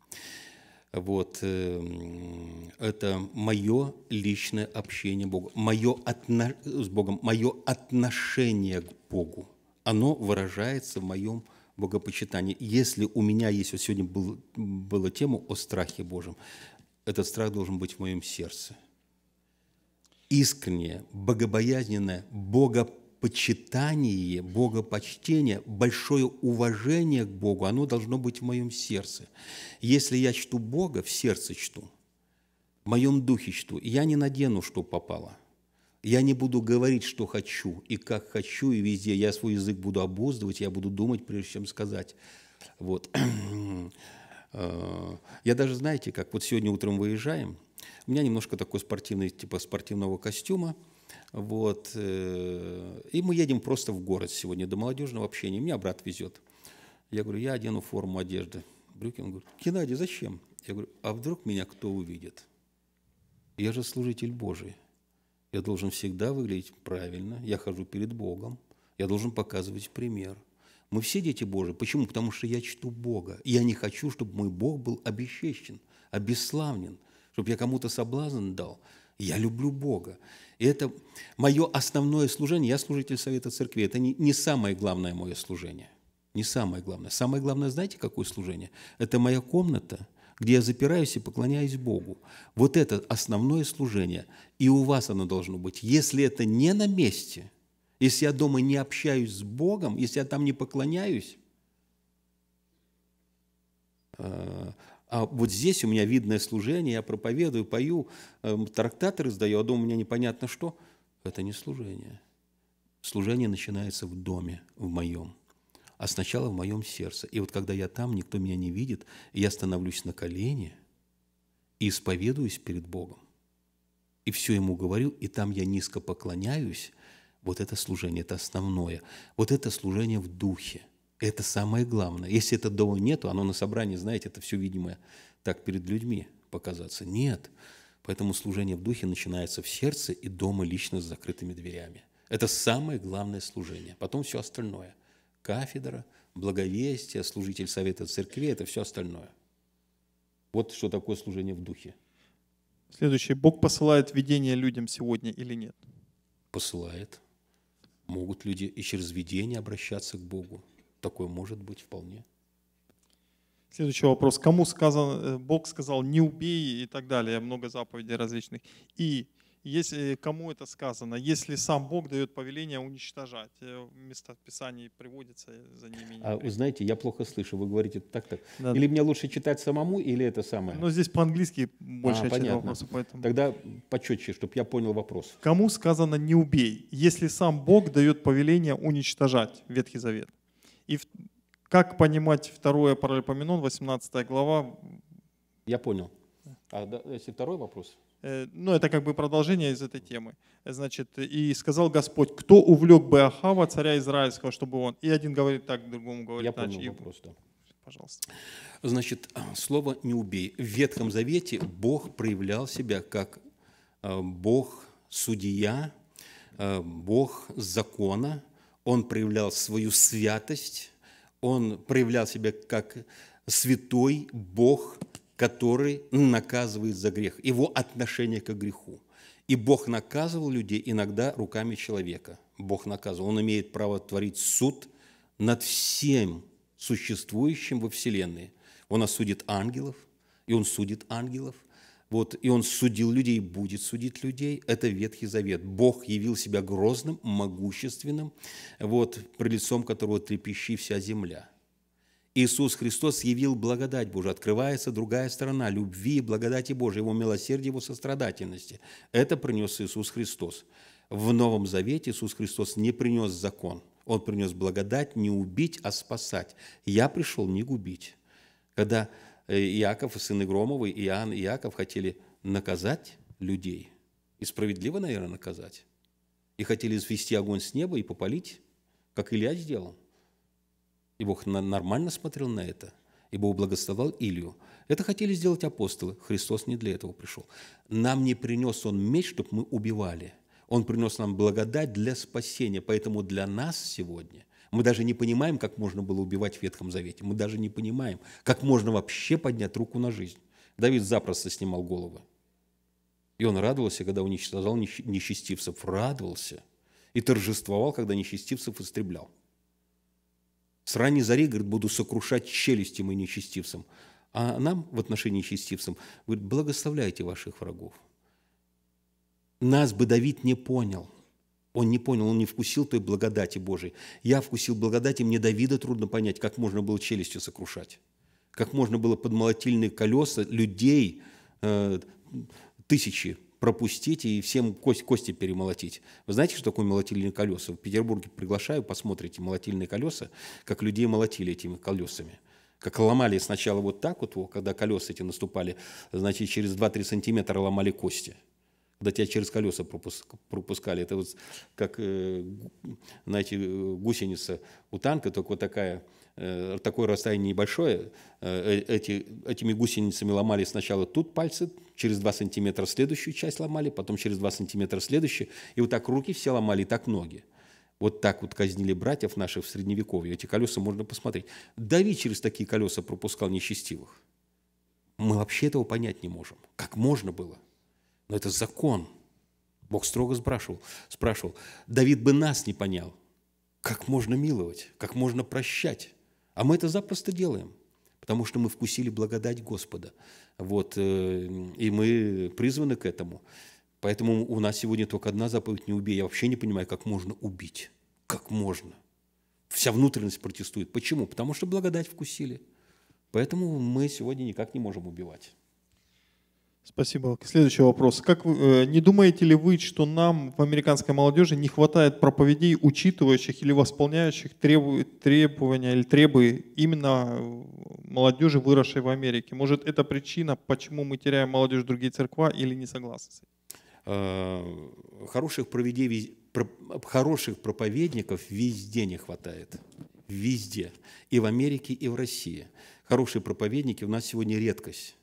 Вот, эм, это мое личное общение Богу, мое отно... с Богом, мое отношение к Богу. Оно выражается в моем богопочитании. Если у меня есть, вот сегодня был, была тема о страхе Божьем, этот страх должен быть в моем сердце. Искреннее, богобоязненное, богопочитание почитание, богопочтение, большое уважение к Богу, оно должно быть в моем сердце. Если я чту Бога, в сердце чту, в моем духе чту, я не надену, что попало. Я не буду говорить, что хочу, и как хочу, и везде. Я свой язык буду обуздывать, я буду думать, прежде чем сказать. Вот. Э, я даже, знаете, как вот сегодня утром выезжаем, у меня немножко такой спортивный, типа спортивного костюма – вот. Э, и мы едем просто в город сегодня до молодежного общения. Меня брат везет. Я говорю, я одену форму одежды. Брюки. Он говорит, Геннадий, зачем? Я говорю, а вдруг меня кто увидит? Я же служитель Божий. Я должен всегда выглядеть правильно. Я хожу перед Богом. Я должен показывать пример. Мы все дети Божии. Почему? Потому что я чту Бога. я не хочу, чтобы мой Бог был обесчещен, обесславлен, чтобы я кому-то соблазн дал – я люблю Бога. И это мое основное служение. Я служитель Совета Церкви. Это не, не самое главное мое служение. Не самое главное. Самое главное, знаете, какое служение? Это моя комната, где я запираюсь и поклоняюсь Богу. Вот это основное служение. И у вас оно должно быть. Если это не на месте, если я дома не общаюсь с Богом, если я там не поклоняюсь, э, а вот здесь у меня видное служение, я проповедую, пою, эм, трактаты раздаю, а дома у меня непонятно что. Это не служение. Служение начинается в доме, в моем, а сначала в моем сердце. И вот когда я там, никто меня не видит, я становлюсь на колени и исповедуюсь перед Богом. И все ему говорю, и там я низко поклоняюсь. Вот это служение, это основное. Вот это служение в духе – это самое главное. Если это дома нету, оно на собрании, знаете, это все, видимое так перед людьми показаться. Нет. Поэтому служение в духе начинается в сердце и дома лично с закрытыми дверями. Это самое главное служение. Потом все остальное. Кафедра, благовестие, служитель совета церкви – это все остальное. Вот что такое служение в духе. Следующее. Бог посылает видение людям сегодня или нет? Посылает. Могут люди и через видение обращаться к Богу. Такое может быть вполне. Следующий вопрос. Кому сказан, э, Бог сказал не убей и так далее, много заповедей различных. И если, э, кому это сказано? Если сам Бог дает повеление уничтожать, э, место в приводится за ними. А, вы знаете, я плохо слышу, вы говорите так-так. Да. Или мне лучше читать самому, или это самое? Но ну, здесь по-английски больше а, понятно. вопроса, поэтому... Тогда почетче, чтобы я понял вопрос. Кому сказано не убей, если сам Бог дает повеление уничтожать Ветхий Завет? И как понимать второе Паралипоменон, 18 глава? Я понял. А да, если второй вопрос? Э, ну, это как бы продолжение из этой темы. Значит, и сказал Господь, кто увлек бы Ахава, царя Израильского, чтобы он... И один говорит так, другому говорит Я иначе. понял вопрос, да. Пожалуйста. Значит, а, слово «не убей». В Ветхом Завете Бог проявлял себя как а, Бог судья, а, Бог закона, он проявлял свою святость, он проявлял себя как святой Бог, который наказывает за грех, его отношение к греху. И Бог наказывал людей иногда руками человека. Бог наказывал. Он имеет право творить суд над всем существующим во Вселенной. Он осудит ангелов, и он судит ангелов – вот, и он судил людей, будет судить людей. Это Ветхий Завет. Бог явил себя грозным, могущественным, вот, при лицом которого трепещи вся земля. Иисус Христос явил благодать Божию. Открывается другая сторона любви благодати Божией, Его милосердия, Его сострадательности. Это принес Иисус Христос. В Новом Завете Иисус Христос не принес закон. Он принес благодать не убить, а спасать. Я пришел не губить. Когда Э, Иаков, сын Игромовы, Иоанн и Иаков хотели наказать людей, и справедливо, наверное, наказать, и хотели извести огонь с неба и попалить, как Илья сделал. И Бог нормально смотрел на это, и Бог благословал Илью. Это хотели сделать апостолы. Христос не для этого пришел. Нам не принес Он меч, чтобы мы убивали. Он принес нам благодать для спасения. Поэтому для нас сегодня – мы даже не понимаем, как можно было убивать в Ветхом Завете. Мы даже не понимаем, как можно вообще поднять руку на жизнь. Давид запросто снимал головы. И он радовался, когда уничтожал нечестивцев. Радовался. И торжествовал, когда нечестивцев истреблял. С ранней зари, говорит, буду сокрушать челюсти и нечестивцам. А нам в отношении нечестивцам, говорит, благословляйте ваших врагов. Нас бы Давид не понял – он не понял, он не вкусил той благодати Божией. Я вкусил благодать, и мне Давида трудно понять, как можно было челюстью сокрушать, как можно было под молотильные колеса людей э, тысячи пропустить и всем кость, кости перемолотить. Вы знаете, что такое молотильные колеса? В Петербурге приглашаю, посмотрите молотильные колеса, как людей молотили этими колесами как ломали сначала вот так вот, когда колеса эти наступали, значит, через 2-3 сантиметра ломали кости – когда тебя через колеса пропускали. Это вот как, э, знаете, гусеница у танка, только вот такая, э, такое расстояние небольшое. Э, эти, этими гусеницами ломали сначала тут пальцы, через 2 сантиметра следующую часть ломали, потом через 2 сантиметра следующую. И вот так руки все ломали, и так ноги. Вот так вот казнили братьев наших в Средневековье. Эти колеса можно посмотреть. Дави через такие колеса пропускал нечестивых. Мы вообще этого понять не можем. Как можно было? Но это закон. Бог строго спрашивал, спрашивал. Давид бы нас не понял. Как можно миловать? Как можно прощать? А мы это запросто делаем, потому что мы вкусили благодать Господа. Вот, э, и мы призваны к этому. Поэтому у нас сегодня только одна заповедь «не убей». Я вообще не понимаю, как можно убить. Как можно? Вся внутренность протестует. Почему? Потому что благодать вкусили. Поэтому мы сегодня никак не можем убивать. Спасибо. Следующий вопрос. Как вы, э, не думаете ли вы, что нам в американской молодежи не хватает проповедей, учитывающих или восполняющих требу, требования или требы именно молодежи, выросшей в Америке? Может, это причина, почему мы теряем молодежь в другие церква или не согласны с этим? Э, хороших, проведей, хороших проповедников везде не хватает. Везде. И в Америке, и в России. Хорошие проповедники у нас сегодня редкость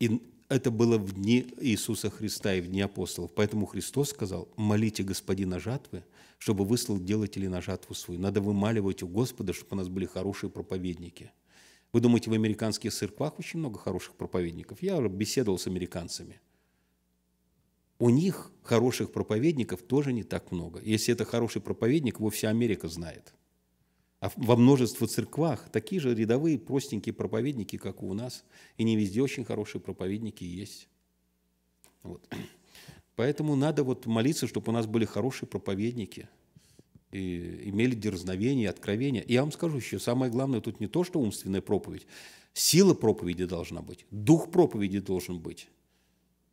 и это было в дни Иисуса Христа и в дни апостолов. Поэтому Христос сказал, молите Господина жатвы, чтобы выслал делателей на жатву свою. Надо вымаливать у Господа, чтобы у нас были хорошие проповедники. Вы думаете, в американских церквах очень много хороших проповедников? Я беседовал с американцами. У них хороших проповедников тоже не так много. Если это хороший проповедник, его вся Америка знает – а во множество церквах такие же рядовые простенькие проповедники, как у нас. И не везде очень хорошие проповедники есть. Вот. Поэтому надо вот молиться, чтобы у нас были хорошие проповедники и имели дерзновение, откровение. И я вам скажу еще, самое главное тут не то, что умственная проповедь. Сила проповеди должна быть, дух проповеди должен быть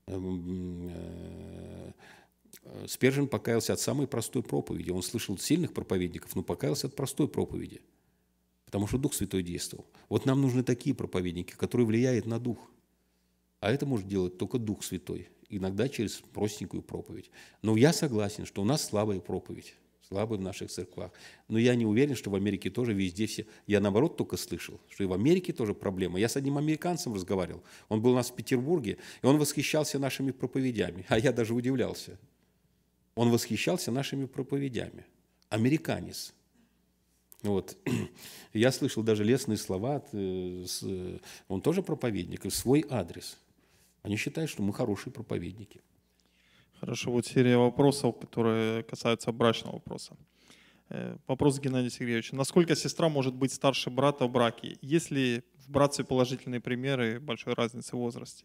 эм, э, Э, Спержин покаялся от самой простой проповеди. Он слышал сильных проповедников, но покаялся от простой проповеди, потому что Дух Святой действовал. Вот нам нужны такие проповедники, которые влияют на Дух. А это может делать только Дух Святой, иногда через простенькую проповедь. Но я согласен, что у нас слабая проповедь, слабая в наших церквах. Но я не уверен, что в Америке тоже везде все... Я наоборот только слышал, что и в Америке тоже проблема. Я с одним американцем разговаривал, он был у нас в Петербурге, и он восхищался нашими проповедями, а я даже удивлялся – он восхищался нашими проповедями. Американец. Вот. Я слышал даже лестные слова, э, э, он тоже проповедник, и свой адрес. Они считают, что мы хорошие проповедники. Хорошо, вот серия вопросов, которые касаются брачного вопроса. Э, вопрос Геннадия Сергеевича. Насколько сестра может быть старше брата в браке? Есть ли в братстве положительные примеры большой разницы в возрасте?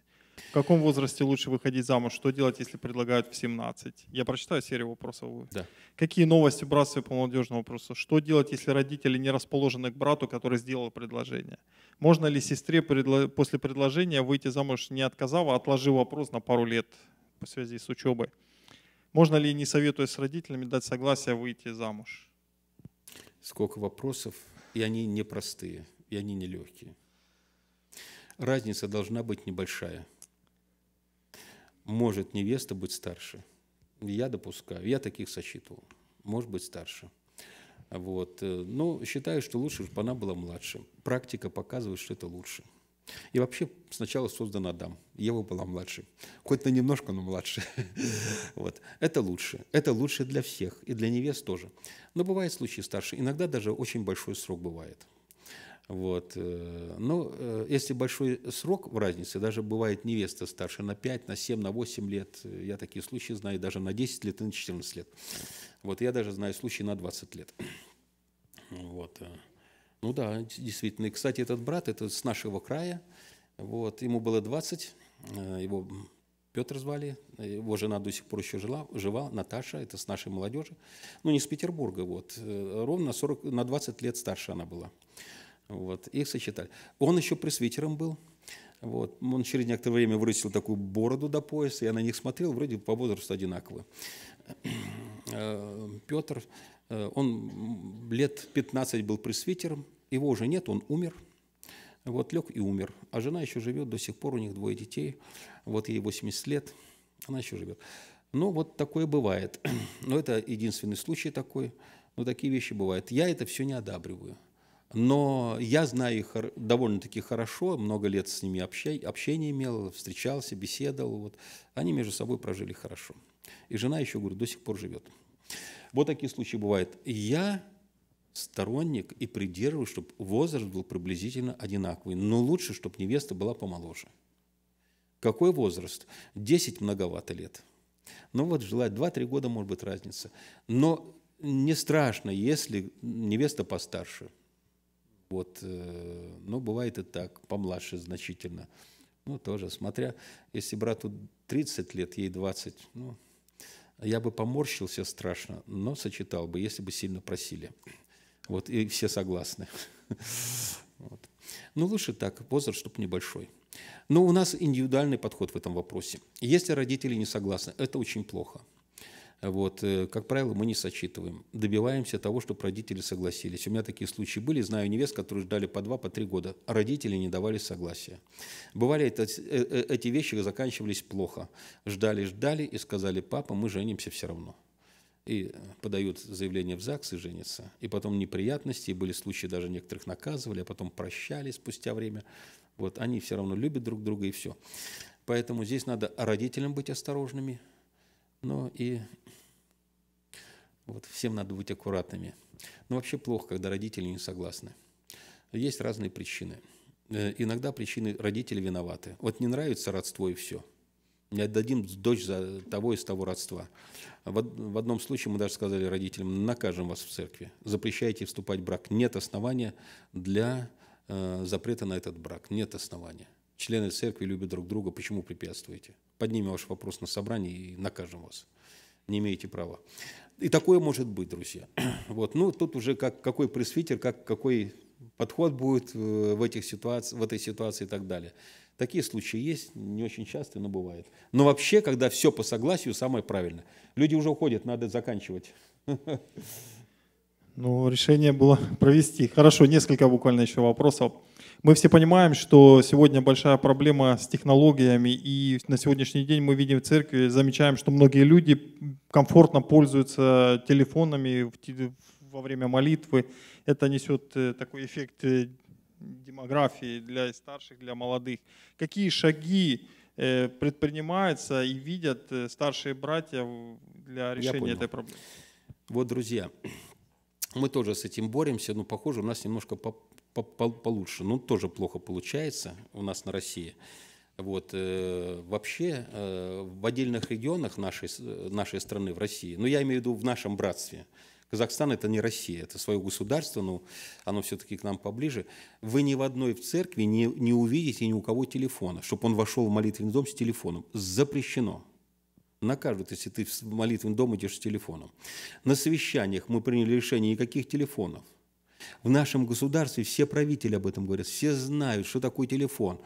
В каком возрасте лучше выходить замуж? Что делать, если предлагают в 17? Я прочитаю серию вопросов. Да. Какие новости братства по молодежному вопросу? Что делать, если родители не расположены к брату, который сделал предложение? Можно ли сестре предло... после предложения выйти замуж не отказав, а отложив вопрос на пару лет по связи с учебой? Можно ли, не советуясь с родителями, дать согласие выйти замуж? Сколько вопросов, и они непростые, и они нелегкие. Разница должна быть небольшая – может невеста быть старше. Я допускаю, я таких сосчитывал. Может быть старше. Вот. Э, но считаю, что лучше, чтобы она была младше. Практика показывает, что это лучше. И вообще сначала создан Адам. Ева была младше. Хоть на немножко, но младше. вот. Это лучше. Это лучше для всех. И для невест тоже. Но бывают случаи старше. Иногда даже очень большой срок бывает. Вот. Э, Но ну, э, если большой срок в разнице, даже бывает невеста старше на 5, на 7, на 8 лет, э, я такие случаи знаю, даже на 10 лет и на 14 лет. Вот я даже знаю случаи на 20 лет. Вот. Ну да, действительно. И, кстати, этот брат, это с нашего края, вот, ему было 20, его Петр звали, его жена до сих пор еще жила, жива, Наташа, это с нашей молодежи. Ну, не с Петербурга, вот. Ровно 40, на 20 лет старше она была. Вот, их сочетали. Он еще пресвитером был. Вот. Он через некоторое время вырастил такую бороду до пояса. Я на них смотрел, вроде по возрасту одинаково. Э, Петр, э, он лет 15 был пресвитером. Его уже нет, он умер. Вот лег и умер. А жена еще живет, до сих пор у них двое детей. Вот ей 80 лет, она еще живет. Ну, вот такое бывает. Но это единственный случай такой. Но такие вещи бывают. Я это все не одабриваю. Но я знаю их довольно-таки хорошо, много лет с ними общение имел, встречался, беседовал. Вот. Они между собой прожили хорошо. И жена еще, говорю, до сих пор живет. Вот такие случаи бывают. Я сторонник и придерживаюсь, чтобы возраст был приблизительно одинаковый. Но лучше, чтобы невеста была помоложе. Какой возраст? 10 многовато лет. Ну вот желать 2-3 года может быть разница. Но не страшно, если невеста постарше – вот, ну, бывает и так, помладше значительно. Ну, тоже, смотря, если брату 30 лет, ей 20, ну, я бы поморщился страшно, но сочетал бы, если бы сильно просили. Вот, и все согласны. Вот. Ну, лучше так, возраст, чтобы небольшой. Но у нас индивидуальный подход в этом вопросе. Если родители не согласны, это очень плохо. Вот, э, как правило, мы не сочитываем. Добиваемся того, чтобы родители согласились. У меня такие случаи были. Знаю невест, которые ждали по два, по три года. А родители не давали согласия. Бывали это, э, э, эти вещи заканчивались плохо. Ждали, ждали и сказали, папа, мы женимся все равно и подают заявление в ЗАГС и женятся. И потом неприятности, и были случаи, даже некоторых наказывали, а потом прощали спустя время. Вот они все равно любят друг друга и все. Поэтому здесь надо родителям быть осторожными, но ну и вот всем надо быть аккуратными. Но ну, вообще плохо, когда родители не согласны. Есть разные причины. Э, иногда причины родители виноваты. Вот не нравится родство и все. Не отдадим дочь за того из того родства. В одном случае мы даже сказали родителям, накажем вас в церкви, запрещайте вступать в брак. Нет основания для э, запрета на этот брак. Нет основания члены церкви любят друг друга, почему препятствуете? Поднимем ваш вопрос на собрании и накажем вас. Не имеете права. И такое может быть, друзья. Вот. Ну, тут уже как, какой пресвитер, как, какой подход будет э, в, этих ситуаци- в этой ситуации и так далее. Такие случаи есть, не очень часто, но бывает. Но вообще, когда все по согласию, самое правильное. Люди уже уходят, надо заканчивать. Ну, решение было провести. Хорошо, несколько буквально еще вопросов. Мы все понимаем, что сегодня большая проблема с технологиями, и на сегодняшний день мы видим в церкви, замечаем, что многие люди комфортно пользуются телефонами во время молитвы. Это несет э, такой эффект э, демографии для старших, для молодых. Какие шаги э, предпринимаются и видят старшие братья для решения этой проблемы? Вот, друзья, мы тоже с этим боремся, но, похоже, у нас немножко получше, но ну, тоже плохо получается у нас на России. Вот, э, вообще э, в отдельных регионах нашей, нашей страны, в России, ну я имею в виду в нашем братстве, Казахстан это не Россия, это свое государство, но оно все-таки к нам поближе. Вы ни в одной в церкви не, не увидите ни у кого телефона, чтобы он вошел в молитвенный дом с телефоном. Запрещено. Накажут, если ты в молитвенный дом идешь с телефоном. На совещаниях мы приняли решение никаких телефонов – в нашем государстве все правители об этом говорят, все знают, что такое телефон.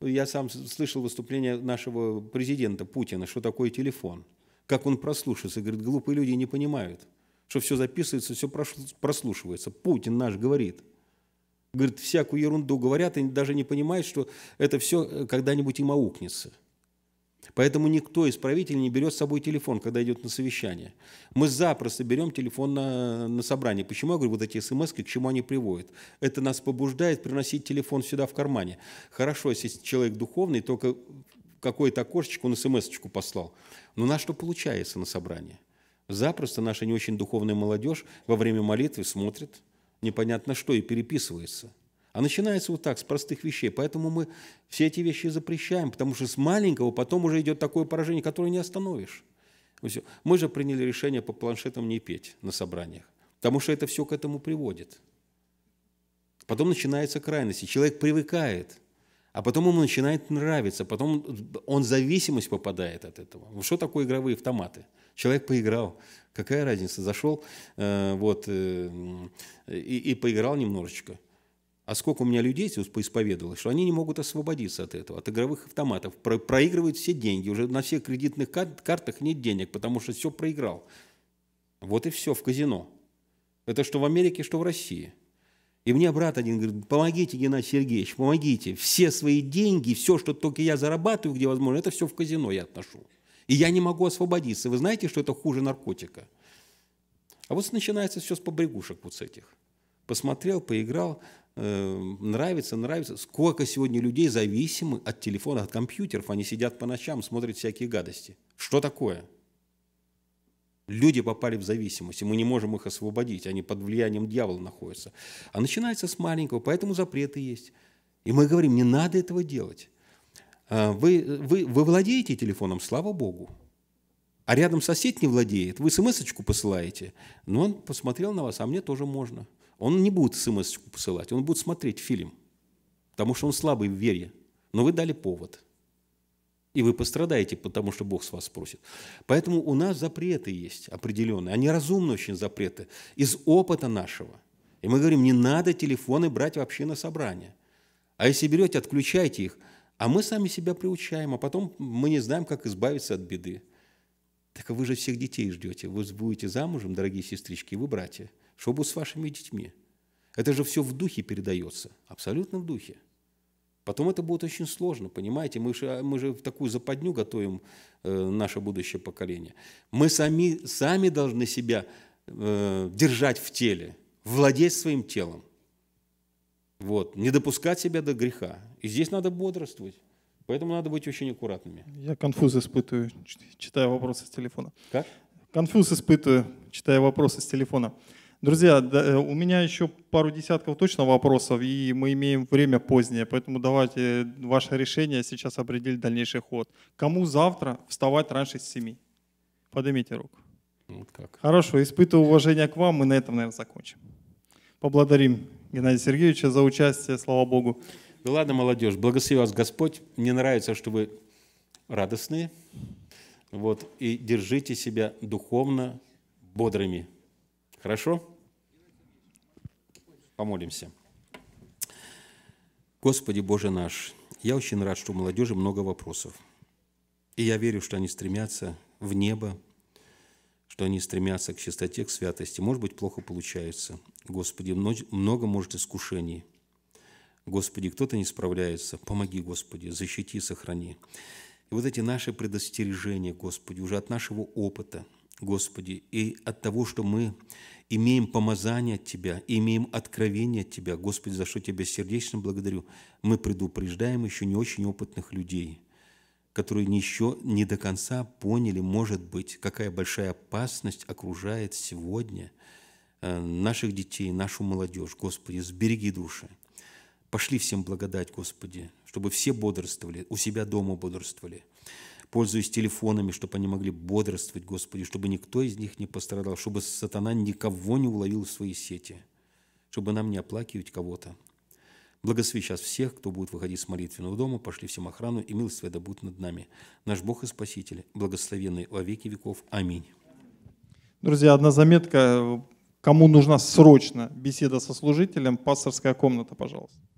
Я сам слышал выступление нашего президента Путина, что такое телефон. Как он прослушивается. Говорит, глупые люди не понимают, что все записывается, все прослушивается. Путин наш говорит – Говорит, всякую ерунду говорят и даже не понимают, что это все э, когда-нибудь им аукнется. Поэтому никто из правителей не берет с собой телефон, когда идет на совещание. Мы запросто берем телефон на, на собрание. Почему я говорю вот эти смс к чему они приводят? Это нас побуждает приносить телефон сюда в кармане. Хорошо, если человек духовный, только какое-то окошечко он смс послал. Но на что получается на собрание? Запросто наша не очень духовная молодежь во время молитвы смотрит непонятно что и переписывается – а начинается вот так, с простых вещей. Поэтому мы все эти вещи запрещаем, потому что с маленького потом уже идет такое поражение, которое не остановишь. Мы же приняли решение по планшетам не петь на собраниях, потому что это все к этому приводит. Потом начинается крайности. Человек привыкает, а потом ему начинает нравиться, потом он в зависимость попадает от этого. Что такое игровые автоматы? Человек поиграл. Какая разница? Зашел э, вот, э, и, и поиграл немножечко – а сколько у меня людей здесь поисповедовалось, что они не могут освободиться от этого, от игровых автоматов. Про проигрывают все деньги. Уже на всех кредитных кар картах нет денег, потому что все проиграл. Вот и все в казино. Это что в Америке, что в России. И мне брат один говорит, помогите, Геннадий Сергеевич, помогите. Все свои деньги, все, что только я зарабатываю, где возможно, это все в казино я отношу. И я не могу освободиться. Вы знаете, что это хуже наркотика? А вот начинается все с побрякушек вот с этих. Посмотрел, поиграл, Э, нравится, нравится. Сколько сегодня людей зависимы от телефонов, от компьютеров. Они сидят по ночам, смотрят всякие гадости. Что такое? Люди попали в зависимость, и мы не можем их освободить. Они под влиянием дьявола находятся. А начинается с маленького, поэтому запреты есть. И мы говорим, не надо этого делать. А, вы, вы, вы владеете телефоном, слава Богу. А рядом сосед не владеет. Вы смс-очку посылаете, но ну, он посмотрел на вас, а мне тоже можно. Он не будет смс посылать, он будет смотреть фильм, потому что он слабый в вере. Но вы дали повод. И вы пострадаете, потому что Бог с вас спросит. Поэтому у нас запреты есть определенные. Они разумные очень запреты из опыта нашего. И мы говорим, не надо телефоны брать вообще на собрание. А если берете, отключайте их. А мы сами себя приучаем, а потом мы не знаем, как избавиться от беды. Так вы же всех детей ждете. Вы будете замужем, дорогие сестрички, вы братья – что будет с вашими детьми? Это же все в духе передается, абсолютно в духе. Потом это будет очень сложно, понимаете? Мы же, мы же в такую западню готовим э, наше будущее поколение. Мы сами, сами должны себя э, держать в теле, владеть своим телом. Вот. Не допускать себя до греха. И здесь надо бодрствовать. Поэтому надо быть очень аккуратными. Я конфуз испытываю, читая вопросы с телефона. Как? Конфуз испытываю, читая вопросы с телефона. Друзья, да, э, у меня еще пару десятков точно вопросов, и мы имеем время позднее, поэтому давайте э, ваше решение сейчас определить дальнейший ход. Кому завтра вставать раньше с 7? Поднимите руку. Вот как. Хорошо, испытываю уважение к вам, мы на этом, наверное, закончим. Поблагодарим Геннадия Сергеевича за участие, слава Богу. Ну ладно, молодежь, благослови вас Господь. Мне нравится, что вы радостные. Вот, и держите себя духовно бодрыми. Хорошо? Помолимся. Господи Боже наш, я очень рад, что у молодежи много вопросов. И я верю, что они стремятся в небо, что они стремятся к чистоте, к святости. Может быть, плохо получается. Господи, много, может, искушений. Господи, кто-то не справляется. Помоги, Господи, защити, сохрани. И вот эти наши предостережения, Господи, уже от нашего опыта – Господи, и от того, что мы имеем помазание от Тебя, имеем откровение от Тебя, Господи, за что Тебя сердечно благодарю, мы предупреждаем еще не очень опытных людей, которые еще не до конца поняли, может быть, какая большая опасность окружает сегодня э, наших детей, нашу молодежь. Господи, сбереги души. Пошли всем благодать, Господи, чтобы все бодрствовали, у себя дома бодрствовали – пользуясь телефонами, чтобы они могли бодрствовать, Господи, чтобы никто из них не пострадал, чтобы сатана никого не уловил в свои сети, чтобы нам не оплакивать кого-то. Благослови сейчас всех, кто будет выходить с молитвенного дома, пошли всем охрану, и милость да будет над нами. Наш Бог и Спаситель, благословенный во веки веков. Аминь. Друзья, одна заметка. Кому нужна срочно беседа со служителем, пасторская комната, пожалуйста.